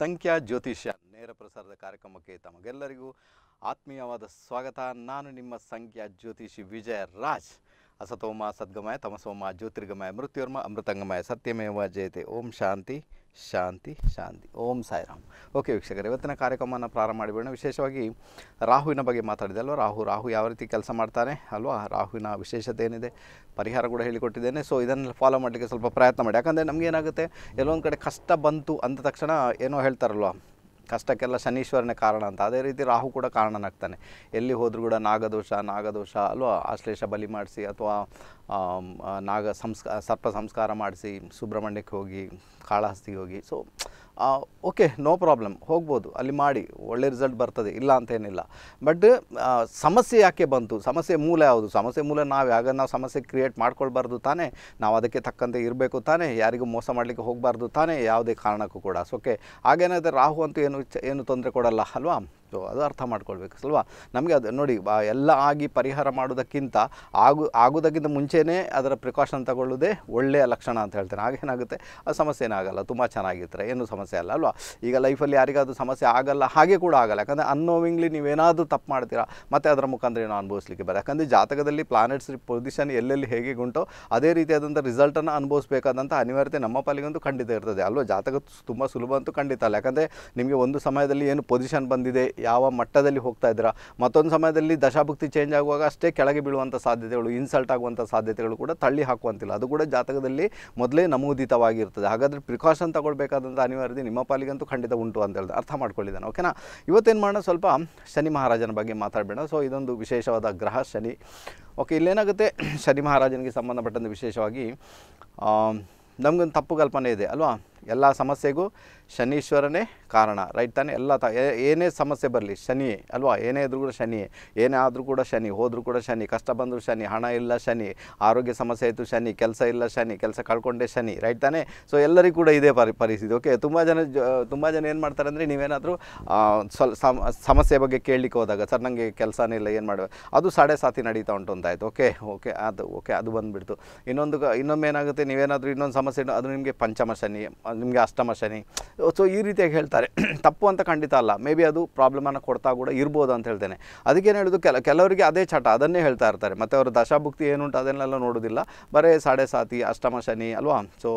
ಸಂಖ್ಯಾ ಜ್ಯೋತಿಷ್ಯ ನೇರ ಪ್ರಸಾರದ ಕಾರ್ಯಕ್ರಮಕ್ಕೆ ತಮಗೆಲ್ಲರಿಗೂ ಆತ್ಮೀಯವಾದ ಸ್ವಾಗತ ನಾನು ನಿಮ್ಮ ಸಂಖ್ಯಾ ಜ್ಯೋತಿಷಿ ವಿಜಯ ರಾಜ್ ಅಸತೋಮ ಸದ್ಗಮಯ ತಮಸೋಮ ಜ್ಯೋತಿರ್ಗಮಯ ಮೃತ್ಯುರ್ಮ ಅಮೃತಂಗಮಯ ಸತ್ಯಮೇವ ಜಯತೆ ಓಂ ಶಾಂತಿ ಶಾಂತಿ ಶಾಂತಿ ಓಂ ಸಾಯಿರಾಮ್ ಓಕೆ ವೀಕ್ಷಕರು ಇವತ್ತಿನ ಕಾರ್ಯಕ್ರಮವನ್ನು ಪ್ರಾರಂಭ ಮಾಡಿಬಿಡೋಣ ವಿಶೇಷವಾಗಿ ರಾಹುವಿನ ಬಗ್ಗೆ ಮಾತಾಡಿದೆ ಅಲ್ವಾ ರಾಹು ರಾಹು ಯಾವ ರೀತಿ ಕೆಲಸ ಮಾಡ್ತಾನೆ ಅಲ್ವಾ ರಾಹುವಿನ ವಿಶೇಷತೆ ಏನಿದೆ ಪರಿಹಾರ ಕೂಡ ಹೇಳಿಕೊಟ್ಟಿದ್ದೇನೆ ಸೊ ಇದನ್ನು ಫಾಲೋ ಮಾಡಲಿಕ್ಕೆ ಸ್ವಲ್ಪ ಪ್ರಯತ್ನ ಮಾಡಿ ಯಾಕಂದರೆ ನಮಗೇನಾಗುತ್ತೆ ಎಲ್ಲೊಂದು ಕಡೆ ಕಷ್ಟ ಬಂತು ಅಂದ ತಕ್ಷಣ ಏನೋ ಹೇಳ್ತಾರಲ್ವ ಕಷ್ಟಕ್ಕೆಲ್ಲ ಶನೀಶ್ವರನೇ ಕಾರಣ ಅಂತ ಅದೇ ರೀತಿ ರಾಹು ಕೂಡ ಕಾರಣನಾಗ್ತಾನೆ ಎಲ್ಲಿ ಹೋದರೂ ಕೂಡ ನಾಗದೋಷ ನಾಗದೋಷ ಅಲ್ವಾ ಆಶ್ಲೇಷ ಬಲಿ ಮಾಡಿಸಿ ಅಥವಾ ನಾಗ ಸಂಸ್ಕ ಸರ್ಪ ಸಂಸ್ಕಾರ ಮಾಡಿಸಿ ಸುಬ್ರಹ್ಮಣ್ಯಕ್ಕೆ ಹೋಗಿ ಕಾಳಹಸ್ತಿಗೆ ಹೋಗಿ ಸೊ ಓಕೆ ನೋ ಪ್ರಾಬ್ಲಮ್ ಹೋಗ್ಬೋದು ಅಲ್ಲಿ ಮಾಡಿ ಒಳ್ಳೆ ರಿಸಲ್ಟ್ ಬರ್ತದೆ ಇಲ್ಲ ಅಂತೇನಿಲ್ಲ ಬಟ್ ಸಮಸ್ಯೆ ಯಾಕೆ ಬಂತು ಸಮಸ್ಯೆ ಮೂಲ ಯಾವುದು ಸಮಸ್ಯೆ ಮೂಲ ನಾವು ಯಾವಾಗ ನಾವು ಸಮಸ್ಯೆ ಕ್ರಿಯೇಟ್ ಮಾಡ್ಕೊಳ್ಬಾರ್ದು ತಾನೇ ನಾವು ಅದಕ್ಕೆ ತಕ್ಕಂತೆ ಇರಬೇಕು ತಾನೇ ಯಾರಿಗೂ ಮೋಸ ಮಾಡಲಿಕ್ಕೆ ಹೋಗಬಾರ್ದು ತಾನೇ ಯಾವುದೇ ಕಾರಣಕ್ಕೂ ಕೂಡ ಸೊಕೆ ಹಾಗೇನಾದರೆ ರಾಹು ಅಂತೂ ಏನು ಏನು ತೊಂದರೆ ಕೊಡಲ್ಲ ಅಲ್ವಾ ಅದು ಅರ್ಥ ಮಾಡ್ಕೊಳ್ಬೇಕು ಅಲ್ವಾ ನಮಗೆ ಅದು ನೋಡಿ ಎಲ್ಲ ಆಗಿ ಪರಿಹಾರ ಮಾಡೋದಕ್ಕಿಂತ ಆಗು ಆಗೋದಕ್ಕಿಂತ ಮುಂಚೆಯೇ ಅದರ ಪ್ರಿಕಾಷನ್ ತಗೊಳ್ಳೋದೇ ಒಳ್ಳೆಯ ಲಕ್ಷಣ ಅಂತ ಹೇಳ್ತೇನೆ ಆಗೇನಾಗುತ್ತೆ ಆ ಸಮಸ್ಯೆ ಏನಾಗಲ್ಲ ತುಂಬ ಚೆನ್ನಾಗಿರ್ತಾರೆ ಏನು ಸಮಸ್ಯೆ ಅಲ್ಲ ಅಲ್ವಾ ಈಗ ಲೈಫಲ್ಲಿ ಯಾರಿಗಾದರೂ ಸಮಸ್ಯೆ ಆಗಲ್ಲ ಹಾಗೆ ಕೂಡ ಆಗಲ್ಲ ಯಾಕಂದರೆ ಅನ್ನೋವಿಂಗ್ಲಿ ನೀವೇನಾದರೂ ತಪ್ಪು ಮಾಡ್ತೀರಾ ಮತ್ತು ಅದರ ಮುಖಾಂತರ ಏನೋ ಅನುಭವಿಸ್ಲಿಕ್ಕೆ ಬರ ಯಾಕಂದರೆ ಜಾತಕದಲ್ಲಿ ಪ್ಲಾನೆಟ್ಸ್ ಪೊಸಿಷನ್ ಎಲ್ಲೆಲ್ಲಿ ಹೇಗೆ ಉಂಟೋ ಅದೇ ರೀತಿಯಾದಂಥ ರಿಸಲ್ಟನ್ನು ಅನುಭವಿಸಬೇಕಾದಂಥ ಅನಿವಾರ್ಯತೆ ನಮ್ಮ ಪಾಲಿಗಂತೂ ಖಂಡಿತ ಇರ್ತದೆ ಅಲ್ವಾ ಜಾತಕ ತುಂಬ ಸುಲಭ ಅಂತೂ ಖಂಡಿತ ಅಲ್ಲ ಯಾಕಂದರೆ ನಿಮಗೆ ಒಂದು ಸಮಯದಲ್ಲಿ ಏನು ಪೊಸಿಷನ್ ಬಂದಿದೆ ಯಾವ ಮಟ್ಟದಲ್ಲಿ ಹೋಗ್ತಾ ಇದ್ದೀರಾ ಮತ್ತೊಂದು ಸಮಯದಲ್ಲಿ ದಶಾಭಕ್ತಿ ಚೇಂಜ್ ಆಗುವಾಗ ಅಷ್ಟೇ ಕೆಳಗೆ ಬೀಳುವಂಥ ಸಾಧ್ಯತೆಗಳು ಇನ್ಸಲ್ಟ್ ಆಗುವಂಥ ಸಾಧ್ಯತೆಗಳು ಕೂಡ ತಳ್ಳಿ ಹಾಕುವಂತಿಲ್ಲ ಅದು ಕೂಡ ಜಾತಕದಲ್ಲಿ ಮೊದಲೇ ನಮೂದಿತವಾಗಿರ್ತದೆ ಹಾಗಾದರೆ ಪ್ರಿಕಾಷನ್ ತಗೊಳ್ಬೇಕಾದಂಥ ಅನಿವಾರ್ಯತೆ ನಿಮ್ಮ ಪಾಲಿಗಂತೂ ಖಂಡಿತ ಉಂಟು ಅಂತ ಹೇಳಿದ್ರೆ ಅರ್ಥ ಮಾಡ್ಕೊಳ್ಳಿದ್ದಾನೆ ಓಕೆನಾ ಇವತ್ತೇನು ಮಾಡೋಣ ಸ್ವಲ್ಪ ಶನಿ ಮಹಾರಾಜನ ಬಗ್ಗೆ ಮಾತಾಡಬೇಡ ಸೊ ಇದೊಂದು ವಿಶೇಷವಾದ ಗ್ರಹ ಶನಿ ಓಕೆ ಇಲ್ಲೇನಾಗುತ್ತೆ ಶನಿ ಮಹಾರಾಜನಿಗೆ ಸಂಬಂಧಪಟ್ಟಂತೆ ವಿಶೇಷವಾಗಿ ನಮಗೊಂದು ತಪ್ಪು ಕಲ್ಪನೆ ಇದೆ ಅಲ್ವಾ ಎಲ್ಲ ಸಮಸ್ಯೆಗೂ ಶನೀಶ್ವರನೇ ಕಾರಣ ರೈಟ್ ತಾನೇ ಎಲ್ಲ ತ ಏನೇ ಸಮಸ್ಯೆ ಬರಲಿ ಶನಿಯೇ ಅಲ್ವಾ ಏನೇ ಇದ್ರೂ ಕೂಡ ಶನಿಯೇ ಏನೇ ಆದರೂ ಕೂಡ ಶನಿ ಹೋದರೂ ಕೂಡ ಶನಿ ಕಷ್ಟ ಬಂದರೂ ಶನಿ ಹಣ ಇಲ್ಲ ಶನಿ ಆರೋಗ್ಯ ಸಮಸ್ಯೆ ಆಯಿತು ಶನಿ ಕೆಲಸ ಇಲ್ಲ ಶನಿ ಕೆಲಸ ಕಳ್ಕೊಂಡೆ ಶನಿ ರೈಟ್ ತಾನೇ ಸೊ ಎಲ್ಲರಿಗೂ ಕೂಡ ಇದೇ ಪರಿ ಪರಿಸ್ಥಿತಿ ಓಕೆ ತುಂಬ ಜನ ತುಂಬ ಜನ ಏನು ಮಾಡ್ತಾರೆ ಅಂದರೆ ನೀವೇನಾದರೂ ಸ್ವಲ್ಪ ಸಮಸ್ಯೆ ಬಗ್ಗೆ ಕೇಳಲಿಕ್ಕೆ ಹೋದಾಗ ಸರ್ ನನಗೆ ಕೆಲಸನೇ ಇಲ್ಲ ಏನು ಮಾಡುವ ಅದು ಸಾಡೆ ಸಾತಿ ನಡೀತಾ ಉಂಟು ಅಂತಾಯಿತು ಓಕೆ ಓಕೆ ಅದು ಓಕೆ ಅದು ಬಂದುಬಿಡ್ತು ಇನ್ನೊಂದು ಇನ್ನೊಮ್ಮೆ ಏನಾಗುತ್ತೆ ನೀವೇನಾದರೂ ಇನ್ನೊಂದು ಸಮಸ್ಯೆ ಅದು ನಿಮಗೆ ಪಂಚಮ ಶನಿ ನಿಮಗೆ ಅಷ್ಟಮ ಶನಿ ಸೊ ಈ ರೀತಿಯಾಗಿ ಹೇಳ್ತಾರೆ ತಪ್ಪು ಅಂತ ಖಂಡಿತ ಅಲ್ಲ ಮೇ ಬಿ ಅದು ಪ್ರಾಬ್ಲಮನ್ನು ಕೊಡ್ತಾ ಕೂಡ ಇರ್ಬೋದು ಅಂತ ಹೇಳ್ತೇನೆ ಅದಕ್ಕೇನು ಹೇಳೋದು ಕೆಲ ಕೆಲವರಿಗೆ ಅದೇ ಚಟ ಅದನ್ನೇ ಹೇಳ್ತಾ ಇರ್ತಾರೆ ಮತ್ತು ಅವರು ದಶಾಭುಕ್ತಿ ಏನುಂಟು ಅದನ್ನೆಲ್ಲ ನೋಡೋದಿಲ್ಲ ಬರೇ ಸಾಡೆ ಸಾತಿ ಅಷ್ಟಮ ಶನಿ ಅಲ್ವಾ ಸೊ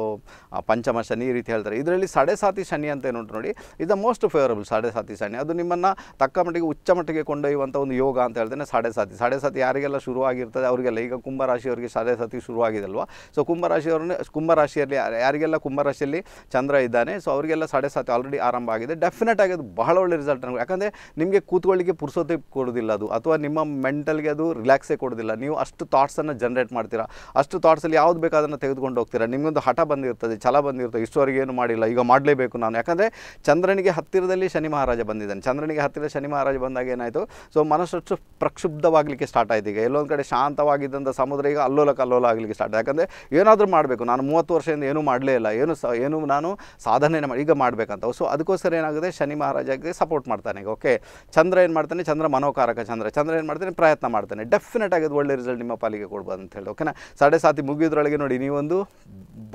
ಪಂಚಮ ಶನಿ ಈ ರೀತಿ ಹೇಳ್ತಾರೆ ಇದರಲ್ಲಿ ಸಾಡೆ ಸಾತಿ ಶನಿ ಅಂತ ಏನುಂಟು ನೋಡಿ is the most favourable Sade Sati Shani ಅದು ನಿಮ್ಮನ್ನು ತಕ್ಕ ಮಟ್ಟಿಗೆ ಉಚ್ಚ ಮಟ್ಟಿಗೆ ಕೊಂಡೊಯ್ಯುವಂಥ ಒಂದು ಯೋಗ ಅಂತ ಹೇಳ್ತೇನೆ ಸಾಡೆ ಸಾತಿ ಸಾಡೆ ಸಾತಿ ಯಾರಿಗೆಲ್ಲ ಶುರುವಾಗಿರ್ತದೆ ಅವರಿಗೆಲ್ಲ ಈಗ ಕುಂಭರಾಶಿಯವರಿಗೆ ಸಾಡೆ ಸಾತಿ ಶುರುವಾಗಿದಲ್ವಾ ಸೊ ಕುಂಭರಾಶಿಯವರನ್ನೇ ಕುಂಭರಾಶಿಯಲ್ಲಿ ಯಾರಿಗೆಲ್ಲ ಕುಂಭರಾಶಿಯಲ್ಲಿ ಚಂದ್ರ ಇದ್ದಾನೆ ಸೊ ಅವರಿಗೆಲ್ಲ ಸಾಡೆ ಸಾತ್ ಆಲ್ರೆಡಿ ಆರಂಭ ಆಗಿದೆ ಡೆಫಿನೆಟ್ ಆಗಿ ಅದು ಬಹಳ ಒಳ್ಳೆ ರಿಸಲ್ಟ್ ನನಗೆ ಯಾಕಂದರೆ ನಿಮಗೆ ಕೂತ್ಕೊಳ್ಳಿಕ್ಕೆ ಪುರ್ಸೋತೆ ಕೊಡೋದಿಲ್ಲ ಅದು ಅಥವಾ ನಿಮ್ಮ ಮೆಂಟಲ್ಗೆ ಅದು ರಿಲ್ಯಾಕ್ಸೇ ಕೊಡೋದಿಲ್ಲ ನೀವು ಅಷ್ಟು ಥಾಟ್ಸನ್ನು ಜನ್ರೇಟ್ ಮಾಡ್ತೀರಾ ಅಷ್ಟು ಥಾಟ್ಸಲ್ಲಿ ಯಾವ್ದು ಬೇಕಾದನ್ನು ತೆಗೆದುಕೊಂಡು ಹೋಗ್ತೀರಾ ನಿಮಗೊಂದು ಹಠ ಬಂದಿರ್ತದೆ ಛಲ ಬಂದಿರ್ತದೆ ಇಷ್ಟುವರೆಗೆ ಏನು ಮಾಡಿಲ್ಲ ಈಗ ಮಾಡಲೇಬೇಕು ನಾನು ಯಾಕಂದರೆ ಚಂದ್ರನಿಗೆ ಹತ್ತಿರದಲ್ಲಿ ಶನಿ ಮಹಾರಾಜ ಬಂದಿದ್ದಾನೆ ಚಂದ್ರನಿಗೆ ಹತ್ತಿರ ಶನಿ ಮಹಾರಾಜ ಬಂದಾಗ ಏನಾಯಿತು ಸೊ ಮನಸ್ಸಷ್ಟು ಪ್ರಕ್ಷುಬ್ಧವಾಗಲಿಕ್ಕೆ ಸ್ಟಾರ್ಟ್ ಆಯಿತು ಈಗ ಎಲ್ಲೊಂದು ಕಡೆ ಶಾಂತವಾಗಿದ್ದಂಥ ಸಮುದ್ರ ಈಗ ಅಲ್ಲೋಲ ಕಲ್ಲೋಲ ಆಗಲಿಕ್ಕೆ ಸ್ಟಾರ್ಟ್ ಯಾಕಂದರೆ ಏನಾದರೂ ಮಾಡಬೇಕು ನಾನು ಮೂವತ್ತು ವರ್ಷದಿಂದ ಏನೂ ಮಾಡಲೇ ಇಲ್ಲ ಏನು ಸ ಏನು ನಾನು ನಾನು ಸಾಧನೆಯನ್ನು ಈಗ ಮಾಡಬೇಕಂತ ಸೊ ಅದಕ್ಕೋಸ್ಕರ ಏನಾಗುತ್ತೆ ಶನಿ ಮಹಾರಾಜಗೆ ಸಪೋರ್ಟ್ ಮಾಡ್ತಾನೆ ಈಗ ಓಕೆ ಚಂದ್ರ ಏನು ಮಾಡ್ತಾನೆ ಚಂದ್ರ ಮನೋಕಾರಕ ಚಂದ್ರ ಚಂದ್ರ ಏನು ಮಾಡ್ತಾನೆ ಪ್ರಯತ್ನ ಮಾಡ್ತಾನೆ ಡೆಫಿನೆಟ್ ಆಗಿ ಒಳ್ಳೆ ರಿಸಲ್ಟ್ ನಿಮ್ಮ ಪಾಲಿಗೆ ಕೊಡ್ಬೋದು ಅಂತ ಹೇಳಿ ಓಕೆನಾ ಸಡೆ ಸಾತಿ ಮುಗಿಯೋದ್ರೊಳಗೆ ನೋಡಿ ನೀವೊಂದು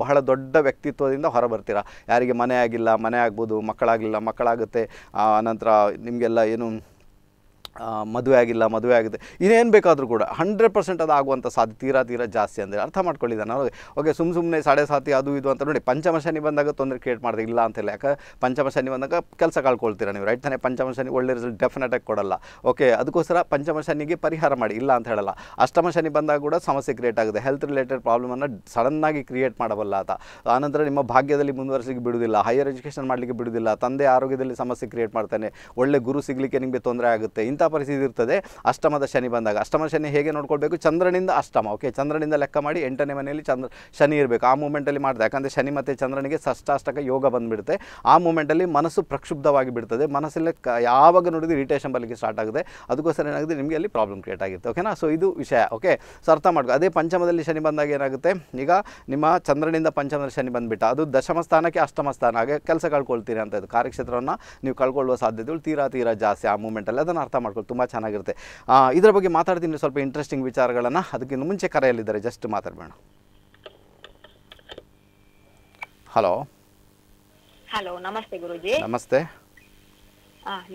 ಬಹಳ ದೊಡ್ಡ ವ್ಯಕ್ತಿತ್ವದಿಂದ ಹೊರಬರ್ತೀರಾ ಯಾರಿಗೆ ಮನೆ ಆಗಿಲ್ಲ ಮನೆ ಆಗ್ಬೋದು ಮಕ್ಕಳಾಗಲಿಲ್ಲ ಮಕ್ಕಳಾಗುತ್ತೆ ನಂತರ ನಿಮಗೆಲ್ಲ ಏನು ಮದುವೆ ಆಗಿಲ್ಲ ಮದುವೆ ಆಗಿದೆ ಇನ್ನೇನು ಬೇಕಾದರೂ ಕೂಡ ಹಂಡ್ರೆಡ್ ಪರ್ಸೆಂಟ್ ಅದು ಆಗುವಂಥ ಸಾಧ್ಯ ತೀರಾ ತೀರಾ ಜಾಸ್ತಿ ಅಂದರೆ ಅರ್ಥ ಮಾಡ್ಕೊಳ್ಳಿ ನಾನು ಓಕೆ ಸುಮ್ಮ ಸುಮ್ಮನೆ ಸಾಡೆ ಸಾತಿ ಅದು ಇದು ಅಂತ ನೋಡಿ ಪಂಚಮ ಶನಿ ಬಂದಾಗ ತೊಂದರೆ ಕ್ರಿಯೇಟ್ ಮಾಡಿದೆ ಇಲ್ಲ ಹೇಳಿ ಯಾಕೆ ಪಂಚಮ ಶನಿ ಬಂದಾಗ ಕೆಲಸ ಕಳ್ಕೊಳ್ತೀರಾ ನೀವು ರೈಟ್ ತಾನೇ ಪಂಚಮ ಶನಿ ಒಳ್ಳೆ ರಿಸಲ್ಟ್ ಡೆಫಿನೆಟಾಗಿ ಕೊಡಲ್ಲ ಓಕೆ ಅದಕ್ಕೋಸ್ಕರ ಪಂಚಮ ಶನಿಗೆ ಪರಿಹಾರ ಮಾಡಿ ಇಲ್ಲ ಅಂತ ಹೇಳಲ್ಲ ಅಷ್ಟಮ ಶನಿ ಬಂದಾಗ ಕೂಡ ಸಮಸ್ಯೆ ಕ್ರಿಯೇಟ್ ಆಗಿದೆ ಹೆಲ್ತ್ ರಿಲೇಟೆಡ್ ಪ್ರಾಬ್ಲಮನ್ನು ಸಡನ್ನಾಗಿ ಕ್ರಿಯೇಟ್ ಮಾಡಬಲ್ಲ ಆತ ಆನಂತರ ನಿಮ್ಮ ಭಾಗ್ಯದಲ್ಲಿ ಮುಂದುವರಿಸಲಿಕ್ಕೆ ಬಿಡುವುದಿಲ್ಲ ಹೈಯರ್ ಎಜುಕೇಷನ್ ಮಾಡಲಿಕ್ಕೆ ಬಿಡುವುದಿಲ್ಲ ತಂದೆ ಆರೋಗ್ಯದಲ್ಲಿ ಸಮಸ್ಯೆ ಕ್ರಿಯೇಟ್ ಮಾಡ್ತಾನೆ ಒಳ್ಳೆ ಗುರು ಸಿಗಲಿಕ್ಕೆ ನಿಮಗೆ ತೊಂದರೆ ಆಗುತ್ತೆ ಇಂಥ ಪರಿಸ್ಥಿತಿ ಇರ್ತದೆ ಅಷ್ಟಮದ ಶನಿ ಬಂದಾಗ ಅಷ್ಟಮ ಶನಿ ಹೇಗೆ ನೋಡ್ಕೊಳ್ಬೇಕು ಚಂದ್ರನಿಂದ ಅಷ್ಟಮ ಓಕೆ ಚಂದ್ರನಿಂದ ಲೆಕ್ಕ ಮಾಡಿ ಎಂಟನೇ ಮನೆಯಲ್ಲಿ ಚಂದ್ರ ಶನಿ ಇರಬೇಕು ಆ ಮೂಮೆಂಟಲ್ಲಿ ಮಾಡಿದೆ ಯಾಕಂದರೆ ಶನಿ ಮತ್ತು ಚಂದ್ರನಿಗೆ ಷಷ್ಟಾಷ್ಟಕ ಯೋಗ ಬಂದುಬಿಡುತ್ತೆ ಆ ಮೂಮೆಂಟಲ್ಲಿ ಮನಸ್ಸು ಪ್ರಕ್ಷುಬ್ಧವಾಗಿ ಬಿಡ್ತದೆ ಮನಸ್ಸಲ್ಲಿ ಕ ಯಾವಾಗ ನೋಡಿದ್ರೆ ಇರಿಟೇಷನ್ ಬರಲಿಕ್ಕೆ ಸ್ಟಾರ್ಟ್ ಆಗುತ್ತೆ ಅದಕ್ಕೋಸ್ಕರ ಏನಾಗುತ್ತೆ ನಿಮಗೆ ಅಲ್ಲಿ ಪ್ರಾಬ್ಲಮ್ ಕ್ರಿಯೇಟ್ ಆಗಿರುತ್ತೆ ಓಕೆನಾ ಸೊ ಇದು ವಿಷಯ ಓಕೆ ಸೊ ಅರ್ಥ ಮಾಡ್ಕೊ ಅದೇ ಪಂಚಮದಲ್ಲಿ ಶನಿ ಬಂದಾಗ ಏನಾಗುತ್ತೆ ಈಗ ನಿಮ್ಮ ಚಂದ್ರನಿಂದ ಪಂಚಮದಲ್ಲಿ ಶನಿ ಬಂದುಬಿಟ್ಟ ಅದು ದಶಮ ಸ್ಥಾನಕ್ಕೆ ಅಷ್ಟಮ ಸ್ಥಾನ ಹಾಗೆ ಕೆಲಸ ಕಳ್ಕೊಳ್ತೀರಿ ಅಂತ ಇದು ಕಾರ್ಯಕ್ಷೇತ್ರವನ್ನು ನೀವು ಕಳ್ಕೊಳ್ಳುವ ಸಾಧ್ಯತೆಗಳು ತೀರಾ ತೀರಾ ಜಾಸ್ತಿ ಆ ಮೂಮೆಂಟಲ್ಲಿ ಅದನ್ನು ಅರ್ಥ ಮಾಡ್ಕೊಳ್ಳಿ ತುಂಬ ಚೆನ್ನಾಗಿರುತ್ತೆ ಇದರ ಬಗ್ಗೆ ಮಾತಾಡ್ತೀನಿ ಸ್ವಲ್ಪ ಇಂಟ್ರೆಸ್ಟಿಂಗ್ ವಿಚಾರಗಳನ್ನು ಅದಕ್ಕಿಂತ ಮುಂಚೆ ಕರೆಯಲ್ಲಿದ್ದಾರೆ ಜಸ್ಟ್ ಮಾತಾಡಬೇಡ ಹಲೋ ಹಲೋ ನಮಸ್ತೆ ಗುರುಜಿ ನಮಸ್ತೆ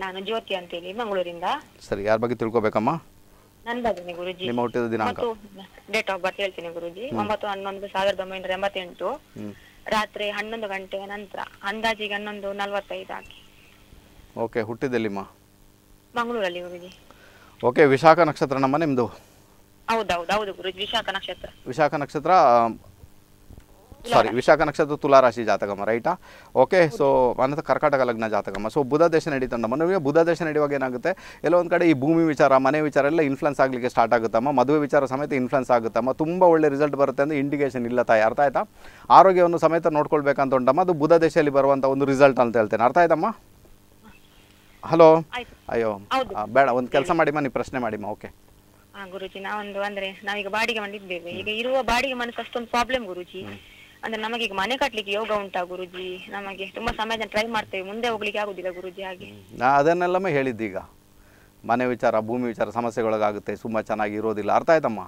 ನಾನು ಜ್ಯೋತಿ ಅಂತೇಳಿ ಮಂಗಳೂರಿಂದ ಸರಿ ಯಾರ ಬಗ್ಗೆ ತಿಳ್ಕೊಬೇಕಮ್ಮ ನನ್ನ ಬಗ್ಗೆ ಗುರುಜಿ ನಿಮ್ಮ ಹುಟ್ಟಿದ ದಿನಾಂಕ ಡೇಟ್ ಆಫ್ ಬರ್ತ್ ಹೇಳ್ತೀನಿ ಗುರುಜಿ ಒಂಬತ್ತು ಹನ್ನೊಂದು ಸಾವಿರದ ಒಂಬೈನೂರ ಎಂಬತ್ತೆಂಟು ರಾತ್ರಿ ಹನ್ನೊಂದು ಗಂಟೆ ನಂತರ ಅಂದಾಜಿಗೆ ಹನ್ನೊಂದು ನಲವತ್ತೈದು ಹಾಕಿ ಓಕೆ ಹುಟ್ಟಿದಲ್ಲಿಮ್ಮ ಓಕೆ ವಿಶಾಖ ನಕ್ಷತ್ರ ನಮ್ಮ ನಿಮ್ಮದು ಹೌದು ವಿಶಾಖ ನಕ್ಷತ್ರ ವಿಶಾಖ ನಕ್ಷತ್ರ ಸಾರಿ ವಿಶಾಖ ನಕ್ಷತ್ರ ತುಲಾ ರಾಶಿ ಜಾತಕಮ್ಮ ರೈಟಾ ಓಕೆ ಸೊ ಅನಂತ ಕರ್ಕಾಟಕ ಲಗ್ನ ಜಾತಕಮ್ಮ ಸೊ ಬುಧ ದೇಶ ನಮ್ಮ ನಮಗೆ ಬುಧ ದೇಶ ನಡೆಯುವಾಗ ಏನಾಗುತ್ತೆ ಎಲ್ಲ ಒಂದು ಕಡೆ ಈ ಭೂಮಿ ವಿಚಾರ ಮನೆ ವಿಚಾರ ಎಲ್ಲ ಇನ್ಫ್ಲುಯೆನ್ಸ್ ಆಗಲಿಕ್ಕೆ ಸ್ಟಾರ್ಟ್ ಆಗುತ್ತಮ್ಮ ಮದುವೆ ವಿಚಾರ ಸಮೇತ ಇನ್ಫ್ಲುಯೆನ್ಸ್ ಆಗುತ್ತಮ್ಮ ತುಂಬ ಒಳ್ಳೆ ರಿಸಲ್ಟ್ ಬರುತ್ತೆ ಅಂದರೆ ಇಂಡಿಕೇಶನ್ ಇಲ್ಲ ತಾಯಿ ಅರ್ಥ ಆಯ್ತಾ ಆರೋಗ್ಯವನ್ನು ಸಮೇತ ನೋಡ್ಕೊಳ್ಬೇಕಂತ ಉಂಟಮ್ಮ ಅದು ಬುಧ ದೇಶದಲ್ಲಿ ಬರುವಂಥ ಒಂದು ರಿಸಲ್ಟ್ ಅಂತ ಹೇಳ್ತೇನೆ ಅರ್ಥ ಆಯ್ತಮ್ಮ ಹಲೋ ಅಯ್ಯೋ ಬೇಡ ಒಂದು ಕೆಲಸ ಮಾಡಿ ನೀವು ಪ್ರಶ್ನೆ ಮಾಡಿಮ್ಮ ಓಕೆ ಹಾ ಗುರುಜಿ ನಾವೊಂದು ಅಂದ್ರೆ ನಾವೀಗ ಬಾಡಿಗೆ ಮಾಡಿದ್ದೇವೆ ಈಗ ಇರುವ ಬಾಡಿಗೆ ಮನೆ ಅಷ್ಟೊಂದು ಪ್ರಾಬ್ಲಮ್ ಗುರುಜಿ ಅಂದ್ರೆ ನಮಗೆ ಈಗ ಮನೆ ಕಟ್ಲಿಕ್ಕೆ ಯೋಗ ಉಂಟಾ ಗುರುಜಿ ನಮಗೆ ತುಂಬಾ ಸಮಯದ ಟ್ರೈ ಮಾಡ್ತೇವೆ ಮುಂದೆ ಹೋಗ್ಲಿಕ್ಕೆ ಆಗುದಿಲ್ಲ ಗುರುಜಿ ಹಾಗೆ ನಾ ಅದನ್ನೆಲ್ಲಮ್ಮ ಹೇಳಿದ್ದೀಗ ಮನೆ ವಿಚಾರ ಭೂಮಿ ವಿಚಾರ ಸಮಸ್ಯೆಗಳಾಗುತ್ತೆ ತುಂಬಾ ಚೆನ್ನಾಗಿ ಇರೋದಿಲ್ಲ ಅರ್ಥ ಆಯ್ತಮ್ಮ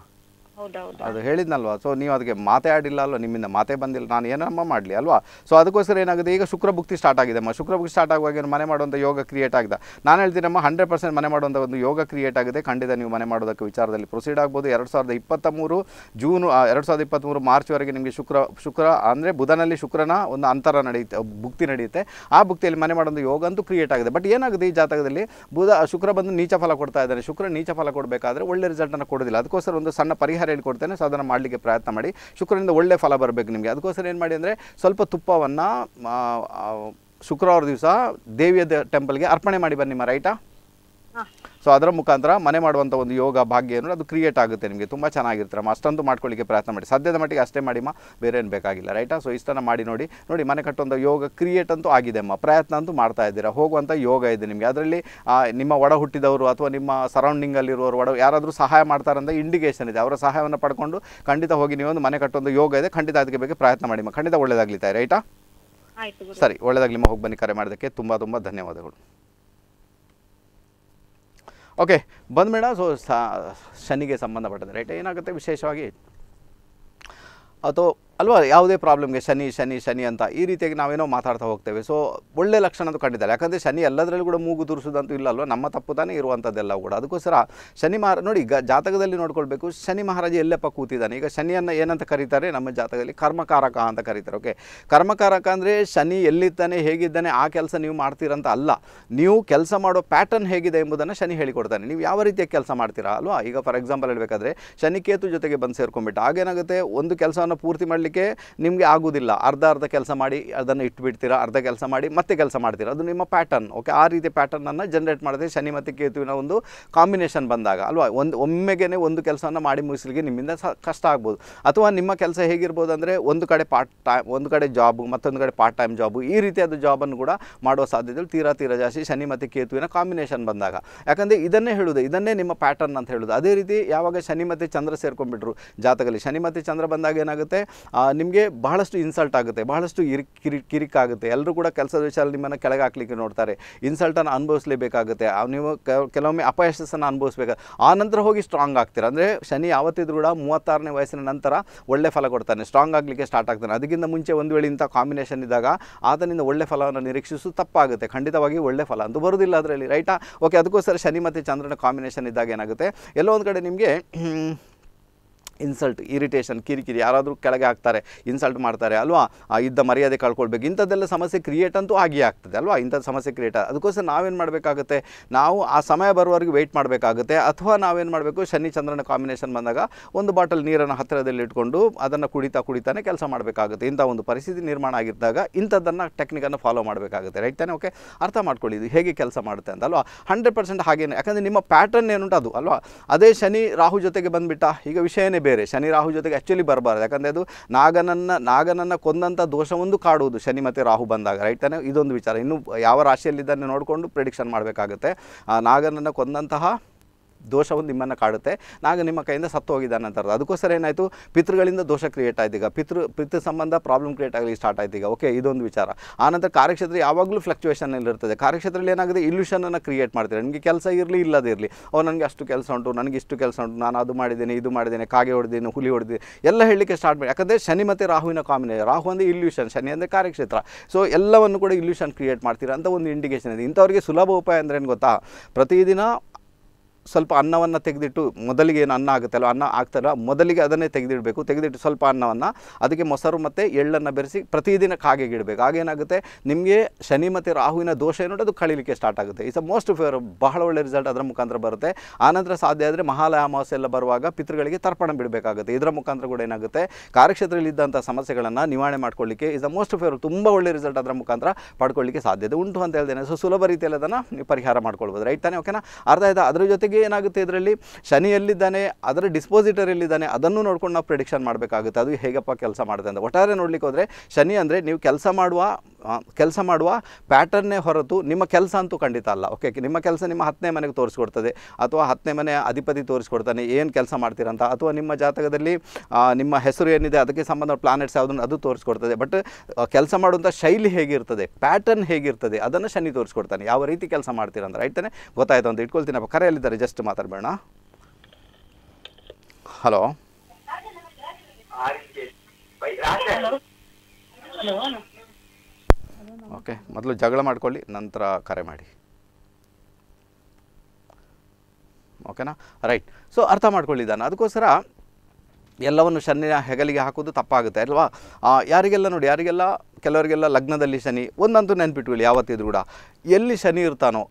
ಅದು ಹೇಳಿದ್ನಲ್ವಾ ಸೊ ನೀವು ಅದಕ್ಕೆ ಮಾತೇ ಆಡಿಲ್ಲ ಅಲ್ವಾ ನಿಮ್ಮಿಂದ ಮಾತೇ ಬಂದಿಲ್ಲ ನಾನು ಏನಮ್ಮ ಮಾಡಲಿ ಅಲ್ವಾ ಸೊ ಅದಕ್ಕೋಸ್ಕರ ಏನಾಗುತ್ತೆ ಈಗ ಶುಕ್ರ ಶುಕ್ರಭುಕ್ತಿ ಸ್ಟಾರ್ಟ್ ಆಗಿದೆ ಅಮ್ಮ ಶುಕ್ರಭುಕ್ತಿ ಸ್ಟಾರ್ಟ್ ಆಗುವಾಗ ಮನೆ ಮಾಡುವಂಥ ಯೋಗ ಕ್ರಿಯೇಟ್ ಆಗಿದೆ ನಾನು ಹೇಳ್ತೀನಮ್ಮ ಹಂಡ್ರೆಡ್ ಪರ್ಸೆಂಟ್ ಮನೆ ಮಾಡುವಂಥ ಒಂದು ಯೋಗ ಕ್ರಿಯೇಟ್ ಆಗಿದೆ ಖಂಡಿತ ನೀವು ಮನೆ ಮಾಡೋದಕ್ಕೆ ವಿಚಾರದಲ್ಲಿ ಪ್ರೊಸೀಡ್ ಆಗ್ಬೋದು ಎರಡು ಸಾವಿರದ ಇಪ್ಪತ್ತ ಮೂರು ಜೂನ್ ಎರಡು ಸಾವಿರದ ಇಪ್ಪತ್ತ್ಮೂರು ಮಾರ್ಚ್ವರೆಗೆ ನಿಮಗೆ ಶುಕ್ರ ಶುಕ್ರ ಅಂದರೆ ಬುಧನಲ್ಲಿ ಶುಕ್ರನ ಒಂದು ಅಂತರ ನಡೆಯುತ್ತೆ ಭುಕ್ತಿ ನಡೆಯುತ್ತೆ ಆ ಭುಕ್ತಿಯಲ್ಲಿ ಮನೆ ಮಾಡುವಂಥ ಯೋಗ ಅಂತೂ ಕ್ರಿಯೇಟ್ ಆಗಿದೆ ಬಟ್ ಏನಾಗುತ್ತೆ ಈ ಜಾತಕದಲ್ಲಿ ಬುಧ ಶುಕ್ರ ಬಂದು ನೀಚ ಫಲ ಕೊಡ್ತಾ ಇದ್ದಾರೆ ಶುಕ್ರ ನೀಚ ಫಲ ಕೊಡಬೇಕಾದ್ರೆ ಒಳ್ಳೆ ರಿಸಲ್ಟನ್ನು ಕೊಡೋದಿಲ್ಲ ಅದಕ್ಕೋಸ್ಕರ ಒಂದು ಸಣ್ಣ ಪರಿಹಾರ ಪರಿಹಾರ ಹೇಳ್ಕೊಡ್ತೇನೆ ಸೊ ಅದನ್ನು ಮಾಡಲಿಕ್ಕೆ ಪ್ರಯತ್ನ ಮಾಡಿ ಶುಕ್ರನಿಂದ ಒಳ್ಳೆ ಫಲ ಬರಬೇಕು ನಿಮಗೆ ಅದಕ್ಕೋಸ್ಕರ ಏನು ಮಾಡಿ ಅಂದರೆ ಸ್ವಲ್ಪ ತುಪ್ಪವನ್ನು ಶುಕ್ರವಾರ ದಿವಸ ದೇವಿಯ ಟೆಂಪಲ್ಗೆ ಅರ್ಪಣೆ ಮಾಡಿ ಬನ್ನಿ ನಿಮ್ಮ ರೈಟಾ ಸೊ ಅದರ ಮುಖಾಂತರ ಮನೆ ಮಾಡುವಂಥ ಒಂದು ಯೋಗ ಭಾಗ್ಯ ಏನು ಅದು ಕ್ರಿಯೇಟ್ ಆಗುತ್ತೆ ನಿಮಗೆ ತುಂಬ ಚೆನ್ನಾಗಿರ್ತಾರಮ್ಮ ಅಷ್ಟಂತೂ ಮಾಡ್ಕೊಳ್ಳಿಕ್ಕೆ ಪ್ರಯತ್ನ ಮಾಡಿ ಸದ್ಯದ ಮಟ್ಟಿಗೆ ಅಷ್ಟೇ ಮಾಡಿಮ್ಮ ಬೇರೆ ಏನು ಬೇಕಾಗಿಲ್ಲ ರೈಟಾ ಸೊ ಇಷ್ಟನ್ನು ಮಾಡಿ ನೋಡಿ ನೋಡಿ ಮನೆ ಕಟ್ಟುವಂಥ ಯೋಗ ಕ್ರಿಯೇಟ್ ಅಂತೂ ಆಗಿದೆಮ್ಮ ಪ್ರಯತ್ನ ಅಂತೂ ಮಾಡ್ತಾ ಇದ್ದೀರಾ ಹೋಗುವಂಥ ಯೋಗ ಇದೆ ನಿಮಗೆ ಅದರಲ್ಲಿ ನಿಮ್ಮ ಒಡ ಹುಟ್ಟಿದವರು ಅಥವಾ ನಿಮ್ಮ ಸರೌಂಡಿಂಗಲ್ಲಿರುವವರು ಒಡ ಯಾರಾದರೂ ಸಹಾಯ ಮಾಡ್ತಾರಂತ ಇಂಡಿಕೇಷನ್ ಇದೆ ಅವರ ಸಹಾಯವನ್ನು ಪಡ್ಕೊಂಡು ಖಂಡಿತ ಹೋಗಿ ನೀವೊಂದು ಮನೆ ಕಟ್ಟೊಂದು ಯೋಗ ಇದೆ ಖಂಡಿತ ಅದಕ್ಕೆ ಬೇಕು ಪ್ರಯತ್ನ ಮಾಡಿಮ್ಮ ಖಂಡಿತ ಒಳ್ಳೆಯದಾಗ್ಲಿತಾ ರೈಟಾ ಸರಿ ಒಳ್ಳೆದಾಗ್ಲಿಮ್ಮ ಹೋಗಿ ಬನ್ನಿ ಕರೆ ಮಾಡೋದಕ್ಕೆ ತುಂಬ ತುಂಬ ಧನ್ಯವಾದಗಳು ಓಕೆ ಬಂದ್ಬೇಡ ಸೊ ಶನಿಗೆ ಸಂಬಂಧಪಟ್ಟದ್ದು ರೈಟ್ ಏನಾಗುತ್ತೆ ವಿಶೇಷವಾಗಿ ಅಥವಾ ಅಲ್ವಾ ಯಾವುದೇ ಪ್ರಾಬ್ಲಮ್ಗೆ ಶನಿ ಶನಿ ಶನಿ ಅಂತ ಈ ರೀತಿಯಾಗಿ ನಾವೇನೋ ಮಾತಾಡ್ತಾ ಹೋಗ್ತೇವೆ ಸೊ ಒಳ್ಳೆ ಲಕ್ಷಣ ಅಂತ ಕಂಡಿದ್ದಾರೆ ಯಾಕಂದರೆ ಶನಿ ಎಲ್ಲದರಲ್ಲೂ ಕೂಡ ಮೂಗು ತುರಿಸೋದಂತೂ ಇಲ್ಲ ಅಲ್ವಾ ನಮ್ಮ ತಪ್ಪು ತಾನೇ ಇರುವಂಥದ್ದೆಲ್ಲ ಕೂಡ ಅದಕ್ಕೋಸ್ಕರ ಶನಿ ಮಹಾರ ನೋಡಿ ಈಗ ಜಾತಕದಲ್ಲಿ ನೋಡ್ಕೊಳ್ಬೇಕು ಶನಿ ಮಹಾರಾಜ ಎಲ್ಲಪ್ಪ ಕೂತಿದ್ದಾನೆ ಈಗ ಶನಿಯನ್ನು ಏನಂತ ಕರೀತಾರೆ ನಮ್ಮ ಜಾತಕದಲ್ಲಿ ಕರ್ಮಕಾರಕ ಅಂತ ಕರೀತಾರೆ ಓಕೆ ಕರ್ಮಕಾರಕ ಅಂದರೆ ಶನಿ ಎಲ್ಲಿದ್ದಾನೆ ಹೇಗಿದ್ದಾನೆ ಆ ಕೆಲಸ ನೀವು ಮಾಡ್ತೀರಂತ ಅಲ್ಲ ನೀವು ಕೆಲಸ ಮಾಡೋ ಪ್ಯಾಟರ್ನ್ ಹೇಗಿದೆ ಎಂಬುದನ್ನು ಶನಿ ಹೇಳಿಕೊಡ್ತಾನೆ ನೀವು ಯಾವ ರೀತಿಯ ಕೆಲಸ ಮಾಡ್ತೀರಾ ಅಲ್ವಾ ಈಗ ಫಾರ್ ಎಕ್ಸಾಂಪಲ್ ಹೇಳಬೇಕಾದ್ರೆ ಶನಿ ಕೇತು ಜೊತೆಗೆ ಬಂದು ಸೇರ್ಕೊಂಡ್ಬಿಟ್ಟು ಹಾಗೇನಾಗುತ್ತೆ ಒಂದು ಕೆಲಸವನ್ನು ಪೂರ್ತಿ ಮಾಡಲಿಕ್ಕೆ ನಿಮಗೆ ಆಗೋದಿಲ್ಲ ಅರ್ಧ ಅರ್ಧ ಕೆಲಸ ಮಾಡಿ ಅದನ್ನು ಇಟ್ಬಿಡ್ತೀರ ಅರ್ಧ ಕೆಲಸ ಮಾಡಿ ಮತ್ತೆ ಕೆಲಸ ಮಾಡ್ತೀರಾ ಅದು ನಿಮ್ಮ ಪ್ಯಾಟರ್ನ್ ಓಕೆ ಆ ರೀತಿ ಪ್ಯಾಟರ್ನನ್ನು ಜನರೇಟ್ ಮಾಡಿದ್ರೆ ಶನಿ ಮತ್ತು ಕೇತುವಿನ ಒಂದು ಕಾಂಬಿನೇಷನ್ ಬಂದಾಗ ಅಲ್ವಾ ಒಂದು ಒಮ್ಮೆಗೇ ಒಂದು ಕೆಲಸವನ್ನು ಮಾಡಿ ಮುಗಿಸಲಿಕ್ಕೆ ನಿಮ್ಮಿಂದ ಕಷ್ಟ ಆಗ್ಬೋದು ಅಥವಾ ನಿಮ್ಮ ಕೆಲಸ ಹೇಗಿರ್ಬೋದು ಅಂದರೆ ಒಂದು ಕಡೆ ಪಾರ್ಟ್ ಟೈಮ್ ಒಂದು ಕಡೆ ಜಾಬು ಮತ್ತೊಂದು ಕಡೆ ಪಾರ್ಟ್ ಟೈಮ್ ಜಾಬು ಈ ರೀತಿಯಾದ ಜಾಬನ್ನು ಕೂಡ ಮಾಡುವ ಸಾಧ್ಯತೆಗಳು ತೀರಾ ತೀರಾ ಜಾಸ್ತಿ ಶನಿ ಮತ್ತು ಕೇತುವಿನ ಕಾಂಬಿನೇಷನ್ ಬಂದಾಗ ಯಾಕಂದರೆ ಇದನ್ನೇ ಹೇಳೋದು ಇದನ್ನೇ ನಿಮ್ಮ ಪ್ಯಾಟರ್ನ್ ಅಂತ ಹೇಳೋದು ಅದೇ ರೀತಿ ಯಾವಾಗ ಶನಿ ಮತ್ತು ಚಂದ್ರ ಸೇರ್ಕೊಂಡ್ಬಿಟ್ರು ಜಾತಕದಲ್ಲಿ ಶನಿ ಮತ್ತು ಚಂದ್ರ ಬಂದಾಗ ಏನಾಗುತ್ತೆ ನಿಮಗೆ ಬಹಳಷ್ಟು ಇನ್ಸಲ್ಟ್ ಆಗುತ್ತೆ ಬಹಳಷ್ಟು ಇರಿ ಕಿರಿ ಕಿರಿಕಾಗುತ್ತೆ ಎಲ್ಲರೂ ಕೂಡ ಕೆಲಸದ ವಿಷಯದಲ್ಲಿ ನಿಮ್ಮನ್ನು ಕೆಳಗೆ ಹಾಕ್ಲಿಕ್ಕೆ ನೋಡ್ತಾರೆ ಇನ್ಸಲ್ಟನ್ನು ಅನುಭವಿಸಲೇಬೇಕಾಗುತ್ತೆ ನೀವು ಕೆಲವೊಮ್ಮೆ ಅಪಯಶಸ್ಸನ್ನು ಅನುಭವಿಸ್ಬೇಕು ಆ ನಂತರ ಹೋಗಿ ಸ್ಟ್ರಾಂಗ್ ಆಗ್ತೀರ ಅಂದರೆ ಶನಿ ಯಾವತ್ತಿದ್ರು ಕೂಡ ಮೂವತ್ತಾರನೇ ವಯಸ್ಸಿನ ನಂತರ ಒಳ್ಳೆ ಫಲ ಕೊಡ್ತಾನೆ ಸ್ಟ್ರಾಂಗ್ ಆಗಲಿಕ್ಕೆ ಸ್ಟಾರ್ಟ್ ಆಗ್ತಾನೆ ಅದಕ್ಕಿಂತ ಮುಂಚೆ ಒಂದು ವೇಳೆ ಇಂಥ ಕಾಂಬಿನೇಷನ್ ಇದ್ದಾಗ ಆತನಿಂದ ಒಳ್ಳೆ ಫಲವನ್ನು ನಿರೀಕ್ಷಿಸು ತಪ್ಪಾಗುತ್ತೆ ಖಂಡಿತವಾಗಿ ಒಳ್ಳೆ ಫಲ ಅಂತೂ ಬರೋದಿಲ್ಲ ಅದರಲ್ಲಿ ರೈಟಾ ಓಕೆ ಅದಕ್ಕೋಸ್ಕರ ಶನಿ ಮತ್ತು ಚಂದ್ರನ ಕಾಂಬಿನೇಷನ್ ಇದ್ದಾಗ ಏನಾಗುತ್ತೆ ಎಲ್ಲೋ ಒಂದು ಕಡೆ ನಿಮಗೆ ಇನ್ಸಲ್ಟ್ ಇರಿಟೇಷನ್ ಕಿರಿಕಿರಿ ಯಾರಾದರೂ ಕೆಳಗೆ ಹಾಕ್ತಾರೆ ಇನ್ಸಲ್ಟ್ ಮಾಡ್ತಾರೆ ಅಲ್ವಾ ಇದ್ದ ಮರ್ಯಾದೆ ಕಳ್ಕೊಳ್ಬೇಕು ಇಂಥದ್ದೆಲ್ಲ ಸಮಸ್ಯೆ ಕ್ರಿಯೇಟ್ ಅಂತೂ ಆಗಿ ಆಗ್ತದೆ ಅಲ್ವಾ ಇಂಥ ಸಮಸ್ಯೆ ಕ್ರಿಯೇಟ್ ಅದಕ್ಕೋಸ್ಕರ ನಾವೇನು ಮಾಡಬೇಕಾಗುತ್ತೆ ನಾವು ಆ ಸಮಯ ಬರುವವರೆಗೆ ವೆಯ್ಟ್ ಮಾಡಬೇಕಾಗುತ್ತೆ ಅಥವಾ ನಾವೇನು ಮಾಡಬೇಕು ಶನಿ ಚಂದ್ರನ ಕಾಂಬಿನೇಷನ್ ಬಂದಾಗ ಒಂದು ಬಾಟಲ್ ನೀರನ್ನು ಹತ್ತಿರದಲ್ಲಿ ಇಟ್ಕೊಂಡು ಅದನ್ನು ಕುಡಿತಾ ಕುಡಿತಾನೆ ಕೆಲಸ ಮಾಡಬೇಕಾಗುತ್ತೆ ಇಂಥ ಒಂದು ಪರಿಸ್ಥಿತಿ ನಿರ್ಮಾಣ ಆಗಿದ್ದಾಗ ಇಂಥದ್ದನ್ನು ಟೆಕ್ನಿಕನ್ನು ಫಾಲೋ ಮಾಡಬೇಕಾಗುತ್ತೆ ರೈಟ್ ತಾನೇ ಓಕೆ ಅರ್ಥ ಮಾಡ್ಕೊಳ್ಳಿ ಇದು ಹೇಗೆ ಕೆಲಸ ಮಾಡುತ್ತೆ ಅಂತ ಅಲ್ವಾ ಹಂಡ್ರೆಡ್ ಪರ್ಸೆಂಟ್ ಹಾಗೇನೆ ಯಾಕಂದರೆ ನಿಮ್ಮ ಪ್ಯಾಟರ್ನ್ ಏನುಂಟು ಅದು ಅಲ್ವಾ ಅದೇ ಶನಿ ರಾಹು ಜೊತೆಗೆ ಬಂದುಬಿಟ್ಟ ಈಗ ವಿಷಯನೇ ಬೇರೆ ಶನಿ ರಾಹು ಜೊತೆಗೆ ಆ್ಯಕ್ಚುಲಿ ಬರಬಾರ್ದು ಯಾಕಂದರೆ ಅದು ನಾಗನನ್ನು ನಾಗನನ್ನು ಕೊಂದಂಥ ದೋಷವೊಂದು ಕಾಡುವುದು ಶನಿ ಮತ್ತು ರಾಹು ಬಂದಾಗ ರೈಟ್ ತಾನೆ ಇದೊಂದು ವಿಚಾರ ಇನ್ನು ಯಾವ ರಾಶಿಯಲ್ಲಿದ್ದಾನೆ ನೋಡಿಕೊಂಡು ಪ್ರಿಡಿಕ್ಷನ್ ಮಾಡಬೇಕಾಗುತ್ತೆ ನಾಗನನ್ನು ಕೊಂದಂತಹ ದೋಷವನ್ನು ನಿಮ್ಮನ್ನು ಕಾಡುತ್ತೆ ನಾಗ ನಿಮ್ಮ ಕೈಯಿಂದ ಸತ್ತು ಹೋಗಿದ್ದಾನೆ ಅರ್ಥ ಅದಕ್ಕೋಸ್ಕರ ಏನಾಯಿತು ಪಿತೃಗಳಿಂದ ದೋಷ ಕ್ರಿಯೇಟ್ ಆಯ್ತು ಈಗ ಪಿತೃ ಪಿತೃ ಸಂಬಂಧ ಪ್ರಾಬ್ಲಮ್ ಕ್ರಿಯೇಟ್ ಆಗಲಿ ಸ್ಟಾರ್ಟ್ ಆಯ್ತು ಈಗ ಓಕೆ ಇದೊಂದು ವಿಚಾರ ಆನಂತರ ಕಾರ್ಯಕ್ಷೇತ್ರ ಯಾವಾಗಲೂ ಫ್ಲಕ್ಚುಯೇಷನ್ ಇರ್ತದೆ ಕಾರ್ಯಕ್ಷೇತ್ರದಲ್ಲಿ ಏನಾಗಿದೆ ಇಲ್ಯೂಷನನ್ನು ಕ್ರಿಯೇಟ್ ಮಾಡ್ತಾರೆ ನನಗೆ ಕೆಲಸ ಇರಲಿ ಇರಲಿ ಅವ್ರು ನನಗೆ ಅಷ್ಟು ಕೆಲಸ ಉಂಟು ನನಗೆ ಇಷ್ಟು ಕೆಲಸ ಉಂಟು ನಾನು ಅದು ಮಾಡಿದ್ದೀನಿ ಇದು ಮಾಡಿದ್ದೇನೆ ಕಾಗೆ ಹೊಡೆದೇನೆ ಹುಲಿ ಹೊಡೆದೇನೆ ಎಲ್ಲ ಹೇಳಲಿಕ್ಕೆ ಸ್ಟಾರ್ಟ್ ಮಾಡಿ ಯಾಕಂದರೆ ಶನಿ ಮತ್ತು ರಾಹುವಿನ ಕಾಂಬಿನೇಷನ್ ರಾಹು ಅಂದರೆ ಇಲ್ಯೂಷನ್ ಶನಿ ಅಂದರೆ ಕಾರ್ಯಕ್ಷೇತ್ರ ಸೊ ಎಲ್ಲವನ್ನು ಕೂಡ ಇಲ್ಯೂಷನ್ ಕ್ರಿಯೇಟ್ ಮಾಡ್ತೀರಾ ಅಂತ ಒಂದು ಇಂಡಿಕೇಷನ್ ಇದೆ ಇಂಥವ್ರಿಗೆ ಸುಲಭ ಉಪಾಯ ಅಂದ್ರೆ ಏನು ಗೊತ್ತಾ ಪ್ರತಿದಿನ ಸ್ವಲ್ಪ ಅನ್ನವನ್ನು ತೆಗೆದಿಟ್ಟು ಮೊದಲಿಗೆ ಏನು ಅನ್ನ ಆಗುತ್ತಲ್ಲ ಅನ್ನ ಆಗ್ತಲ್ಲ ಮೊದಲಿಗೆ ಅದನ್ನೇ ತೆಗೆದಿಡಬೇಕು ತೆಗೆದಿಟ್ಟು ಸ್ವಲ್ಪ ಅನ್ನವನ್ನು ಅದಕ್ಕೆ ಮೊಸರು ಮತ್ತು ಎಳ್ಳನ್ನು ಬೆರೆಸಿ ಪ್ರತಿದಿನ ಹಾಗೆ ಗಿಡಬೇಕು ಆಗೇನಾಗುತ್ತೆ ನಿಮಗೆ ಶನಿ ಮತ್ತು ರಾಹುವಿನ ದೋಷ ಏನು ಅದು ಕಳೀಲಿಕ್ಕೆ ಸ್ಟಾರ್ಟ್ ಆಗುತ್ತೆ ಇಸ್ ಅ ಮೋಸ್ಟ್ ಫೇವರ್ ಬಹಳ ಒಳ್ಳೆ ರಿಸಲ್ಟ್ ಅದರ ಮುಖಾಂತರ ಬರುತ್ತೆ ಆನಂತರ ಸಾಧ್ಯ ಆದರೆ ಮಹಾಲಯ ಅಮಾವಾಸ್ಯೆ ಎಲ್ಲ ಬರುವಾಗ ಪಿತೃಗಳಿಗೆ ತರ್ಪಣ ಬಿಡಬೇಕಾಗುತ್ತೆ ಇದರ ಮುಖಾಂತರ ಕೂಡ ಏನಾಗುತ್ತೆ ಕಾರ್ಯಕ್ಷೇತ್ರದಲ್ಲಿದ್ದಂಥ ಸಮಸ್ಯೆಗಳನ್ನು ನಿವಾರಣೆ ಮಾಡ್ಕೊಳ್ಳಿಕ್ಕೆ ಇಸ್ ಅ ಮೋಸ್ಟ್ ಫೇವರ್ ತುಂಬ ಒಳ್ಳೆ ರಿಸಲ್ಟ್ ಅದರ ಮುಖಾಂತರ ಪಡ್ಕೊಳ್ಳಿಕ್ಕೆ ಸಾಧ್ಯತೆ ಉಂಟು ಅಂತ ಹೇಳ್ತೇನೆ ಸೊ ಸುಲಭ ರೀತಿಯಲ್ಲಿ ಅದನ್ನು ಪರಿಹಾರ ಮಾಡ್ಕೊಳ್ಬೋದು ರೈಟ್ ತಾನೆ ಓಕೆನಾ ಅರ್ಧ ಇದೆ ಅದರ ಜೊತೆಗೆ ಹಾಗೆ ಏನಾಗುತ್ತೆ ಇದರಲ್ಲಿ ಶನಿ ಎಲ್ಲಿದ್ದಾನೆ ಅದರ ಡಿಸ್ಪೋಸಿಟರ್ ಎಲ್ಲಿದ್ದಾನೆ ಅದನ್ನು ನೋಡ್ಕೊಂಡು ನಾವು ಪ್ರಿಡಿಕ್ಷನ್ ಮಾಡಬೇಕಾಗುತ್ತೆ ಅದು ಹೇಗಪ್ಪ ಕೆಲಸ ಮಾಡುತ್ತೆ ಅಂತ ಒಟ್ಟಾರೆ ನೋಡ್ಲಿಕ್ಕೆ ಹೋದರೆ ಶನಿ ಅಂದರೆ ನೀವು ಕೆಲಸ ಮಾಡುವ ಕೆಲಸ ಮಾಡುವ ಪ್ಯಾಟರ್ನೇ ಹೊರತು ನಿಮ್ಮ ಕೆಲಸ ಅಂತೂ ಖಂಡಿತ ಅಲ್ಲ ಓಕೆ ನಿಮ್ಮ ಕೆಲಸ ನಿಮ್ಮ ಹತ್ತನೇ ಮನೆಗೆ ತೋರಿಸ್ಕೊಡ್ತದೆ ಅಥವಾ ಹತ್ತನೇ ಮನೆ ಅಧಿಪತಿ ತೋರಿಸ್ಕೊಡ್ತಾನೆ ಏನು ಕೆಲಸ ಮಾಡ್ತೀರಂತ ಅಥವಾ ನಿಮ್ಮ ಜಾತಕದಲ್ಲಿ ನಿಮ್ಮ ಹೆಸರು ಏನಿದೆ ಅದಕ್ಕೆ ಸಂಬಂಧ ಪ್ಲಾನೆಟ್ಸ್ ಯಾವುದನ್ನ ಅದು ತೋರಿಸ್ಕೊಡ್ತದೆ ಬಟ್ ಕೆಲಸ ಮಾಡುವಂಥ ಶೈಲಿ ಹೇಗಿರ್ತದೆ ಪ್ಯಾಟರ್ನ್ ಹೇಗಿರ್ತದೆ ಅದನ್ನು ಶನಿ ತೋರಿಸ್ಕೊಡ್ತಾನೆ ಯಾವ ರೀತಿ ಕೆಲಸ ಮಾಡ್ತೀರಂದ್ರೆ ರೈಟ್ ತಾನೆ ಗೊತ್ತಾಯಿತು ಅಂತ ಇಟ್ಕೊಳ್ತೀನಪ್ಪ ಕರೆಯಲ್ಲಿದ್ದಾರೆ ಜಸ್ಟ್ ಮಾತಾಡಬೇಡ ಹಲೋ ಹಲೋ ಓಕೆ ಮೊದಲು ಜಗಳ ಮಾಡ್ಕೊಳ್ಳಿ ನಂತರ ಕರೆ ಮಾಡಿ ಓಕೆನಾ ರೈಟ್ ಸೊ ಅರ್ಥ ಮಾಡ್ಕೊಳ್ಳಿದ್ದಾನೆ ಅದಕ್ಕೋಸ್ಕರ ಎಲ್ಲವನ್ನು ಶನಿಯ ಹೆಗಲಿಗೆ ಹಾಕೋದು ತಪ್ಪಾಗುತ್ತೆ ಅಲ್ವಾ ಯಾರಿಗೆಲ್ಲ ನೋಡಿ ಯಾರಿಗೆಲ್ಲ ಕೆಲವರಿಗೆಲ್ಲ ಲಗ್ನದಲ್ಲಿ ಶನಿ ಒಂದಂತೂ ನೆನ್ಪಿಟ್ಕೊಳ್ಳಿ ಯಾವತ್ತಿದ್ರು ಕೂಡ ಎಲ್ಲಿ ಶನಿ ಇರ್ತಾನೋ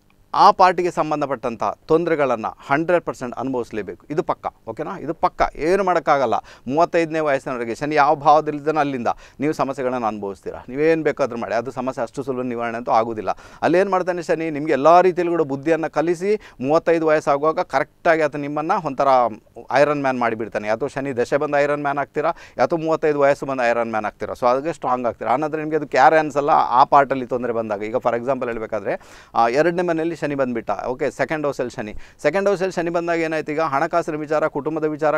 ಆ ಪಾರ್ಟಿಗೆ ಸಂಬಂಧಪಟ್ಟಂಥ ತೊಂದರೆಗಳನ್ನು ಹಂಡ್ರೆಡ್ ಪರ್ಸೆಂಟ್ ಅನುಭವಿಸಲೇಬೇಕು ಇದು ಪಕ್ಕ ಓಕೆನಾ ಇದು ಪಕ್ಕ ಏನು ಮಾಡೋಕ್ಕಾಗಲ್ಲ ಮೂವತ್ತೈದನೇ ವಯಸ್ಸಿನವರೆಗೆ ಶನಿ ಯಾವ ಭಾವದಲ್ಲಿದ್ದಾನೆ ಅಲ್ಲಿಂದ ನೀವು ಸಮಸ್ಯೆಗಳನ್ನು ಅನುಭವಿಸ್ತೀರಾ ನೀವೇನು ಬೇಕಾದರೂ ಮಾಡಿ ಅದು ಸಮಸ್ಯೆ ಅಷ್ಟು ಸುಲಭ ನಿವಾರಣೆ ಅಂತೂ ಆಗೋದಿಲ್ಲ ಅಲ್ಲೇನು ಮಾಡ್ತಾನೆ ಶನಿ ನಿಮಗೆ ಎಲ್ಲ ರೀತಿಯಲ್ಲಿ ಕೂಡ ಬುದ್ಧಿಯನ್ನು ಕಲಿಸಿ ಮೂವತ್ತೈದು ವಯಸ್ಸಾಗುವಾಗ ಕರೆಕ್ಟಾಗಿ ಅದು ನಿಮ್ಮನ್ನು ಒಂಥರ ಐರನ್ ಮ್ಯಾನ್ ಮಾಡಿಬಿಡ್ತಾನೆ ಅಥವಾ ಶನಿ ದಶೆ ಬಂದು ಐರನ್ ಮ್ಯಾನ್ ಆಗ್ತೀರಾ ಅಥವಾ ಮೂವತ್ತೈದು ವಯಸ್ಸು ಬಂದು ಐರನ್ ಮ್ಯಾನ್ ಆಗ್ತೀರಾ ಸೊ ಅದಕ್ಕೆ ಸ್ಟ್ರಾಂಗ್ ಆಗ್ತೀರಾ ಅನ್ನೋದ್ರೆ ನಿಮಗೆ ಅದು ಕ್ಯಾರೆ ಅನ್ಸಲ್ಲ ಆ ಪಾರ್ಟಲ್ಲಿ ತೊಂದರೆ ಬಂದಾಗ ಈಗ ಫಾರ್ ಎಕ್ಸಾಂಪಲ್ ಹೇಳಬೇಕಾದ್ರೆ ಎರಡನೇ ಮನೆಯಲ್ಲಿ ಶನಿ ಬಂದುಬಿಟ್ಟ ಓಕೆ ಸೆಕೆಂಡ್ ಹೌಸಲ್ಲಿ ಶನಿ ಸೆಕೆಂಡ್ ಹೌಸಲ್ಲಿ ಶನಿ ಬಂದಾಗ ಏನಾಯ್ತು ಈಗ ಹಣಕಾಸಿನ ವಿಚಾರ ಕುಟುಂಬದ ವಿಚಾರ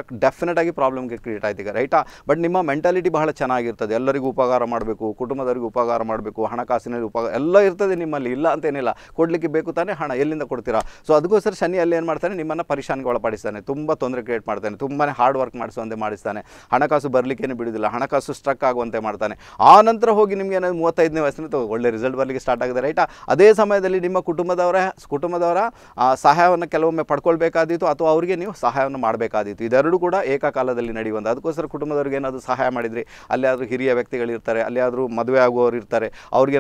ಆಗಿ ಪ್ರಾಬ್ಲಮ್ಗೆ ಕ್ರಿಯೇಟ್ ಆಯ್ತು ಈಗ ರೈಟಾ ಬಟ್ ನಿಮ್ಮ ಮೆಂಟಾಲಿಟಿ ಬಹಳ ಚೆನ್ನಾಗಿರ್ತದೆ ಎಲ್ಲರಿಗೂ ಉಪಕಾರ ಮಾಡಬೇಕು ಕುಟುಂಬದವರಿಗೆ ಉಪಕಾರ ಮಾಡಬೇಕು ಹಣಕಾಸಿನಲ್ಲಿ ಉಪಕಾರ ಎಲ್ಲ ಇರ್ತದೆ ನಿಮ್ಮಲ್ಲಿ ಇಲ್ಲ ಅಂತೇನಿಲ್ಲ ಕೊಡಲಿಕ್ಕೆ ಬೇಕು ತಾನೇ ಹಣ ಎಲ್ಲಿಂದ ಕೊಡ್ತೀರಾ ಸೊ ಅದಕ್ಕೋಸ್ಕರ ಶನಿ ಅಲ್ಲಿ ಏನು ಮಾಡ್ತಾನೆ ನಿಮ್ಮನ್ನು ಪರಿಶಾನಿಗೆ ಒಳಪಡಿಸ್ತಾನೆ ತುಂಬ ತೊಂದರೆ ಕ್ರಿಯೇಟ್ ಮಾಡ್ತಾನೆ ತುಂಬಾ ಹಾರ್ಡ್ ವರ್ಕ್ ಮಾಡಿಸುವಂತೆ ಮಾಡಿಸ್ತಾನೆ ಹಣಕಾಸು ಬರಲಿಕ್ಕೇನೆ ಬಿಡೋದಿಲ್ಲ ಹಣಕಾಸು ಸ್ಟ್ರಕ್ ಆಗುವಂತೆ ಮಾಡ್ತಾನೆ ಆ ನಂತರ ಹೋಗಿ ನಿಮಗೆ ಏನಾದರೂ ಮೂವತ್ತೈದನೇ ವಯಸ್ಸಿನ ಒಳ್ಳೆ ರಿಸಲ್ಟ್ ಬರಲಿಕ್ಕೆ ಸ್ಟಾರ್ಟ್ ಆಗಿದೆ ರೈಟಾ ಅದೇ ಸಮಯದಲ್ಲಿ ನಿಮ್ಮ ಕುಟುಂಬದವರೇ ಕುಟುಂಬದವರ ಸಹಾಯವನ್ನು ಕೆಲವೊಮ್ಮೆ ಪಡ್ಕೊಳ್ಬೇಕಾದೀತು ಅಥವಾ ಅವರಿಗೆ ನೀವು ಸಹಾಯವನ್ನು ಮಾಡಬೇಕಾದೀತು ಇದೆರಡೂ ಕೂಡ ಏಕಕಾಲದಲ್ಲಿ ನಡೆಯುವಂಥ ಅದಕ್ಕೋಸ್ಕರ ಕುಟುಂಬದವ್ರಿಗೆ ಏನಾದರೂ ಸಹಾಯ ಮಾಡಿದ್ರಿ ಅಲ್ಲಿಯಾದರೂ ಹಿರಿಯ ವ್ಯಕ್ತಿಗಳಿರ್ತಾರೆ ಅಲ್ಲಿಯಾದರೂ ಮದುವೆ ಆಗುವವರು ಇರ್ತಾರೆ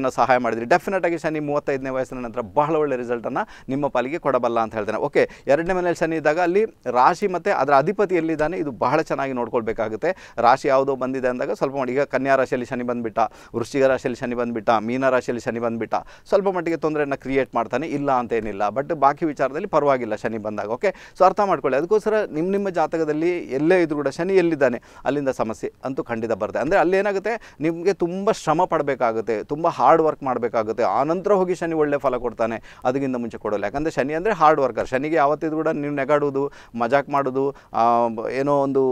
ಏನೋ ಸಹಾಯ ಮಾಡಿದ್ರಿ ಆಗಿ ಶನಿ ಮೂವತ್ತೈದನೇ ವಯಸ್ಸಿನ ನಂತರ ಬಹಳ ಒಳ್ಳೆ ರಿಸಲ್ಟನ್ನು ನಿಮ್ಮ ಪಾಲಿಗೆ ಕೊಡಬಲ್ಲ ಅಂತ ಹೇಳ್ತಾನೆ ಓಕೆ ಎರಡನೇ ಮನೆಯಲ್ಲಿ ಶನಿ ಇದ್ದಾಗ ಅಲ್ಲಿ ರಾಶಿ ಮತ್ತು ಅದರ ಅಧಿಪತಿ ಎಲ್ಲಿದ್ದಾನೆ ಇದು ಬಹಳ ಚೆನ್ನಾಗಿ ನೋಡ್ಕೊಳ್ಬೇಕಾಗುತ್ತೆ ರಾಶಿ ಯಾವುದೋ ಬಂದಿದೆ ಅಂದಾಗ ಸ್ವಲ್ಪ ಮಟ್ಟ ಈಗ ಕನ್ಯಾ ರಾಶಿಯಲ್ಲಿ ಶನಿ ಬಂದುಬಿಟ್ಟ ವೃಶ್ಚಿಕ ರಾಶಿಯಲ್ಲಿ ಶನಿ ಬಂದುಬಿಟ್ಟ ಮೀನ ರಾಶಿಯಲ್ಲಿ ಶನಿ ಬಂದುಬಿಟ್ಟ ಸ್ವಲ್ಪ ಮಟ್ಟಿಗೆ ತೊಂದರೆಯನ್ನು ಕ್ರಿಯೇಟ್ ಮಾಡ್ತಾನೆ ಇಲ್ಲ ಅಂತೇನಿಲ್ಲ ಬಟ್ ಬಾಕಿ ವಿಚಾರದಲ್ಲಿ ಪರವಾಗಿಲ್ಲ ಶನಿ ಬಂದಾಗ ಓಕೆ ಸೊ ಅರ್ಥ ಮಾಡ್ಕೊಳ್ಳಿ ಅದಕ್ಕೋಸ್ಕರ ನಿಮ್ಮ ನಿಮ್ಮ ಜಾತಕದಲ್ಲಿ ಎಲ್ಲೇ ಇದ್ರು ಕೂಡ ಶನಿ ಎಲ್ಲಿದ್ದಾನೆ ಅಲ್ಲಿಂದ ಸಮಸ್ಯೆ ಅಂತೂ ಖಂಡಿತ ಬರುತ್ತೆ ಅಂದರೆ ಅಲ್ಲೇನಾಗುತ್ತೆ ನಿಮಗೆ ತುಂಬ ಶ್ರಮ ಪಡಬೇಕಾಗುತ್ತೆ ತುಂಬ ಹಾರ್ಡ್ ವರ್ಕ್ ಮಾಡಬೇಕಾಗುತ್ತೆ ಆನಂತರ ಹೋಗಿ ಶನಿ ಒಳ್ಳೆ ಫಲ ಕೊಡ್ತಾನೆ ಅದಕ್ಕಿಂತ ಮುಂಚೆ ಕೊಡೋಲ್ಲ ಯಾಕಂದರೆ ಶನಿ ಅಂದರೆ ಹಾರ್ಡ್ ವರ್ಕರ್ ಶನಿಗೆ ಯಾವತ್ತಿದ್ರು ಕೂಡ ನೀವು ನೆಗಾಡೋದು ಮಜಾಕ್ ಮಾಡೋದು ಏನೋ ಒಂದು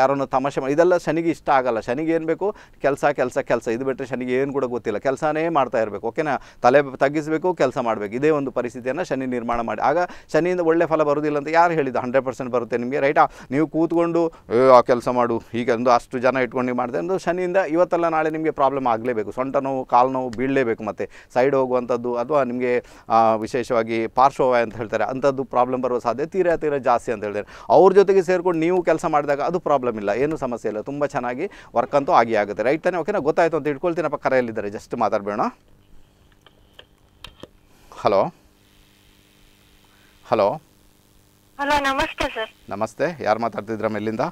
ಯಾರನ್ನು ತಮಾಷೆ ಮಾಡಿ ಇದೆಲ್ಲ ಶನಿಗೆ ಇಷ್ಟ ಆಗಲ್ಲ ಶನಿಗೆ ಏನು ಬೇಕು ಕೆಲಸ ಕೆಲಸ ಕೆಲಸ ಇದು ಬಿಟ್ಟರೆ ಶನಿಗೆ ಏನು ಕೂಡ ಗೊತ್ತಿಲ್ಲ ಕೆಲಸನೇ ಮಾಡ್ತಾ ಇರಬೇಕು ಓಕೆನಾ ತಲೆ ತಗ್ಗಿಸಬೇಕು ಕೆಲಸ ಮಾಡಬೇಕು ಇದೇ ಒಂದು ಪರಿಸ್ಥಿತಿ ಪರಿಸ್ಥಿತಿಯನ್ನು ಶನಿ ನಿರ್ಮಾಣ ಮಾಡಿ ಆಗ ಶನಿಯಿಂದ ಒಳ್ಳೆ ಫಲ ಬರೋದಿಲ್ಲ ಅಂತ ಯಾರು ಹೇಳಿದ್ದು ಹಂಡ್ರೆಡ್ ಪರ್ಸೆಂಟ್ ಬರುತ್ತೆ ನಿಮಗೆ ರೈಟಾ ನೀವು ಕೂತ್ಕೊಂಡು ಆ ಕೆಲಸ ಮಾಡು ಈಗ ಅಷ್ಟು ಜನ ಇಟ್ಕೊಂಡು ಮಾಡಿದೆ ಅಂದರೆ ಶನಿಯಿಂದ ಇವತ್ತೆಲ್ಲ ನಾಳೆ ನಿಮಗೆ ಪ್ರಾಬ್ಲಮ್ ಆಗಲೇಬೇಕು ಸೊಂಟ ನೋವು ಕಾಲು ನೋವು ಬೀಳಲೇಬೇಕು ಮತ್ತು ಸೈಡ್ ಹೋಗುವಂಥದ್ದು ಅಥವಾ ನಿಮಗೆ ವಿಶೇಷವಾಗಿ ಪಾರ್ಶ್ವವಾಯ ಅಂತ ಹೇಳ್ತಾರೆ ಅಂಥದ್ದು ಪ್ರಾಬ್ಲಮ್ ಬರುವ ಸಾಧ್ಯತೆ ತೀರಾ ತೀರಾ ಜಾಸ್ತಿ ಅಂತ ಹೇಳ್ತಾರೆ ಅವ್ರ ಜೊತೆಗೆ ಸೇರಿಕೊಂಡು ನೀವು ಕೆಲಸ ಮಾಡಿದಾಗ ಅದು ಪ್ರಾಬ್ಲಮ್ ಇಲ್ಲ ಏನು ಸಮಸ್ಯೆ ಇಲ್ಲ ತುಂಬ ಚೆನ್ನಾಗಿ ವರ್ಕ್ ಅಂತೂ ಆಗಿ ಆಗುತ್ತೆ ರೈಟ್ ತಾನೇ ಓಕೆನಾ ಗೊತ್ತಾಯಿತು ಅಂತ ಇಟ್ಕೊಳ್ತೀನಪ್ಪ ಕರೆಯಲ್ಲಿದ್ದಾರೆ ಜಸ್ಟ್ ಮಾತಾಡಬೇಡ ಹಲೋ ಹಲೋ ಹಲೋ ನಮಸ್ತೆ ಸರ್ ನಮಸ್ತೆ ಯಾರು ಮಾತಾಡ್ತಿದ್ರಮ್ಮ ಎಲ್ಲಿಂದ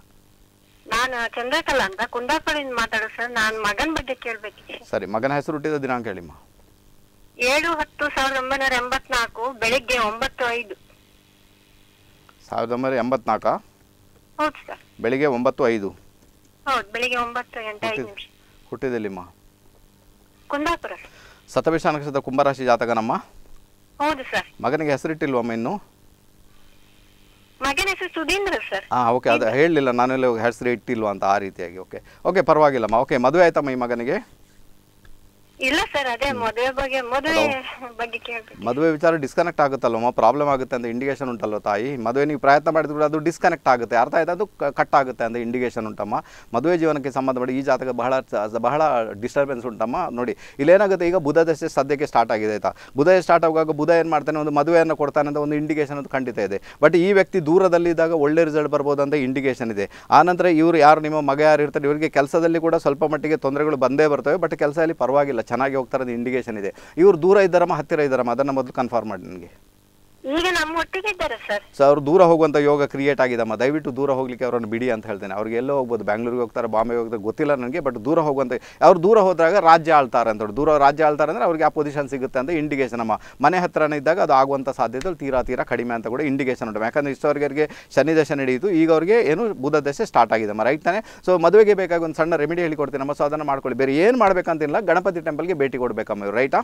ನಾನು ಚಂದ್ರಕಲಾ ಅಂತ ಕುಂದಾಪುರದಿಂದ ಮಾತಾಡೋದು ಸರ್ ನಾನು ಮಗನ ಬಗ್ಗೆ ಕೇಳಬೇಕಿದೆ ಸರಿ ಮಗನ ಹೆಸರು ಹುಟ್ಟಿದ ದಿನಾಂಕ ಹೇಳಿಮ್ಮ ಏಳು ಹತ್ತು ಸಾವಿರದ ಒಂಬೈನೂರ ಎಂಬತ್ನಾಲ್ಕು ಬೆಳಿಗ್ಗೆ ಒಂಬತ್ತು ಐದು ಸಾವಿರದ ಒಂಬೈನೂರ ಎಂಬತ್ನಾಲ್ಕ ಹೌದು ಸರ್ ಬೆಳಿಗ್ಗೆ ಒಂಬತ್ತು ಐದು ಹೌದು ಬೆಳಿಗ್ಗೆ ಒಂಬತ್ತು ಗಂಟೆ ಐದು ನಿಮಿಷ ಹುಟ್ಟಿದಲ್ಲಿಮ್ಮ ಕುಂದಾಪುರ ಸತಭಿಷ ಕುಂಭರಾಶಿ ಜಾತಕ ನಮ್ಮ ಸರ್ ಮಗನಿಗೆ ಹೆಸರಿಟ್ಟಿಲ್ವಮ್ಮ ಇನ್ನು ಮಗನ ಸುಧೀಂದ್ರ ಓಕೆ ಅದು ಹೇಳಲಿಲ್ಲ ನಾನು ಹೆಸರು ಇಟ್ಟಿಲ್ವಾ ಅಂತ ಆ ರೀತಿಯಾಗಿ ಓಕೆ ಓಕೆ ಪರವಾಗಿಲ್ಲಮ್ಮ ಓಕೆ ಮದುವೆ ಆಯ್ತಮ್ಮ ಈ ಮಗನಿಗೆ ಇಲ್ಲ ಸರ್ ಅದೇ ಮದುವೆ ಬಗ್ಗೆ ಬಗ್ಗೆ ವಿಚಾರ ಡಿಸ್ಕನೆಕ್ಟ್ ಆಗುತ್ತಲ್ವಮ್ಮ ಪ್ರಾಬ್ಲಮ್ ಆಗುತ್ತೆ ಅಂತ ಇಂಡಿಕೇಶನ್ ಉಂಟಲ್ವ ತಾಯಿ ಮದುವೆ ನೀವು ಪ್ರಯತ್ನ ಮಾಡಿದ್ರು ಕೂಡ ಅದು ಡಿಸ್ಕನೆಕ್ಟ್ ಆಗುತ್ತೆ ಅರ್ಥ ಆಯ್ತು ಅದು ಕಟ್ ಆಗುತ್ತೆ ಅಂತ ಇಂಡಿಕೇಶನ್ ಉಂಟಮ್ಮ ಮದುವೆ ಜೀವನಕ್ಕೆ ಸಂಬಂಧಪಟ್ಟ ಈ ಜಾತಕ ಬಹಳ ಬಹಳ ಡಿಸ್ಟರ್ಬೆನ್ಸ್ ಉಂಟಮ್ಮ ನೋಡಿ ಇಲ್ಲೇನಾಗುತ್ತೆ ಈಗ ಬುಧ ದಶೆ ಸದ್ಯಕ್ಕೆ ಸ್ಟಾರ್ಟ್ ಆಗಿದೆ ಆಯ್ತಾ ಬುಧ ಸ್ಟಾರ್ಟ್ ಆಗುವಾಗ ಬುಧ ಏನು ಮಾಡ್ತಾನೆ ಒಂದು ಮದುವೆಯನ್ನು ಕೊಡ್ತಾನೆ ಅಂತ ಒಂದು ಇಂಡಿಕೇಶನ್ ಅದು ಖಂಡಿತ ಇದೆ ಬಟ್ ಈ ವ್ಯಕ್ತಿ ದೂರದಲ್ಲಿ ಇದ್ದಾಗ ಒಳ್ಳೆ ರಿಸಲ್ಟ್ ಬರ್ಬೋದು ಅಂತ ಇಂಡಿಕೇಶನ್ ಇದೆ ಆನಂತರ ಇವರು ಯಾರು ನಿಮ್ಮ ಮಗ ಯಾರು ಇರ್ತಾರೆ ಇವರಿಗೆ ಕೆಲಸದಲ್ಲಿ ಕೂಡ ಸ್ವಲ್ಪ ಮಟ್ಟಿಗೆ ತೊಂದರೆಗಳು ಬಂದೇ ಬರ್ತವೆ ಬಟ್ ಕೆಲಸದಲ್ಲಿ ಪರವಾಗಿಲ್ಲ ಚೆನ್ನಾಗಿ ಹೋಗ್ತಾರೆ ಇಂಡಿಕೇಶನ್ ಇದೆ ಇವರು ದೂರ ಇದ್ದಾರಮ್ಮ ಹತ್ತಿರ ಇದ್ದಾರಮ್ಮ ಅದನ್ನು ಮೊದಲು ಕನ್ಫರ್ಮ್ ಮಾಡಿ ನನಗೆ ಸೊ ಅವ್ರು ದೂರ ಹೋಗುವಂತ ಯೋಗ ಕ್ರಿಯೇಟ್ ಆಗಿದಮ್ಮ ದಯವಿಟ್ಟು ದೂರ ಹೋಗ್ಲಿಕ್ಕೆ ಅವ್ರನ್ನ ಬಿಡಿ ಅಂತ ಹೇಳ್ತೇನೆ ಅವ್ರಿಗೆ ಎಲ್ಲೋ ಹೋಗ್ಬೋದು ಬ್ಯಾಂಗ್ಳೂರಿಗೆ ಹೋಗ್ತಾರೆ ಬಾಂಬೆ ಹೋಗ್ತಾರೆ ಗೊತ್ತಿಲ್ಲ ನನಗೆ ಬಟ್ ದೂರ ಹೋಗುವಂತ ಅವ್ರು ದೂರ ಹೋದಾಗ ರಾಜ್ಯ ಆಳ್ತಾರೆ ಅಂತ ದೂರ ರಾಜ್ಯ ಆಳ್ತಾರೆ ಅಂದ್ರೆ ಅವ್ರಿಗೆ ಆ ಪೊಸಿಷನ್ ಸಿಗುತ್ತೆ ಅಂತ ಇಂಡಿಕೇಶನ್ ಅಮ್ಮ ಮನೆ ಹತ್ರನೇ ಇದ್ದಾಗ ಅದು ಆಗುವಂಥ ಸಾಧ್ಯತೆ ತೀರಾ ತೀರಾ ಕಡಿಮೆ ಅಂತ ಕೂಡ ಇಂಡಿಕೇಶನ್ ಉಂಟು ಯಾಕಂದ್ರೆ ಇಷ್ಟವರ್ಗರಿಗೆ ಶನಿ ದಶೆ ನಡೆಯಿತು ಈಗ ಅವ್ರಿಗೆ ಏನು ಬುಧ ದಶೆ ಸ್ಟಾರ್ಟ್ ಅಮ್ಮ ರೈಟ್ ತಾನೆ ಸೊ ಮದುವೆಗೆ ಬೇಕಾಗಿ ಒಂದು ಸಣ್ಣ ರೆಮಿಡಿ ಹೇಳಿಕೊಡ್ತೀನಿ ಅಮ್ಮ ಸೊ ಅದನ್ನು ಮಾಡ್ಕೊಳ್ಳಿ ಬೇರೆ ಏನು ಮಾಡಬೇಕಂತಿಲ್ಲ ಗಣಪತಿ ಟೆಂಪಲ್ಗೆ ಭೇಟಿ ಕೊಡಬೇಕಮ್ಮ ಇವರು ರೈಟಾ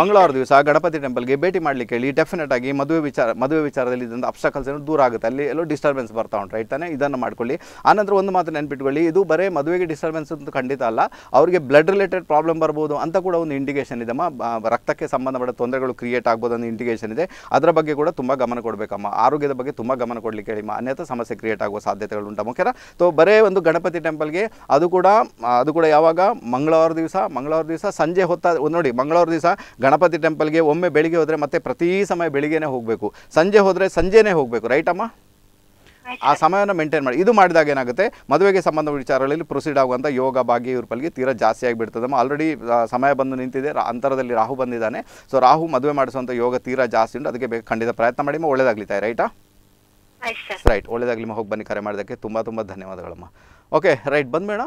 ಮಂಗಳವಾರ ದಿವಸ ಗಣಪತಿ ಟೆಂಪಲ್ಗೆ ಭೇಟಿ ಮಾಡ್ಲಿಕ್ಕೆ ಹೇಳಿ ಡೆಫಿನೆಟ್ ಆಗಿ ಮದುವೆ ವಿಚಾರ ಮದುವೆ ವಿಚಾರದಲ್ಲಿ ಇದ್ದಂಥ ಅಪ್ಸ್ಟಕಲ್ಸ್ ಏನು ದೂರ ಆಗುತ್ತೆ ಅಲ್ಲಿ ಎಲ್ಲೋ ಡಿಸ್ಟರ್ಬೆನ್ಸ್ ಬರ್ತಾ ಉಂಟು ರೈಟ್ ತಾನೆ ಇದನ್ನು ಮಾಡ್ಕೊಳ್ಳಿ ಆನಂತರ ಒಂದು ಮಾತು ನೆನ್ಪಿಟ್ಕೊಳ್ಳಿ ಇದು ಬರೇ ಮದುವೆಗೆ ಡಿಸ್ಟರ್ಬೆನ್ಸ್ ಅಂತ ಖಂಡಿತ ಅಲ್ಲ ಅವರಿಗೆ ಬ್ಲಡ್ ರಿಲೇಟೆಡ್ ಪ್ರಾಬ್ಲಮ್ ಬರ್ಬೋದು ಅಂತ ಕೂಡ ಒಂದು ಇಂಡಿಕೇಷನ್ ಇದೆ ರಕ್ತಕ್ಕೆ ಸಂಬಂಧಪಟ್ಟ ತೊಂದರೆಗಳು ಕ್ರಿಯೇಟ್ ಆಗ್ಬೋದು ಅನ್ನೋ ಇಂಡಿಕೇಷನ್ ಇದೆ ಅದರ ಬಗ್ಗೆ ಕೂಡ ತುಂಬ ಗಮನ ಕೊಡಬೇಕಮ್ಮ ಆರೋಗ್ಯದ ಬಗ್ಗೆ ತುಂಬ ಗಮನ ಕೊಡಲಿಕ್ಕೆ ಹೇಳಿ ಅನ್ಯಥ ಸಮಸ್ಯೆ ಕ್ರಿಯೇಟ್ ಆಗುವ ಸಾಧ್ಯತೆಗಳು ಉಂಟು ಮುಖ್ಯರ ಸೊ ಬರೇ ಒಂದು ಗಣಪತಿ ಟೆಂಪಲ್ಗೆ ಅದು ಕೂಡ ಅದು ಕೂಡ ಯಾವಾಗ ಮಂಗಳವಾರ ದಿವಸ ಮಂಗಳವಾರ ದಿವಸ ಸಂಜೆ ಹೊತ್ತ ನೋಡಿ ಮಂಗಳವಾರ ದಿವಸ ಗಣಪತಿ ಟೆಂಪಲ್ಗೆ ಒಮ್ಮೆ ಬೆಳಿಗ್ಗೆ ಹೋದರೆ ಮತ್ತೆ ಪ್ರತಿ ಸಮಯ ಬೆಳಿಗ್ಗೆನೇ ಹೋಗಬೇಕು ಸಂಜೆ ಹೋದರೆ ಸಂಜೆನೇ ಹೋಗಬೇಕು ರೈಟ್ ಅಮ್ಮ ಆ ಸಮಯವನ್ನು ಮೇಂಟೈನ್ ಮಾಡಿ ಇದು ಮಾಡಿದಾಗ ಏನಾಗುತ್ತೆ ಮದುವೆಗೆ ಸಂಬಂಧ ವಿಚಾರಗಳಲ್ಲಿ ಪ್ರೊಸೀಡ್ ಆಗುವಂಥ ಯೋಗ ಭಾಗ್ಯ ಇವ್ರ ಪಲ್ಗೆ ತೀರಾ ಜಾಸ್ತಿ ಆಗಿಬಿಡ್ತದಮ್ಮ ಆಲ್ರೆಡಿ ಸಮಯ ಬಂದು ನಿಂತಿದೆ ಅಂತರದಲ್ಲಿ ರಾಹು ಬಂದಿದ್ದಾನೆ ಸೊ ರಾಹು ಮದುವೆ ಮಾಡಿಸುವಂಥ ಯೋಗ ತೀರಾ ಜಾಸ್ತಿ ಉಂಟು ಅದಕ್ಕೆ ಖಂಡಿತ ಪ್ರಯತ್ನ ಮಾಡಿ ಒಳ್ಳೇದಾಗ್ಲಿತಾ ರೈಟಾ ರೈಟ್ ಒಳ್ಳೇದಾಗ್ಲಿಮ್ಮ ಹೋಗಿ ಬನ್ನಿ ಕರೆ ಮಾಡೋದಕ್ಕೆ ತುಂಬ ತುಂಬ ಧನ್ಯವಾದಗಳಮ್ಮ ಓಕೆ ರೈಟ್ ಬಂದ್ಬೇಡ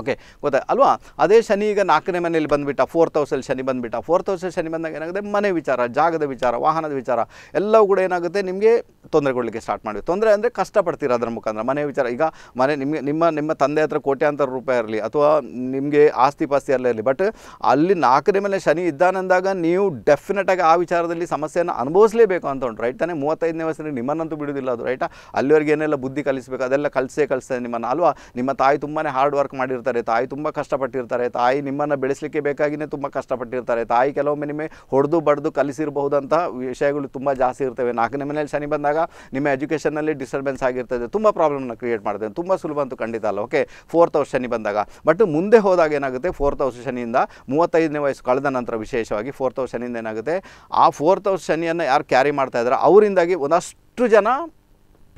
ಓಕೆ ಗೊತ್ತಾಯ್ತು ಅಲ್ವಾ ಅದೇ ಶನಿ ಈಗ ನಾಲ್ಕನೇ ಮನೆಯಲ್ಲಿ ಬಂದುಬಿಟ್ಟ ಫೋರ್ತ್ ಹೌಸಲ್ಲಿ ಶನಿ ಬಂದುಬಿಟ್ಟ ಫೋರ್ತ್ ಹೌಸಲ್ಲಿ ಶನಿ ಬಂದಾಗ ಏನಾಗುತ್ತೆ ಮನೆ ವಿಚಾರ ಜಾಗದ ವಿಚಾರ ವಾಹನದ ವಿಚಾರ ಎಲ್ಲವೂ ಕೂಡ ಏನಾಗುತ್ತೆ ನಿಮಗೆ ತೊಂದರೆ ಕೊಡಲಿಕ್ಕೆ ಸ್ಟಾರ್ಟ್ ಮಾಡಿ ತೊಂದರೆ ಅಂದರೆ ಕಷ್ಟಪಡ್ತೀರ ಅದರ ಮುಖಾಂತರ ಮನೆ ವಿಚಾರ ಈಗ ಮನೆ ನಿಮಗೆ ನಿಮ್ಮ ನಿಮ್ಮ ತಂದೆ ಹತ್ರ ಕೋಟ್ಯಾಂತರ ರೂಪಾಯಿ ಇರಲಿ ಅಥವಾ ನಿಮಗೆ ಆಸ್ತಿ ಪಾಸ್ತಿ ಅಲ್ಲೇ ಇರಲಿ ಬಟ್ ಅಲ್ಲಿ ನಾಲ್ಕನೇ ಮೇಲೆ ಶನಿ ಇದ್ದಾನಂದಾಗ ನೀವು ಡೆಫಿನೆಟಾಗಿ ಆ ವಿಚಾರದಲ್ಲಿ ಸಮಸ್ಯೆಯನ್ನು ಅನುಭವಿಸಲೇಬೇಕು ಅಂತ ಉಂಟು ರೈಟ್ ತಾನೇ ಮೂವತ್ತೈದನೇ ವಯಸ್ಸಿನಲ್ಲಿ ನಿಮ್ಮನ್ನಂತೂ ಬಿಡೋದಿಲ್ಲ ಅದು ರೈಟಾ ಅಲ್ಲಿವರೆಗೆ ಏನೆಲ್ಲ ಬುದ್ಧಿ ಕಲಿಸಬೇಕು ಅದೆಲ್ಲ ಕಲಿಸೇ ಕಲಿಸ್ತದೆ ನಿಮ್ಮನ್ನು ಅಲ್ವಾ ನಿಮ್ಮ ತಾಯಿ ತುಂಬಾ ಹಾರ್ಡ್ ವರ್ಕ್ ಮಾಡಿ ಕಷ್ಟಪಟ್ಟಿರ್ತಾರೆ ತಾಯಿ ತುಂಬ ಕಷ್ಟಪಟ್ಟಿರ್ತಾರೆ ತಾಯಿ ನಿಮ್ಮನ್ನು ಬೆಳೆಸಲಿಕ್ಕೆ ಬೇಕಾಗಿನೇ ತುಂಬ ಕಷ್ಟಪಟ್ಟಿರ್ತಾರೆ ತಾಯಿ ಕೆಲವೊಮ್ಮೆ ನಿಮಗೆ ಹೊಡೆದು ಬಡ್ದು ಕಲಿಸಿರಬಹುದಂತಹ ವಿಷಯಗಳು ತುಂಬ ಜಾಸ್ತಿ ಇರ್ತವೆ ನಾಲ್ಕನೇ ಮನೆಯಲ್ಲಿ ಶನಿ ಬಂದಾಗ ನಿಮ್ಮ ಎಜುಕೇಷನಲ್ಲಿ ಡಿಸ್ಟರ್ಬೆನ್ಸ್ ಆಗಿರ್ತದೆ ತುಂಬ ಪ್ರಾಬ್ಲಮ್ನ ಕ್ರಿಯೇಟ್ ಮಾಡ್ತೇನೆ ತುಂಬ ಸುಲಭ ಅಂತೂ ಖಂಡಿತ ಅಲ್ಲ ಓಕೆ ಫೋರ್ತ್ ಹೌಸ್ ಶನಿ ಬಂದಾಗ ಬಟ್ ಮುಂದೆ ಹೋದಾಗ ಏನಾಗುತ್ತೆ ಫೋರ್ತ್ ಹೌಸ್ ಶನಿಯಿಂದ ಮೂವತ್ತೈದನೇ ವಯಸ್ಸು ಕಳೆದ ನಂತರ ವಿಶೇಷವಾಗಿ ಫೋರ್ತ್ ಹೌಸ್ ಶನಿಯಿಂದ ಏನಾಗುತ್ತೆ ಆ ಫೋರ್ತ್ ಹೌಸ್ ಶನಿಯನ್ನು ಯಾರು ಕ್ಯಾರಿ ಮಾಡ್ತಾ ಇದ್ದಾರೆ ಅವರಿಂದಾಗಿ ಒಂದಷ್ಟು ಜನ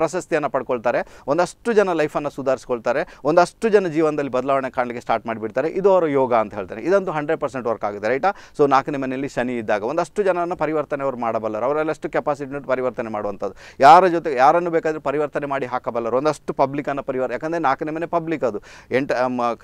ಪ್ರಶಸ್ತಿಯನ್ನು ಪಡ್ಕೊಳ್ತಾರೆ ಒಂದಷ್ಟು ಜನ ಲೈಫನ್ನು ಸುಧಾರಿಸ್ಕೊಳ್ತಾರೆ ಒಂದಷ್ಟು ಜನ ಜೀವನದಲ್ಲಿ ಬದಲಾವಣೆ ಕಾಣಲಿಕ್ಕೆ ಸ್ಟಾರ್ಟ್ ಮಾಡಿಬಿಡ್ತಾರೆ ಇದು ಅವರು ಯೋಗ ಅಂತ ಹೇಳ್ತಾರೆ ಇದಂತೂ ಹಂಡ್ರೆಡ್ ಪರ್ಸೆಂಟ್ ವರ್ಕ್ ಆಗಿದೆ ರೈಟಾ ಸೊ ನಾಲ್ಕನೇ ಮನೆಯಲ್ಲಿ ಶನಿ ಇದ್ದಾಗ ಒಂದಷ್ಟು ಜನರನ್ನು ಪರಿವರ್ತನೆ ಅವರು ಮಾಡಬಲ್ಲರು ಅವರಲ್ಲಷ್ಟು ಕೆಪಾಸಿಟಿನ ಪರಿವರ್ತನೆ ಮಾಡುವಂಥದ್ದು ಯಾರ ಜೊತೆ ಯಾರನ್ನು ಬೇಕಾದರೂ ಪರಿವರ್ತನೆ ಮಾಡಿ ಹಾಕಬಲ್ಲರು ಒಂದಷ್ಟು ಪಬ್ಲಿಕನ್ನು ಪರಿವರ್ ಯಾಕಂದರೆ ನಾಲ್ಕನೇ ಮನೆ ಪಬ್ಲಿಕ್ ಅದು ಎಂಟ